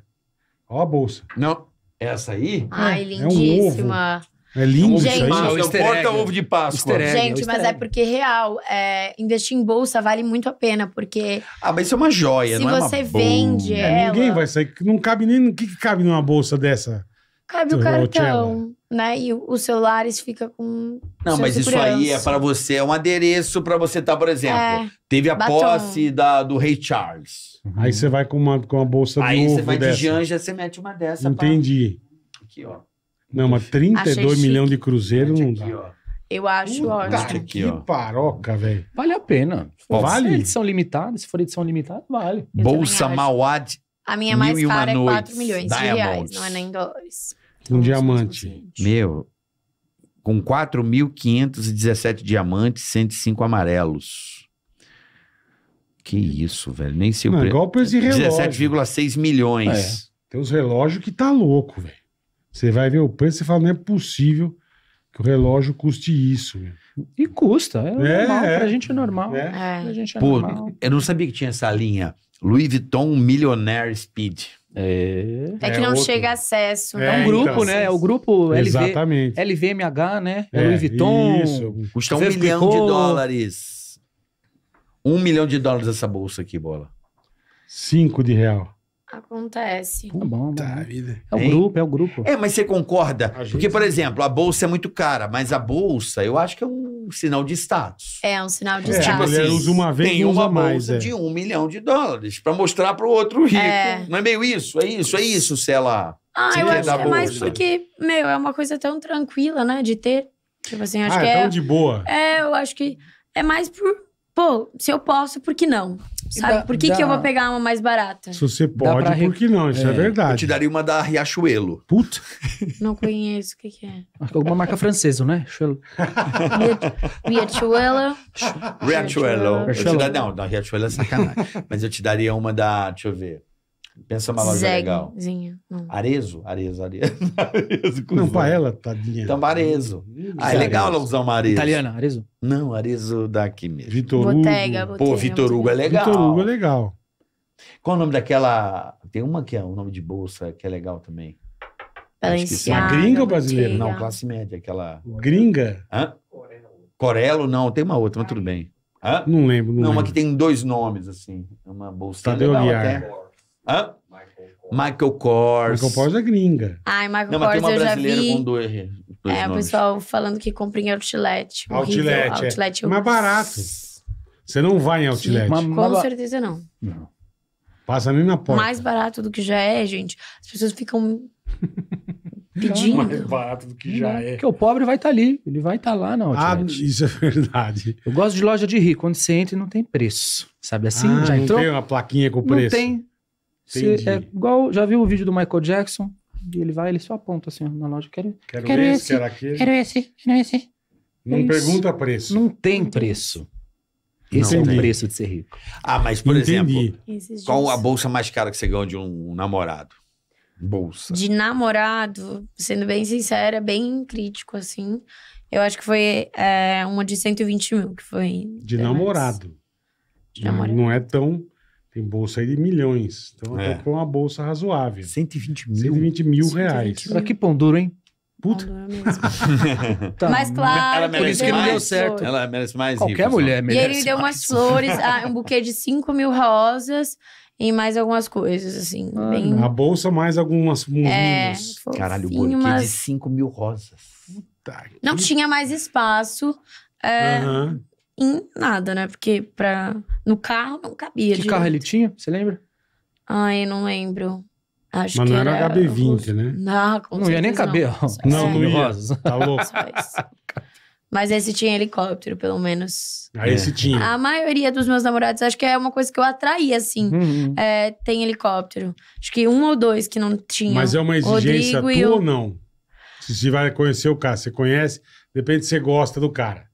Olha a bolsa. Não, essa aí? Ai, é, lindíssima. É um é lindo gente, isso aí. Mas, não porta ovo de Páscoa. Egg, gente, é mas é porque real, é, investir em bolsa vale muito a pena, porque... Ah, mas isso é uma joia, não é Se você vende é, ela... ninguém vai sair... Não cabe nem... O que, que cabe numa bolsa dessa? cabe o cartão, né? E o celular isso fica com. Não, mas isso aí é para você, é um adereço para você estar, tá, por exemplo. É, teve a batom. posse da, do Rei Charles. Uhum. Aí você vai com uma, com uma bolsa do Aí você vai dessa. de Janja, você mete uma dessa. Entendi. Pra... Aqui, ó. Não, mas 32 milhões de cruzeiro não dá. Eu acho ó. ótimo. Que ó. paroca, velho. Vale a pena. Pode vale? for edição limitada, se for edição limitada, vale. Eu Bolsa Mauad. A minha mais cara é 4 milhões Diamonds. de reais, não é nem dólares um então, diamante. Meu, com 4.517 diamantes, 105 amarelos. Que isso, velho. Nem sei o preço. igual preço de relógio. 17,6 milhões. É. Tem uns relógios que tá louco, velho. Você vai ver o preço e fala, não é possível que o relógio custe isso. velho. E custa. É, é normal. É. Pra gente é normal. É. Pra gente é Pô, normal. eu não sabia que tinha essa linha. Louis Vuitton Millionaire Speed. É, é que é não outro. chega acesso. É, né? é um então. grupo, então, né? É o grupo LV, LVMH, né? É, é, Louis Vuitton. Isso. Custa um milhão de dólares. Um milhão de dólares essa bolsa aqui, bola. Cinco de real. Acontece. Tá bom, tá, vida. É o hein? grupo, é o grupo. É, mas você concorda? Porque, por exemplo, a bolsa é muito cara, mas a bolsa eu acho que é um sinal de status. É, um sinal de é, status. Tipo assim, usa uma vez tem uma bolsa mais, é. de é. um milhão de dólares para mostrar para o outro rico. É. Não é meio isso? É isso, é isso, sei lá. Ah, eu acho que é mais porque, meu, é uma coisa tão tranquila, né, de ter. Tipo assim, acho ah, é que é. tão de boa. É, eu acho que é mais por pô, se eu posso, por que não? Sabe? Dá, por que, dá. que eu vou pegar uma mais barata? Se você pode, por que não? Isso é. é. verdade. Eu te daria uma da Riachuelo. Puta. Não conheço o que, que é. Alguma marca francesa, né? Riachuelo. Riachuelo. Riachuelo. Não, da Riachuelo é sacanagem. Mas eu te daria uma da. Deixa eu ver. Pensa uma loja Zeguinha. legal. Não. Hum. Arezo? Arezo, Arezo. Arezo Não, paella, tadinha. Tambarezo. Então, ah, é legal ela usar uma Arezo. Italiana, Arezo? Não, Arezo daqui mesmo. Vitor Hugo. Botega, Botega. Pô, Vitor Hugo é legal. Vitor Hugo é legal. Qual o nome daquela... Tem uma que é o um nome de bolsa que é legal também. Balenciaga. Gringa ou brasileira? Não, classe média, aquela... Gringa? Hã? Corelo, não. Tem uma outra, mas tudo bem. Hã? Não lembro. Não, não lembro. uma que tem dois nomes, assim. Uma bolsa Tadeu legal Liar. até. Hã? Michael Kors. Michael Kors é gringa. Ai, Michael Não, Kors eu já vi. Dois, dois é, nomes. o pessoal falando que compra em outlet. Outlet, é. outlet Mais barato. Você não vai em outlet. Com certeza não. Não. Passa nem na porta. Mais barato do que já é, gente. As pessoas ficam pedindo. Mais barato do que já não, né? é. Porque o pobre vai estar tá ali. Ele vai estar tá lá na ah, outlet. Ah, isso é verdade. Eu gosto de loja de rico. Quando você entra, não tem preço. Sabe assim? Ah, já não entrou? Não tem uma plaquinha com preço. Não tem é igual, já viu o vídeo do Michael Jackson? ele vai, ele só aponta assim na loja. Quero, quero, quero esse, esse, quero aquele. Quero esse, quero esse. Não é pergunta preço. Não tem preço. Esse é o preço de ser rico. Ah, mas por Entendi. exemplo, qual a bolsa mais cara que você ganhou de um namorado? Bolsa. De namorado, sendo bem sincera, bem crítico, assim. Eu acho que foi é, uma de 120 mil, que foi. De namorado. De não, namorado. Não é tão. Tem bolsa aí de milhões. Então é. até é uma bolsa razoável. 120 mil. 120 mil 120 reais. Pra que pão duro, hein? Puta. tá. Mas claro, ela merece que não deu certo. Ela merece mais. Qualquer rico, mulher só. merece. E ele me deu umas flores, ah, um buquê de 5 mil rosas e mais algumas coisas, assim. Ah, bem... A bolsa, mais algumas é, Caralho, um buquê umas... de 5 mil rosas. Puta, não que... tinha mais espaço. É, uhum em nada, né? Porque pra... no carro não cabia. Que direito. carro ele tinha? Você lembra? Ai, não lembro. Acho Mas não era, era HB20, né? Não, com não ia nem caber. Não, não, não ia. Tá louco. Mas esse tinha helicóptero, pelo menos. Ah, esse é. tinha. A maioria dos meus namorados, acho que é uma coisa que eu atraí, assim. Uhum. É, tem helicóptero. Acho que um ou dois que não tinha Mas é uma exigência Rodrigo tua eu... ou não? Se você vai conhecer o cara, você conhece, depende se você gosta do cara.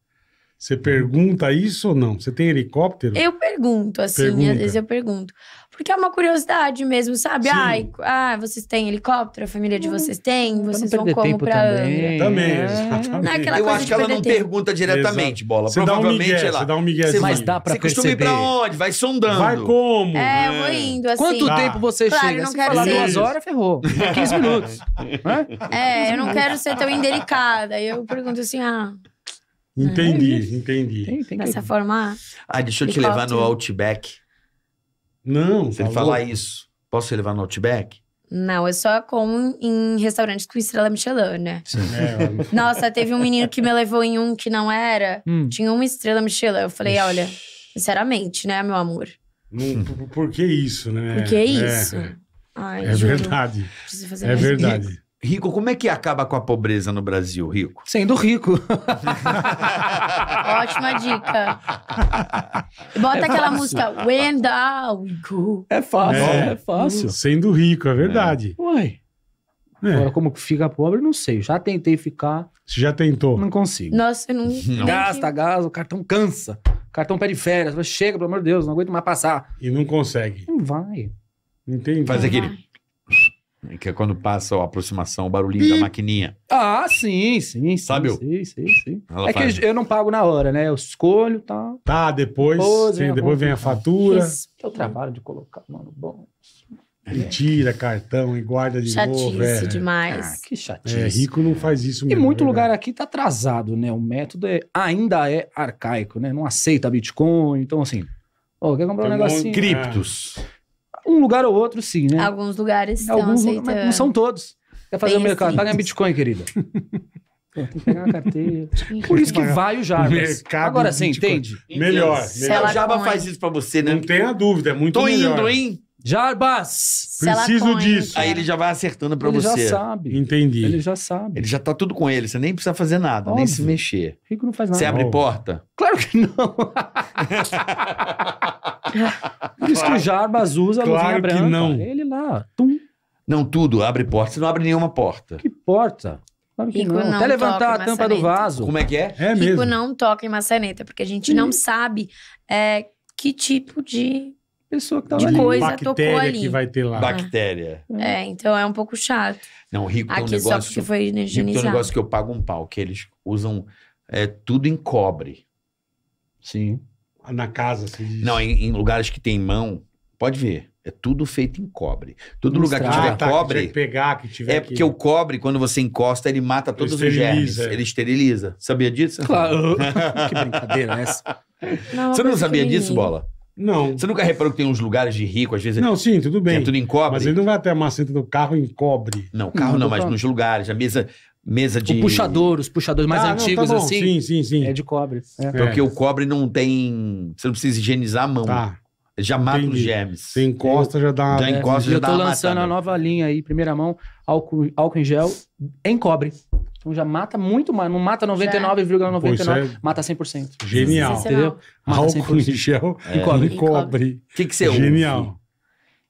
Você pergunta isso ou não? Você tem helicóptero? Eu pergunto, assim, Pergunta. às vezes eu pergunto. Porque é uma curiosidade mesmo, sabe? Ai, ah, vocês têm helicóptero? A família de hum. vocês tem? Vocês vão como pra também. Também, é. exatamente. é Eu acho que ela não tempo. pergunta diretamente, Exato. bola. Você Provavelmente migué, ela. você dá um miguezinho. Mas dá pra você costuma ir para pra onde? Vai sondando. Vai como? É, eu vou é. indo, assim. Quanto Tá. tempo você Claro, chega? não Se assim quero falar ser- duas horas, ferrou. 15 minutos. É, eu não quero ser tão indelicada. Aí eu pergunto assim, ah, Uhum. Entendi, entendi. Tem, tem Vai que... se formar? Ah, deixa eu te levar no Outback. Não, Se tá falar isso, posso te levar no Outback? Não, eu é só como em restaurantes com estrela Michelin, né? Sim. É, Nossa, teve um menino que me levou em um que não era. Hum. Tinha uma estrela Michelin. Eu falei, olha, sinceramente, né, meu amor? por, que isso, né? Por que é. isso? É, Ai, é verdade. É verdade. Rico, como é que acaba com a pobreza no Brasil, Rico? Sendo rico. Ótima dica. Bota é aquela fácil. música When Go. É fácil, é, é fácil. Sendo rico, é verdade. É. Uai. É. Agora, como fica pobre, não sei. Já tentei ficar. Você já tentou? Não consigo. Nossa, eu não. não. Gasta, gasta, o cartão cansa. O cartão pede férias. Chega, pelo amor de Deus, não aguento mais passar. E não consegue. Não vai. Entendi. Faz aquele. Vai. Que é quando passa a aproximação, o barulhinho da maquininha. Ah, sim, sim. Sabe? Sim, sim, sim. É faz. que eu não pago na hora, né? Eu escolho e tá. tal. Tá, depois. Depois, sim, depois vem a fatura. É o trabalho de colocar, mano. Bom. Ele tira cartão e guarda de Chatice novo. Chatice é. demais. Ah, que chatice. É, rico não faz isso mesmo. E muito é lugar aqui tá atrasado, né? O método é, ainda é arcaico, né? Não aceita Bitcoin. Então, assim, oh, quer comprar um negocinho? Criptos. É. Um lugar ou outro, sim, né? Alguns lugares é, estão Alguns, aceitando. Mas não são todos. Quer fazer o o mercado? Assim. Paga em Bitcoin, querida. tem que pegar uma carteira. Por isso que vai o Jarbas. Agora sim, entende? Melhor. melhor. Se o Java faz isso pra você, né? Não tenha dúvida, é muito Tô melhor. Tô indo, hein? Jarbas! Preciso disso. Aí ele já vai acertando pra ele você. Ele já sabe. Entendi. Ele já sabe. Ele já tá tudo com ele. Você nem precisa fazer nada, Óbvio. nem se mexer. Rico não faz nada. Você abre porta? Claro que não. Por isso claro. que o Jarbas usa claro a luzinha branca. Que não. Ele lá, tum. Não tudo, abre porta. Você não abre nenhuma porta. Que porta? Claro que não. não. Até levantar a tampa maçaneta. do vaso. Como é que é? É Rico mesmo. não toca em maçaneta, porque a gente Sim. não sabe é, que tipo de pessoa que tava de ali. coisa bactéria tocou ali. que vai ter lá. Bactéria. É, então é um pouco chato. Não, Rico tem é um Aqui só negócio. porque foi Rico tem é um negócio que eu pago um pau, que eles usam é, tudo em cobre. Sim. Na casa, se diz. Não, em, em lugares que tem mão, pode ver. É tudo feito em cobre. Todo lugar que tiver tá, cobre. Que tiver que cobre. pegar, que tiver É porque o cobre, quando você encosta, ele mata todos os germes. é. Ele esteriliza. Sabia disso? Claro. que brincadeira é essa? Não, Você não sabia disso, Bola? Não. Você nunca reparou que tem uns lugares de rico, às vezes. Não, sim, tudo é bem. É tudo em cobre. Mas ele não vai até a maceta do carro em cobre. Não, carro não, não mas nos lugares, a mesa, mesa de. O puxador, os puxadores mais ah, antigos, não, tá assim. Sim, sim, sim. É de cobre. É. Porque é. o cobre não tem. Você não precisa higienizar a mão. Tá. Já mata Entendi. os germes. Você encosta, já dá. Já encosta, é, já eu dá. Eu tô lançando a nova linha aí, primeira mão, álcool, álcool em gel em cobre. Então já mata muito mais. Não mata 99,99, é... mata 100%. Genial. Entendeu? Mata Álcool em gel é. e cobre. cobre. O que, que você ouve? Genial.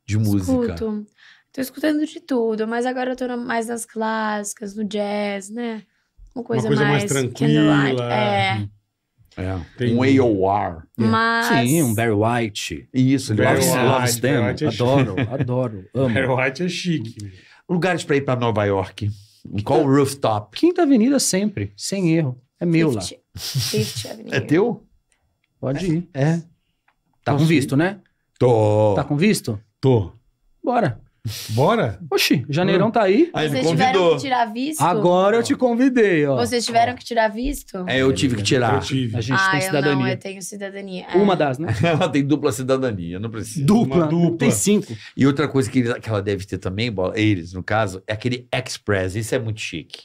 De música. Escuto. Tô escutando de tudo, mas agora eu tô mais nas clássicas, no jazz, né? Uma coisa, Uma coisa mais, mais tranquila. É. é um AOR. É. Mas... Sim, um Barry White. Isso, ele Barry White, Love é Adoro, adoro. Amo. Barry White é chique. Lugares para ir para Nova York qual então, rooftop? Quinta Avenida sempre, sem erro. É meu lá. Fifth É teu? Pode é. ir. É. Tá Posso com visto, ir? né? Tô. Tá com visto? Tô. Bora. Bora? Oxi, janeirão tá aí. Aí Vocês tiveram que tirar visto? Agora eu te convidei, ó. Vocês tiveram que tirar visto? É, eu tive que tirar. Eu tive. A gente ah, tem eu não, cidadania. eu tenho cidadania. É. Uma das, né? Ela tem dupla cidadania, não precisa. Dupla. Uma dupla. Tem cinco. E outra coisa que, eles- que ela deve ter também, bola, eles no caso, é aquele Express. Isso é muito chique.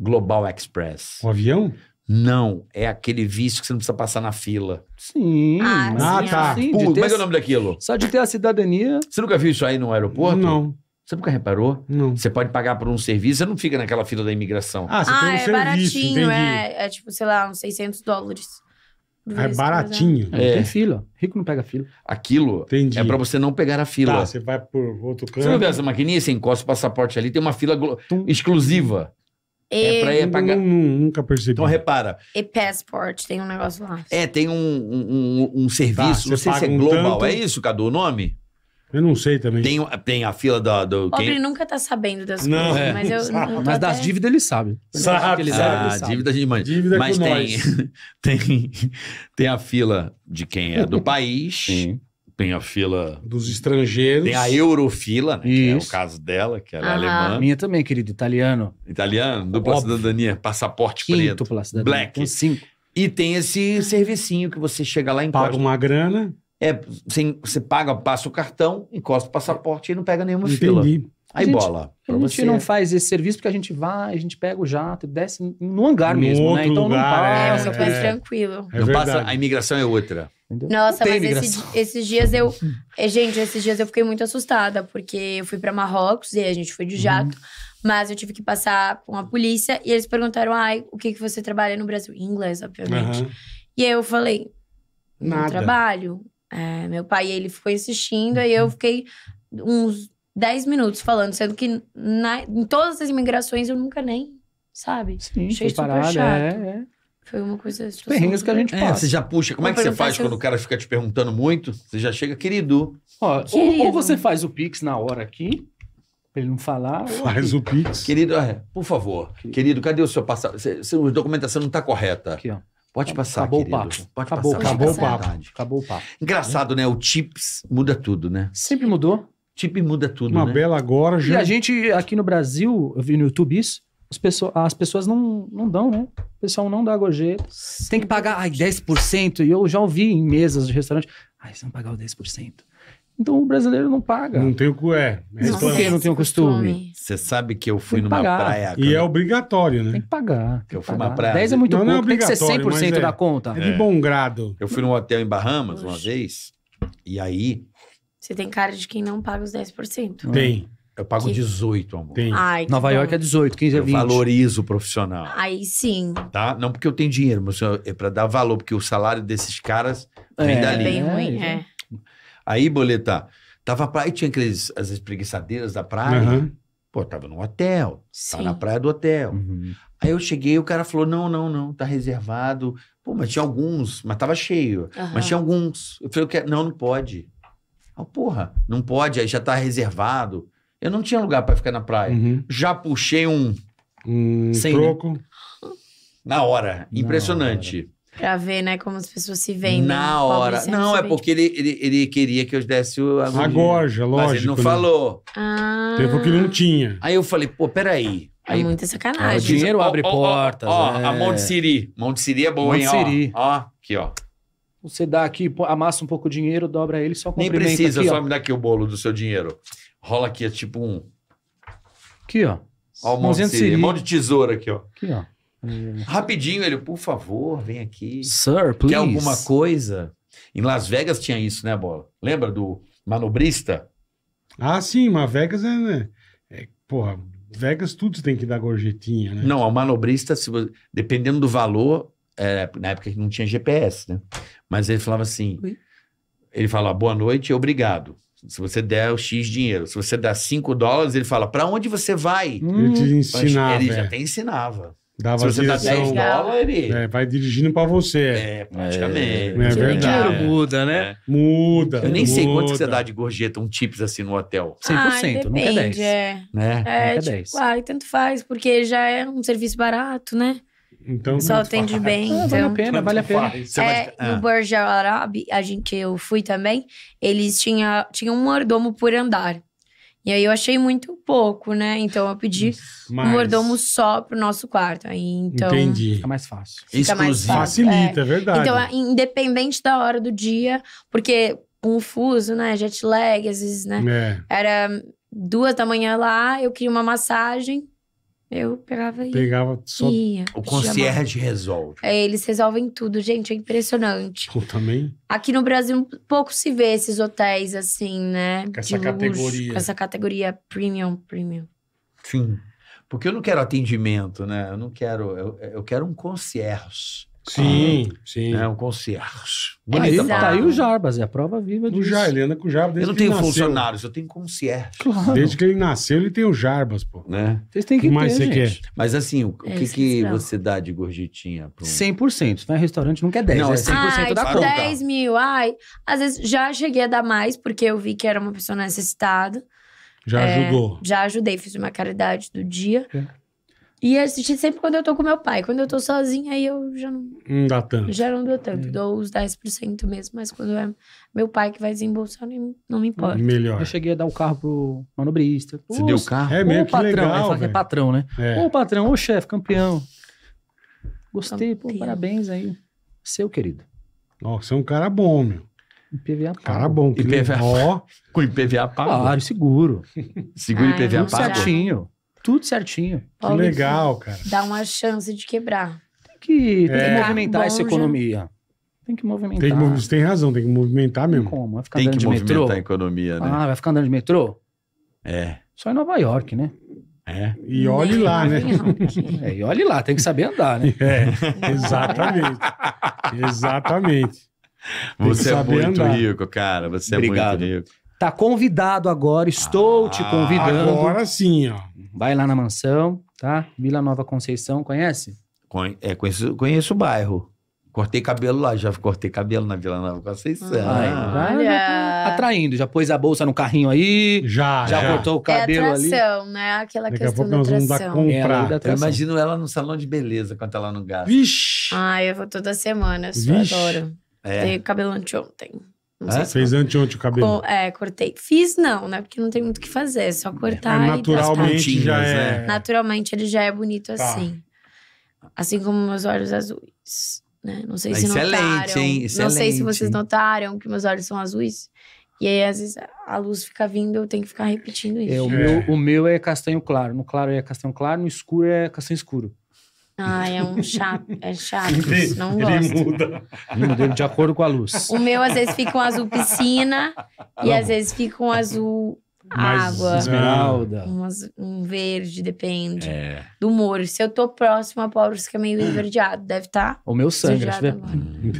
Global Express. Um avião? Não, é aquele vício que você não precisa passar na fila. Sim. Ah, ah sim, tá. Sim, Pô, como é que é o nome daquilo? Só de ter a cidadania. Você nunca viu isso aí no aeroporto? Não. Você nunca reparou? Não. Você pode pagar por um serviço, você não fica naquela fila da imigração. Ah, você ah, tem um é serviço, baratinho, é, é tipo, sei lá, uns 600 dólares. Ah, é baratinho. É. Não tem fila. Rico não pega fila. Aquilo Entendi. é pra você não pegar a fila. Tá, você vai por outro canto. Você não vê essa maquininha? Você encosta o passaporte ali, tem uma fila Tum. exclusiva. É pra ir pagar. Nunca percebi. Então repara. E Passport, tem um negócio lá. É, tem um, um, um, um serviço, tá, não sei se é um global. Tanto... É isso, Cadu, o nome? Eu não sei também. Tem, tem a fila da. Do, Pobre quem... nunca tá sabendo das não, coisas, é. mas eu. Não mas até... das dívidas ele sabe. Sabe. Ele sabe, ah, ele sabe. Dívida de mãe. Dívida mas tem, tem, tem a fila de quem é do país. Sim tem a fila dos estrangeiros. Tem a eurofila, né, que é o caso dela, que era é ah, alemã. Minha também, querido, italiano. Italiano, dupla Óbvio. cidadania, passaporte Quinto preto. Dupla cidadania. Black. Tem cinco. E tem esse servicinho que você chega lá e encosta. Paga uma grana. É, você, você paga, passa o cartão, encosta o passaporte e não pega nenhuma Entendi. fila. Aí a gente, bola. A gente você. não faz esse serviço porque a gente vai, a gente pega o jato, desce no hangar no mesmo, né? Então lugar, não passa. É, é. mais é, tranquilo. É não passa, a imigração é outra. Entendeu? Nossa, mas esse, esses dias eu. É, gente, esses dias eu fiquei muito assustada, porque eu fui para Marrocos e a gente foi de uhum. jato. Uhum. Mas eu tive que passar com a polícia e eles perguntaram: ai, o que, que você trabalha no Brasil? Em inglês, obviamente. Uhum. E aí eu falei: Nada. não trabalho. É, meu pai, ele ficou insistindo, aí eu uhum. fiquei uns 10 minutos falando, sendo que na, em todas as imigrações eu nunca nem, sabe? Sim, Achei super parada, chato. É, é. Foi uma coisa. Perrengues que a gente é, passa. É, você já puxa. Como é que você faz quando eu... o cara fica te perguntando muito? Você já chega, querido. Ó, querido. Ou, ou, você faz o Pix na hora aqui, pra ele não falar. Faz o Pix. Querido, é, por favor. Querido. querido cadê o seu passado? Sua documentação não tá correta. Aqui, ó. Pode passar, acabou querido. O papo. Pode acabou, passar. Acabou, acabou o papo. Acabou o papo. Engraçado, né? O chips muda tudo, né? Sempre mudou. Chip muda tudo. Uma né? bela agora já. E a gente, aqui no Brasil, eu vi no YouTube isso, as pessoas, as pessoas não, não dão, né? O pessoal não dá gorjeta. Tem que pagar ai, 10%. E eu já ouvi em mesas de restaurante: ai, você não pagar o 10%. Então o brasileiro não paga. Não tem o que é. Por é que não tem o costume? Você sabe que eu fui numa praia. praia. E é obrigatório, né? Tem que pagar. Tem eu fui numa praia. 10 é muito não, pouco, não é tem que ser 100% é, da conta. É de bom grado. Eu fui num hotel em Bahamas, Oxi. uma vez, e aí você tem cara de quem não paga os 10%. Tem. Eu pago que... 18, amor. Tem. Ai, Nova bom. York é 18, 15 é 20. Eu valorizo o profissional. Aí sim. Tá? Não porque eu tenho dinheiro, mas é para dar valor, porque o salário desses caras é, vem dali. É bem ruim, é. é. Aí, Boleta, tava praia e tinha aqueles, as espreguiçadeiras da praia. Uhum. Pô, tava no hotel. Sim. Tava na praia do hotel. Uhum. Aí eu cheguei e o cara falou: não, não, não, tá reservado. Pô, mas tinha alguns, mas tava cheio. Uhum. Mas tinha alguns. Eu falei: não, não pode. Oh, porra, não pode, aí já tá reservado. Eu não tinha lugar para ficar na praia. Uhum. Já puxei um. Um né? troco. Na hora. Impressionante. Na hora. Pra ver, né, como as pessoas se vendem. Né? Na hora. Não, é porque ele, ele, ele, queria que eu desse o, a, a gorja, lógico. Mas ele não né? falou. Ah. Teve que não tinha. Aí eu falei, pô, peraí. É aí, é muita sacanagem. o ah, dinheiro abre oh, portas. Ó, oh, oh, é. a Monte Siri. Monte Siri é boa, Monte hein? Siri. Ó, ó, aqui, ó. Você dá aqui, amassa um pouco de dinheiro, dobra ele, só Nem precisa, aqui, só ó. me dá aqui o bolo do seu dinheiro. Rola aqui, é tipo um... Aqui, ó. Ó, mão de, é mão de tesoura aqui, ó. Aqui, ó. Rapidinho, ele, por favor, vem aqui. Sir, please. Quer alguma coisa? Em Las Vegas tinha isso, né, Bola? Lembra do manobrista? Ah, sim, mas Vegas é, né? é porra, Vegas tudo tem que dar gorjetinha, né? Não, o manobrista, se você, dependendo do valor, é, na época que não tinha GPS, né? Mas ele falava assim: Ui. ele fala boa noite e obrigado. Se você der o X dinheiro, se você der 5 dólares, ele fala: para onde você vai? Hum. ele te ensinava. Ele já é. até ensinava. Dava se você direção, dá 10 dólares. É, vai dirigindo para você. É, praticamente. É, é verdade. O dinheiro muda, né? É. Muda. Eu nem muda. sei quanto você dá de gorjeta, um tips assim no hotel. 100%, Ai, depende, nunca é 10. É, né? é, nunca é tipo, 10. Uai, tanto faz, porque já é um serviço barato, né? Então, só atende bem. Ah, então. Vale a então. pena, vale a pena. É, ah. No Burj Al Arab, a gente, eu fui também, eles tinham tinha um mordomo por andar. E aí eu achei muito pouco, né? Então eu pedi Mas... um mordomo só pro nosso quarto. Aí, então, Entendi. Fica mais fácil. Fica Mais fácil, Facilita, é. é verdade. Então, é, independente da hora do dia, porque confuso, um fuso, né? Jet lag, às vezes, né? É. Era duas da manhã lá, eu queria uma massagem. Eu pegava e Pegava só. ia. O concierge resolve. É, eles resolvem tudo, gente, é impressionante. Pô, também? Aqui no Brasil pouco se vê esses hotéis assim, né? Com essa categoria. Com essa categoria premium, premium. Sim. Porque eu não quero atendimento, né? Eu não quero. Eu, eu quero um concierge. Sim, ah, sim. É um concierge. Bonita é, tá aí o Jarbas, é a prova viva disso. O Jar, ele anda com o Jarbas desde Eu não tenho funcionários, eu tenho concierge. Claro. Desde que ele nasceu, ele tem o Jarbas, pô. Né? Vocês têm que, que mais ter, você gente. quer? Mas assim, o, é que, que você dá de gorjetinha? Pro... 100%. Não é restaurante, nunca é 10, não, né? é 100% ai, da tipo, conta. 10 mil, ai. Às vezes já cheguei a dar mais, porque eu vi que era uma pessoa necessitada. Já é, ajudou. Já ajudei, fiz uma caridade do dia. É. E é assistir sempre quando eu tô com meu pai. Quando eu tô sozinha, aí eu já não. Não dá tanto. Já não dou tanto. Hum. Dou os 10% mesmo, mas quando é meu pai que vai desembolsar, não, não me importa. Melhor. Eu cheguei a dar o carro pro manobrista. Você deu o carro? É mesmo, que patrão. Legal, Ele que é patrão, né? É. Ô, patrão, ô chefe, campeão. Gostei, campeão. pô, parabéns aí. Seu, querido. Ó, você é um cara bom, meu. IPVA pago. Cara bom, que IPVA... Ó. Com IPVA pago. Claro, seguro. seguro Ai, IPVA pago. Certinho. Tudo certinho. legal, cara. Dá uma chance de quebrar. Tem que, tem é. que movimentar tá Bom, essa economia. Tem que movimentar. Tem você tem razão, tem que movimentar mesmo. Tem como? Vai ficar tem andando de metrô? Tem que movimentar a economia, né? Ah, vai ficar andando de metrô? É. Só em Nova York, né? É. E olhe lá, né? É, e olhe lá, tem que saber andar, né? É, exatamente. exatamente. você é muito andar. rico, cara. Você Obrigado. é muito rico. Tá convidado agora, estou ah, te convidando. Agora sim, ó vai lá na mansão, tá? Vila Nova Conceição, conhece? é, conheço, conheço o bairro. Cortei cabelo lá, já cortei cabelo na Vila Nova Conceição. Ah. Tá olha. Já atraindo, já pôs a bolsa no carrinho aí. Já, já. Já cortou o é cabelo é atração, ali. né? Aquela Daqui questão a pouco da nós vamos É, eu imagino ela no salão de beleza, quando ela tá não gasta. Vixe! Ai, eu vou toda semana, eu adoro. É. Dei cabelo ontem. É? Fez anteontem o cabelo? é, cortei. Fiz não, né? Porque não tem muito o que fazer, é só é. cortar é, naturalmente já é. Né? Naturalmente ele já é bonito tá. assim. Assim como meus olhos azuis. Né? Não sei se excelente, notaram. Hein? Excelente. Não sei se vocês notaram que meus olhos são azuis. E aí, às vezes, a luz fica vindo, eu tenho que ficar repetindo isso. É, o, é. meu, o meu é castanho claro. No claro é castanho claro, no escuro é castanho escuro. Ah, é um chato, é chato, ele, não gosto. Ele muda. Ele muda de acordo com a luz. O meu às vezes fica um azul piscina e às vezes fica um azul Mais água. Esmeralda. Um, um, verde, depende é. do humor. Se eu tô próximo a pobre, fica meio verdeado, deve estar. Tá o meu sangue,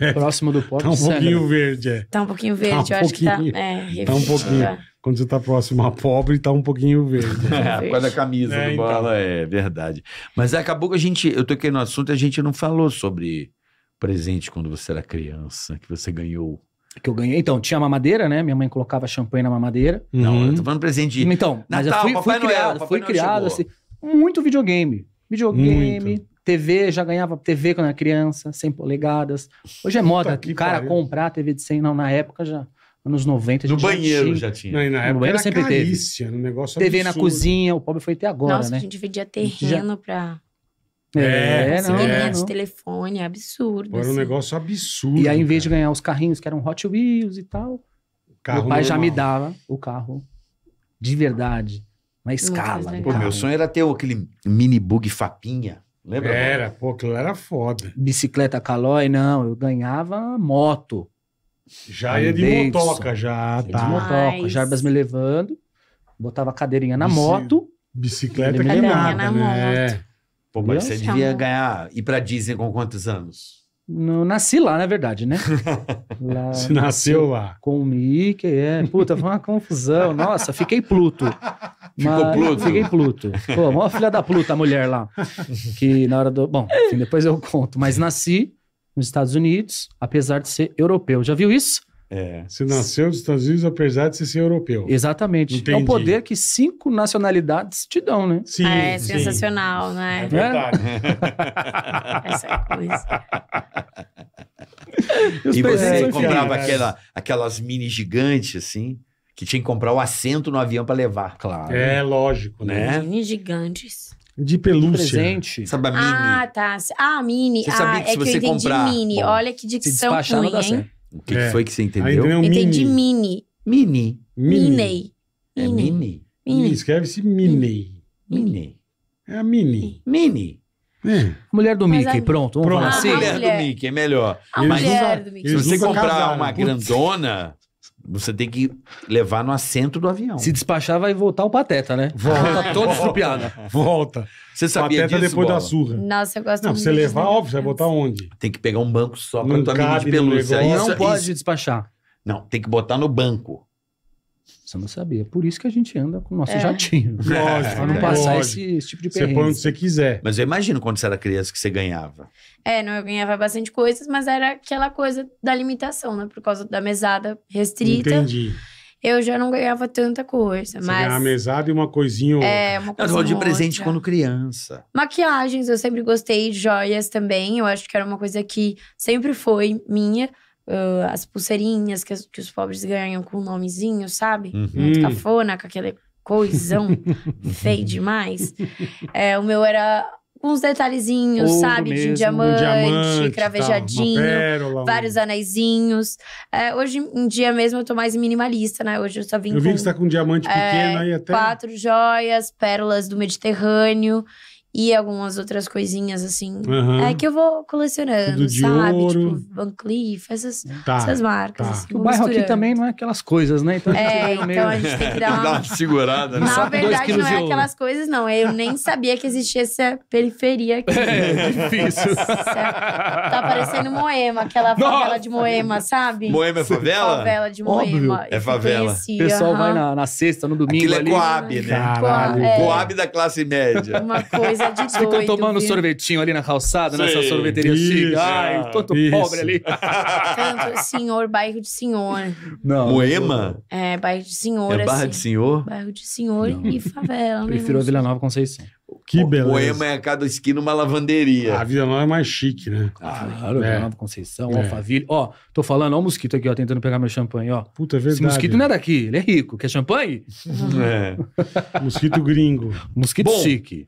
é. próximo do pobre, Tá um pouquinho verde, é. Tá um pouquinho verde, tá um eu pouquinho. acho que tá. É, tá um pouquinho. Tá quando você está próximo a pobre, está um pouquinho verde. É, por causa da camisa é, do então. bola, é verdade. Mas acabou que a gente, eu toquei no assunto e a gente não falou sobre presente quando você era criança, que você ganhou. Que eu ganhei. Então, tinha mamadeira, né? Minha mãe colocava champanhe na mamadeira. Não, uhum. eu tô uhum. falando presente de. Então, mas eu fui, fui criado, fui criado assim. Muito videogame. Videogame, muito. TV, já ganhava TV quando era criança, 100 polegadas. Hoje é moda o cara pariu. comprar TV de 100, não, na época já. Anos 90 No banheiro já tinha. Não, na época banheiro era sempre carícia, teve. Um negócio TV absurdo. na cozinha, o pobre foi até agora, Nossa, né? a gente dividia terreno já... pra... É, é, não, é, de telefone, absurdo. Era um assim. negócio absurdo. E aí, em vez cara. de ganhar os carrinhos que eram Hot Wheels e tal, carro meu pai normal. já me dava o carro de verdade, na escala. Pô, meu sonho era ter aquele mini bug Fapinha. Lembra? Era, pô, aquilo era foda. Bicicleta Calói, não. Eu ganhava moto. Já ia de tá. motoca, já, tá. De motoca, Jarbas me levando, botava a cadeirinha na Bici- moto. Bicicleta Ele que lembra. né? É. Pô, mas você devia ganhar. Ir pra Disney com quantos anos? Não, nasci lá, na verdade, né? Lá Se nasceu lá. com o Mickey, é. Puta, foi uma confusão. Nossa, fiquei Pluto. Ficou Pluto? Fiquei Pluto. Pô, mó filha da Pluto a mulher lá. Que na hora do... Bom, enfim, depois eu conto. Mas nasci, nos Estados Unidos, apesar de ser europeu. Já viu isso? É. Você nasceu nos Estados Unidos, apesar de você ser europeu. Exatamente. É Entendi. É um poder que cinco nacionalidades te dão, né? Sim. É, sensacional, sim. né? É né? verdade. É? a coisa. e você comprava aquela, aquelas mini gigantes, assim? que tinha que comprar o assento no avião para levar. Claro. É, lógico, né? né? Mini gigantes. De pelúcia. Presente. Sabe a ah, Mini? Ah, tá. Ah, Mini. Você sabia ah, que é se é você que eu entendi comprar, Mini. Bom, Olha que dicção ruim, hein? O que, é. foi que você entendeu? Eu entendi Mini. Mini. Mini. É Mini. Mini. Escreve-se Mini. Mini. É a Mini. Mini. É. Mulher do Mickey, a... pronto. Vamos pronto. falar assim? mulher, mulher do Mickey, é melhor. A Mas mulher do Mickey. Se você comprar casaram, uma putz. grandona, você tem que levar no assento do avião. Se despachar, vai voltar o Pateta, né? Volta todo estrupiado. Volta. Você sabia Pateta disso, depois bola? da surra. Nossa, eu gosto Não, você levar, óbvio, você vai botar onde? Tem que pegar um banco só pra tua menina de pelúcia. Não isso, é pode isso. despachar. Não, tem que botar no banco. Você não sabia. Por isso que a gente anda com o nosso é. jatinho. Lógico. Pra não né? passar esse, esse, tipo de perrengue. Você põe onde você quiser. Mas eu imagino quando você era criança que você ganhava. É, não, eu ganhava bastante coisas, mas era aquela coisa da limitação, né? Por causa da mesada restrita. Entendi eu já não ganhava tanta coisa. Você mas... ganhava mesada e uma coisinha ou É, uma coisa. Eu de presente quando criança. Maquiagens, eu sempre gostei, joias também. Eu acho que era uma coisa que sempre foi minha uh, as pulseirinhas que, que, os pobres ganham com o nomezinho, sabe? Uhum. Muito hum. cafona, com aquele coisão feio demais. É, o meu era com uns detalhezinhos, Ouro sabe? Mesmo, de um diamante, diamante cravejadinho, pérola, vários um... anezinhos. É, hoje em dia mesmo eu tô mais minimalista, né? Hoje eu só vim. Eu com, vi que você tá com um diamante é, pequeno é, aí até. Quatro joias, pérolas do Mediterrâneo e algumas outras coisinhas assim. Uhum. É que eu vou colecionando, sabe? Tipo, ouro. Tipo, Van Cleef, essas, tá, essas marcas. Tá. Assim, o bairro aqui também não é aquelas coisas, né? Então, é, então a gente tem que dar uma, uma segurada. Né? Na verdade, não é aquelas coisas, não. Eu nem sabia que existia essa periferia aqui. É, difícil. tá parecendo Moema, aquela Nossa. favela de Moema, sabe? Moema é favela? Favela de Moema. Óbvio. É favela. o pessoal uhum. vai na, na, sexta, no domingo Aquilo é ali. é Coab, né? Caralho. Coab, é. da classe média. Uma coisa coisa é de doido. Ficam tomando viu? sorvetinho ali na calçada, Sei. nessa sorveteria isso, chique. Ai, tanto é. pobre ali. Tanto senhor, bairro de senhor. Não. Moema? É, bairro de senhor. É barra assim. de senhor? Bairro de senhor não. e favela. Né, Prefiro a Vila Nova Conceição. Que beleza. Moema é a cada esquina uma lavanderia. A Vila Nova é mais chique, né? Ah, claro, é. Vila é. Nova Conceição, é. Alphaville. Ó, tô falando, ó o mosquito aqui, ó, tentando pegar meu champanhe, ó. Puta, é verdade. Esse mosquito não é daqui, ele é rico. Quer champanhe? É. mosquito gringo. Mosquito Bom, chique.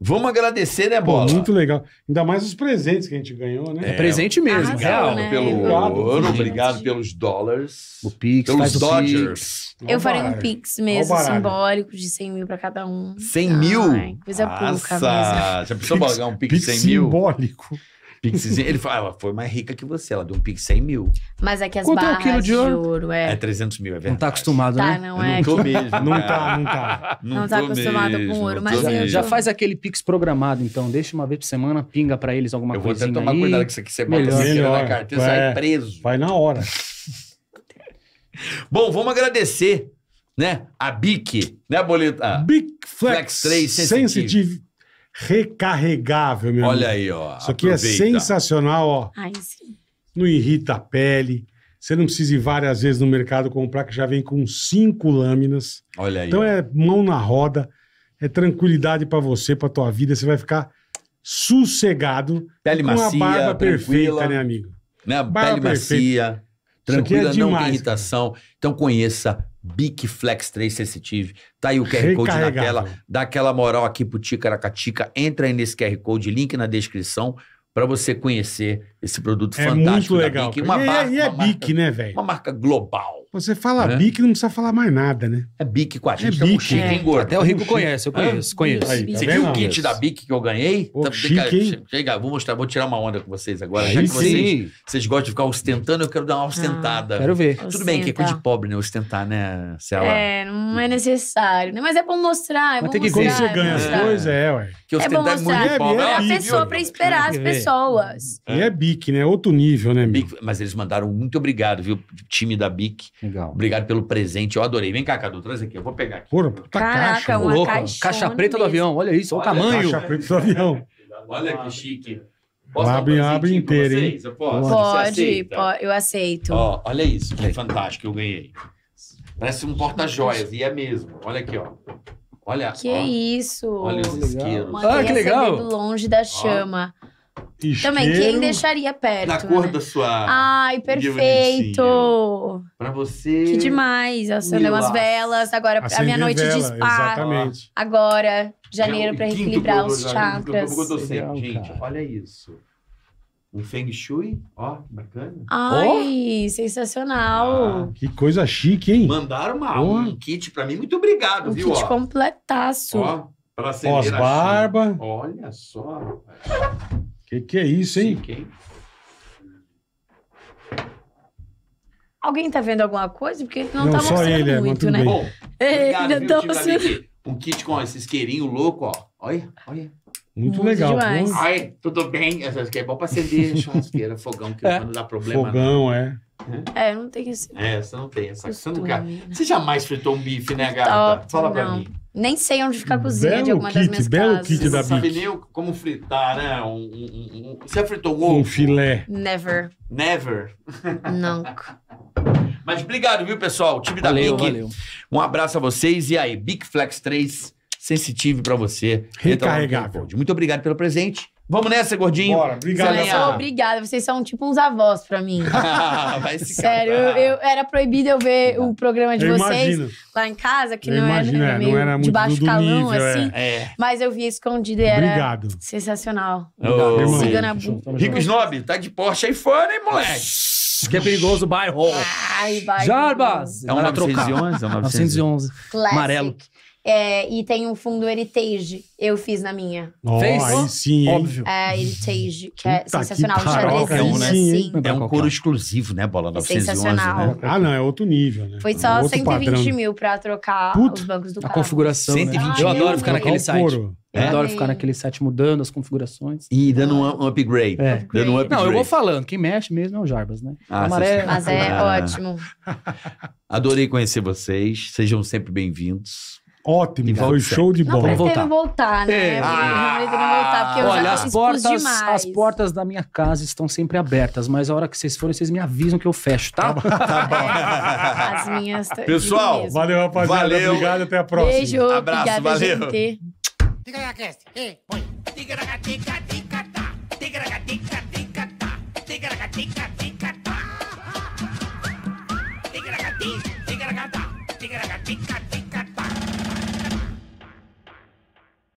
Vamos agradecer, né, Bola? Pô, muito legal. Ainda mais os presentes que a gente ganhou, né? É, presente mesmo. Arrasou, né? pelo obrigado, ouro, obrigado pelos dólares. O Pix, pelos Dodgers. Eu farei um Pix mesmo, simbólico, de 100 mil pra cada um. 100 mil? Ai, coisa Nossa, pouca mesmo. Já precisou pagar um Pix, de 100 mil? simbólico. Pix, Ele falou, ela foi mais rica que você, ela deu um pix 100 mil. Mas é que as Quanto é barras é um quilo de ouro, é. É 300 mil, é verdade. Não tá acostumado, Tá, né? não Eu é. Não tô que- mesmo. Não tá, não tá. Não, tá tô acostumado com ouro, mas eu Já faz aquele Pix programado, então. Deixa uma vez por semana, pinga pra eles alguma coisa. Eu vou coisinha até tomar aí. cuidado com isso aqui. Você bota Melhor. dinheiro assim, na carteira, você vai É. preso. Vai na hora. Bom, vamos agradecer, né? A BIC, né, Boleta? Bic Flex, Flex 3 sensitive. sensitive recarregável, meu Olha amigo. aí, ó. Isso aqui é aproveita. é sensacional, ó. Ai, sim. Não irrita a pele. Você não precisa ir várias vezes no mercado comprar, que já vem com cinco lâminas. Olha aí. Então é mão na roda, é tranquilidade para você, para tua vida. Você vai ficar sossegado. Pele com macia, a barba perfeita, né, amigo? Né? Barba pele perfeita. macia, é tranquila, é não tem irritação. Cara. Então conheça Bic Flex 3 Sensitive. Tá aí o QR Code na tela. Dá aquela moral aqui pro Ticaracatica. Entra aí nesse QR Code, link na descrição, para você conhecer esse produto é fantástico. Muito legal. BIC, uma e, é- marca, e é uma BIC, marca, né, velho? Uma marca global. Você fala né? BIC, não precisa falar mais nada, né? É BIC com a é gente. É BIC. chique, é. hein, gordo? Até o Rico conhece, eu conheço. conheço. Aí, tá você viu o kit da BIC que eu ganhei? Pô, tá, chique, chega, vou mostrar, vou tirar uma onda com vocês agora. já que vocês, vocês, gostam de ficar ostentando, eu quero dar uma ah, ostentada. Ah, quero ver. Tudo Ostenta. bem que é coisa de pobre, né? Ostentar, né, lá. É, não é necessário. Né? Mas é bom mostrar, é Mas bom que é Quando você ganha as coisas, é, ué. Que ostentar é muito pobre. É a pessoa pra esperar as pessoas. E é BIC. BIC, né? Outro nível, né, BIC, mas eles mandaram muito obrigado, viu? Time da BIC. Legal. Obrigado pelo presente. Eu adorei. Vem cá, Cadu, traz aqui. Eu vou pegar aqui. Porra, tá caixa. Caixa preta mesmo. do avião. Olha isso, olha, olha o tamanho. Caixa preta do avião. olha que chique. Posso abre, abre inteiro, hein? posso? Pode, pode, eu aceito. Ó, olha isso, que fantástico que eu ganhei. Parece um porta-joias, e é mesmo. Olha aqui, ó. Olha. Que ó. isso. Olha os esquilos. ah, que legal. longe da chama. Ó. Isqueiro, Também, quem deixaria perto? Na né? cor né? da sua. Ai, perfeito! Para você. Que demais! Acendeu umas velas, agora Acender a minha noite vela, de spa. Exatamente. Agora, janeiro, para reequilibrar os chakras. Legal, Gente, cara. olha isso. Um Feng Shui, ó, bacana. Ai, oh. sensacional. Ah, que coisa chique, hein? Mandaram uma, oh. um kit para mim, muito obrigado, um viu? Kit ó. completaço. Ó, para acender Pós-barba. Olha só. Que que é isso, hein? Chique, hein? Alguém tá vendo alguma coisa? Porque não, não tá mostrando ele, é, muito, né? Bom, obrigado, Ei, viu, Assim... Um kit com esses queirinho louco, ó. Olha, olha. Muito, muito legal. Demais. Ai, tudo bem. É bom para acender churrasqueira, fogão, que é. não dá problema. Fogão, não. é. É, não tem esse. É, você não tem essa. Você, nunca... você jamais fritou um bife, né, gata? Top, Fala não. mim. Nem sei onde fica a cozinha belo de alguma kit, das minhas belo casas. Kit da Bic. sabe nem como fritar, né? Um, um, um... Você fritou um ovo? Um filé. Never. Never? Nunca. Mas obrigado, viu, pessoal? O time da valeu, Valeu. Um abraço a vocês. E aí, Big Flex 3 Sensitive para você. Recarregável. Muito obrigado pelo presente. Vamos nessa, gordinho? Bora, obrigado. obrigada, vocês são tipo uns avós pra mim. Vai se Sério, eu, eu, era proibido eu ver o programa de eu vocês imagino. lá em casa, que não, imagino, era, não, era, é, muito de baixo calão, nível, é. assim. É. Mas eu vi escondido e era obrigado. sensacional. Obrigado. Oh. Rico Snob, tá de Porsche aí fora, hein, moleque? Que é perigoso bairro. Ai, bairro. Jarbas! É um 911? É um 911. Classic. Amarelo. É, e tem um fundo Heritage, eu fiz na minha. Oh, Fez? Aí sim, óbvio. É, Heritage, que é Puta sensacional. Que é, um, né? sim, é um couro exclusivo, né, Bola 911, né? sensacional. né? Ah, não, é outro nível, né? Foi é só é 120 padrão. mil pra trocar Puta, os bancos do carro. A configuração, 120 né? né? Eu adoro ficar naquele site. Eu adoro ficar naquele site mudando as configurações. E dando um upgrade. É. Dando um upgrade. Não, eu vou falando. Quem mexe mesmo é o Jarbas, né? Ah, Amarelo. Mas é ah. ótimo. Adorei conhecer vocês. Sejam sempre bem-vindos. Ótimo, foi show de bola. Não, vamos voltar. voltar, né? É. Ah, voltar, porque olha, eu já as portas, demais. as portas da minha casa estão sempre abertas, mas a hora que vocês forem, vocês me avisam que eu fecho, tá? tá bom. Tá é, as minhas. Pessoal, valeu, rapaziada. Valeu. Obrigado, até a próxima. Beijo, Abraço, obrigada, valeu. gente. na Ei, na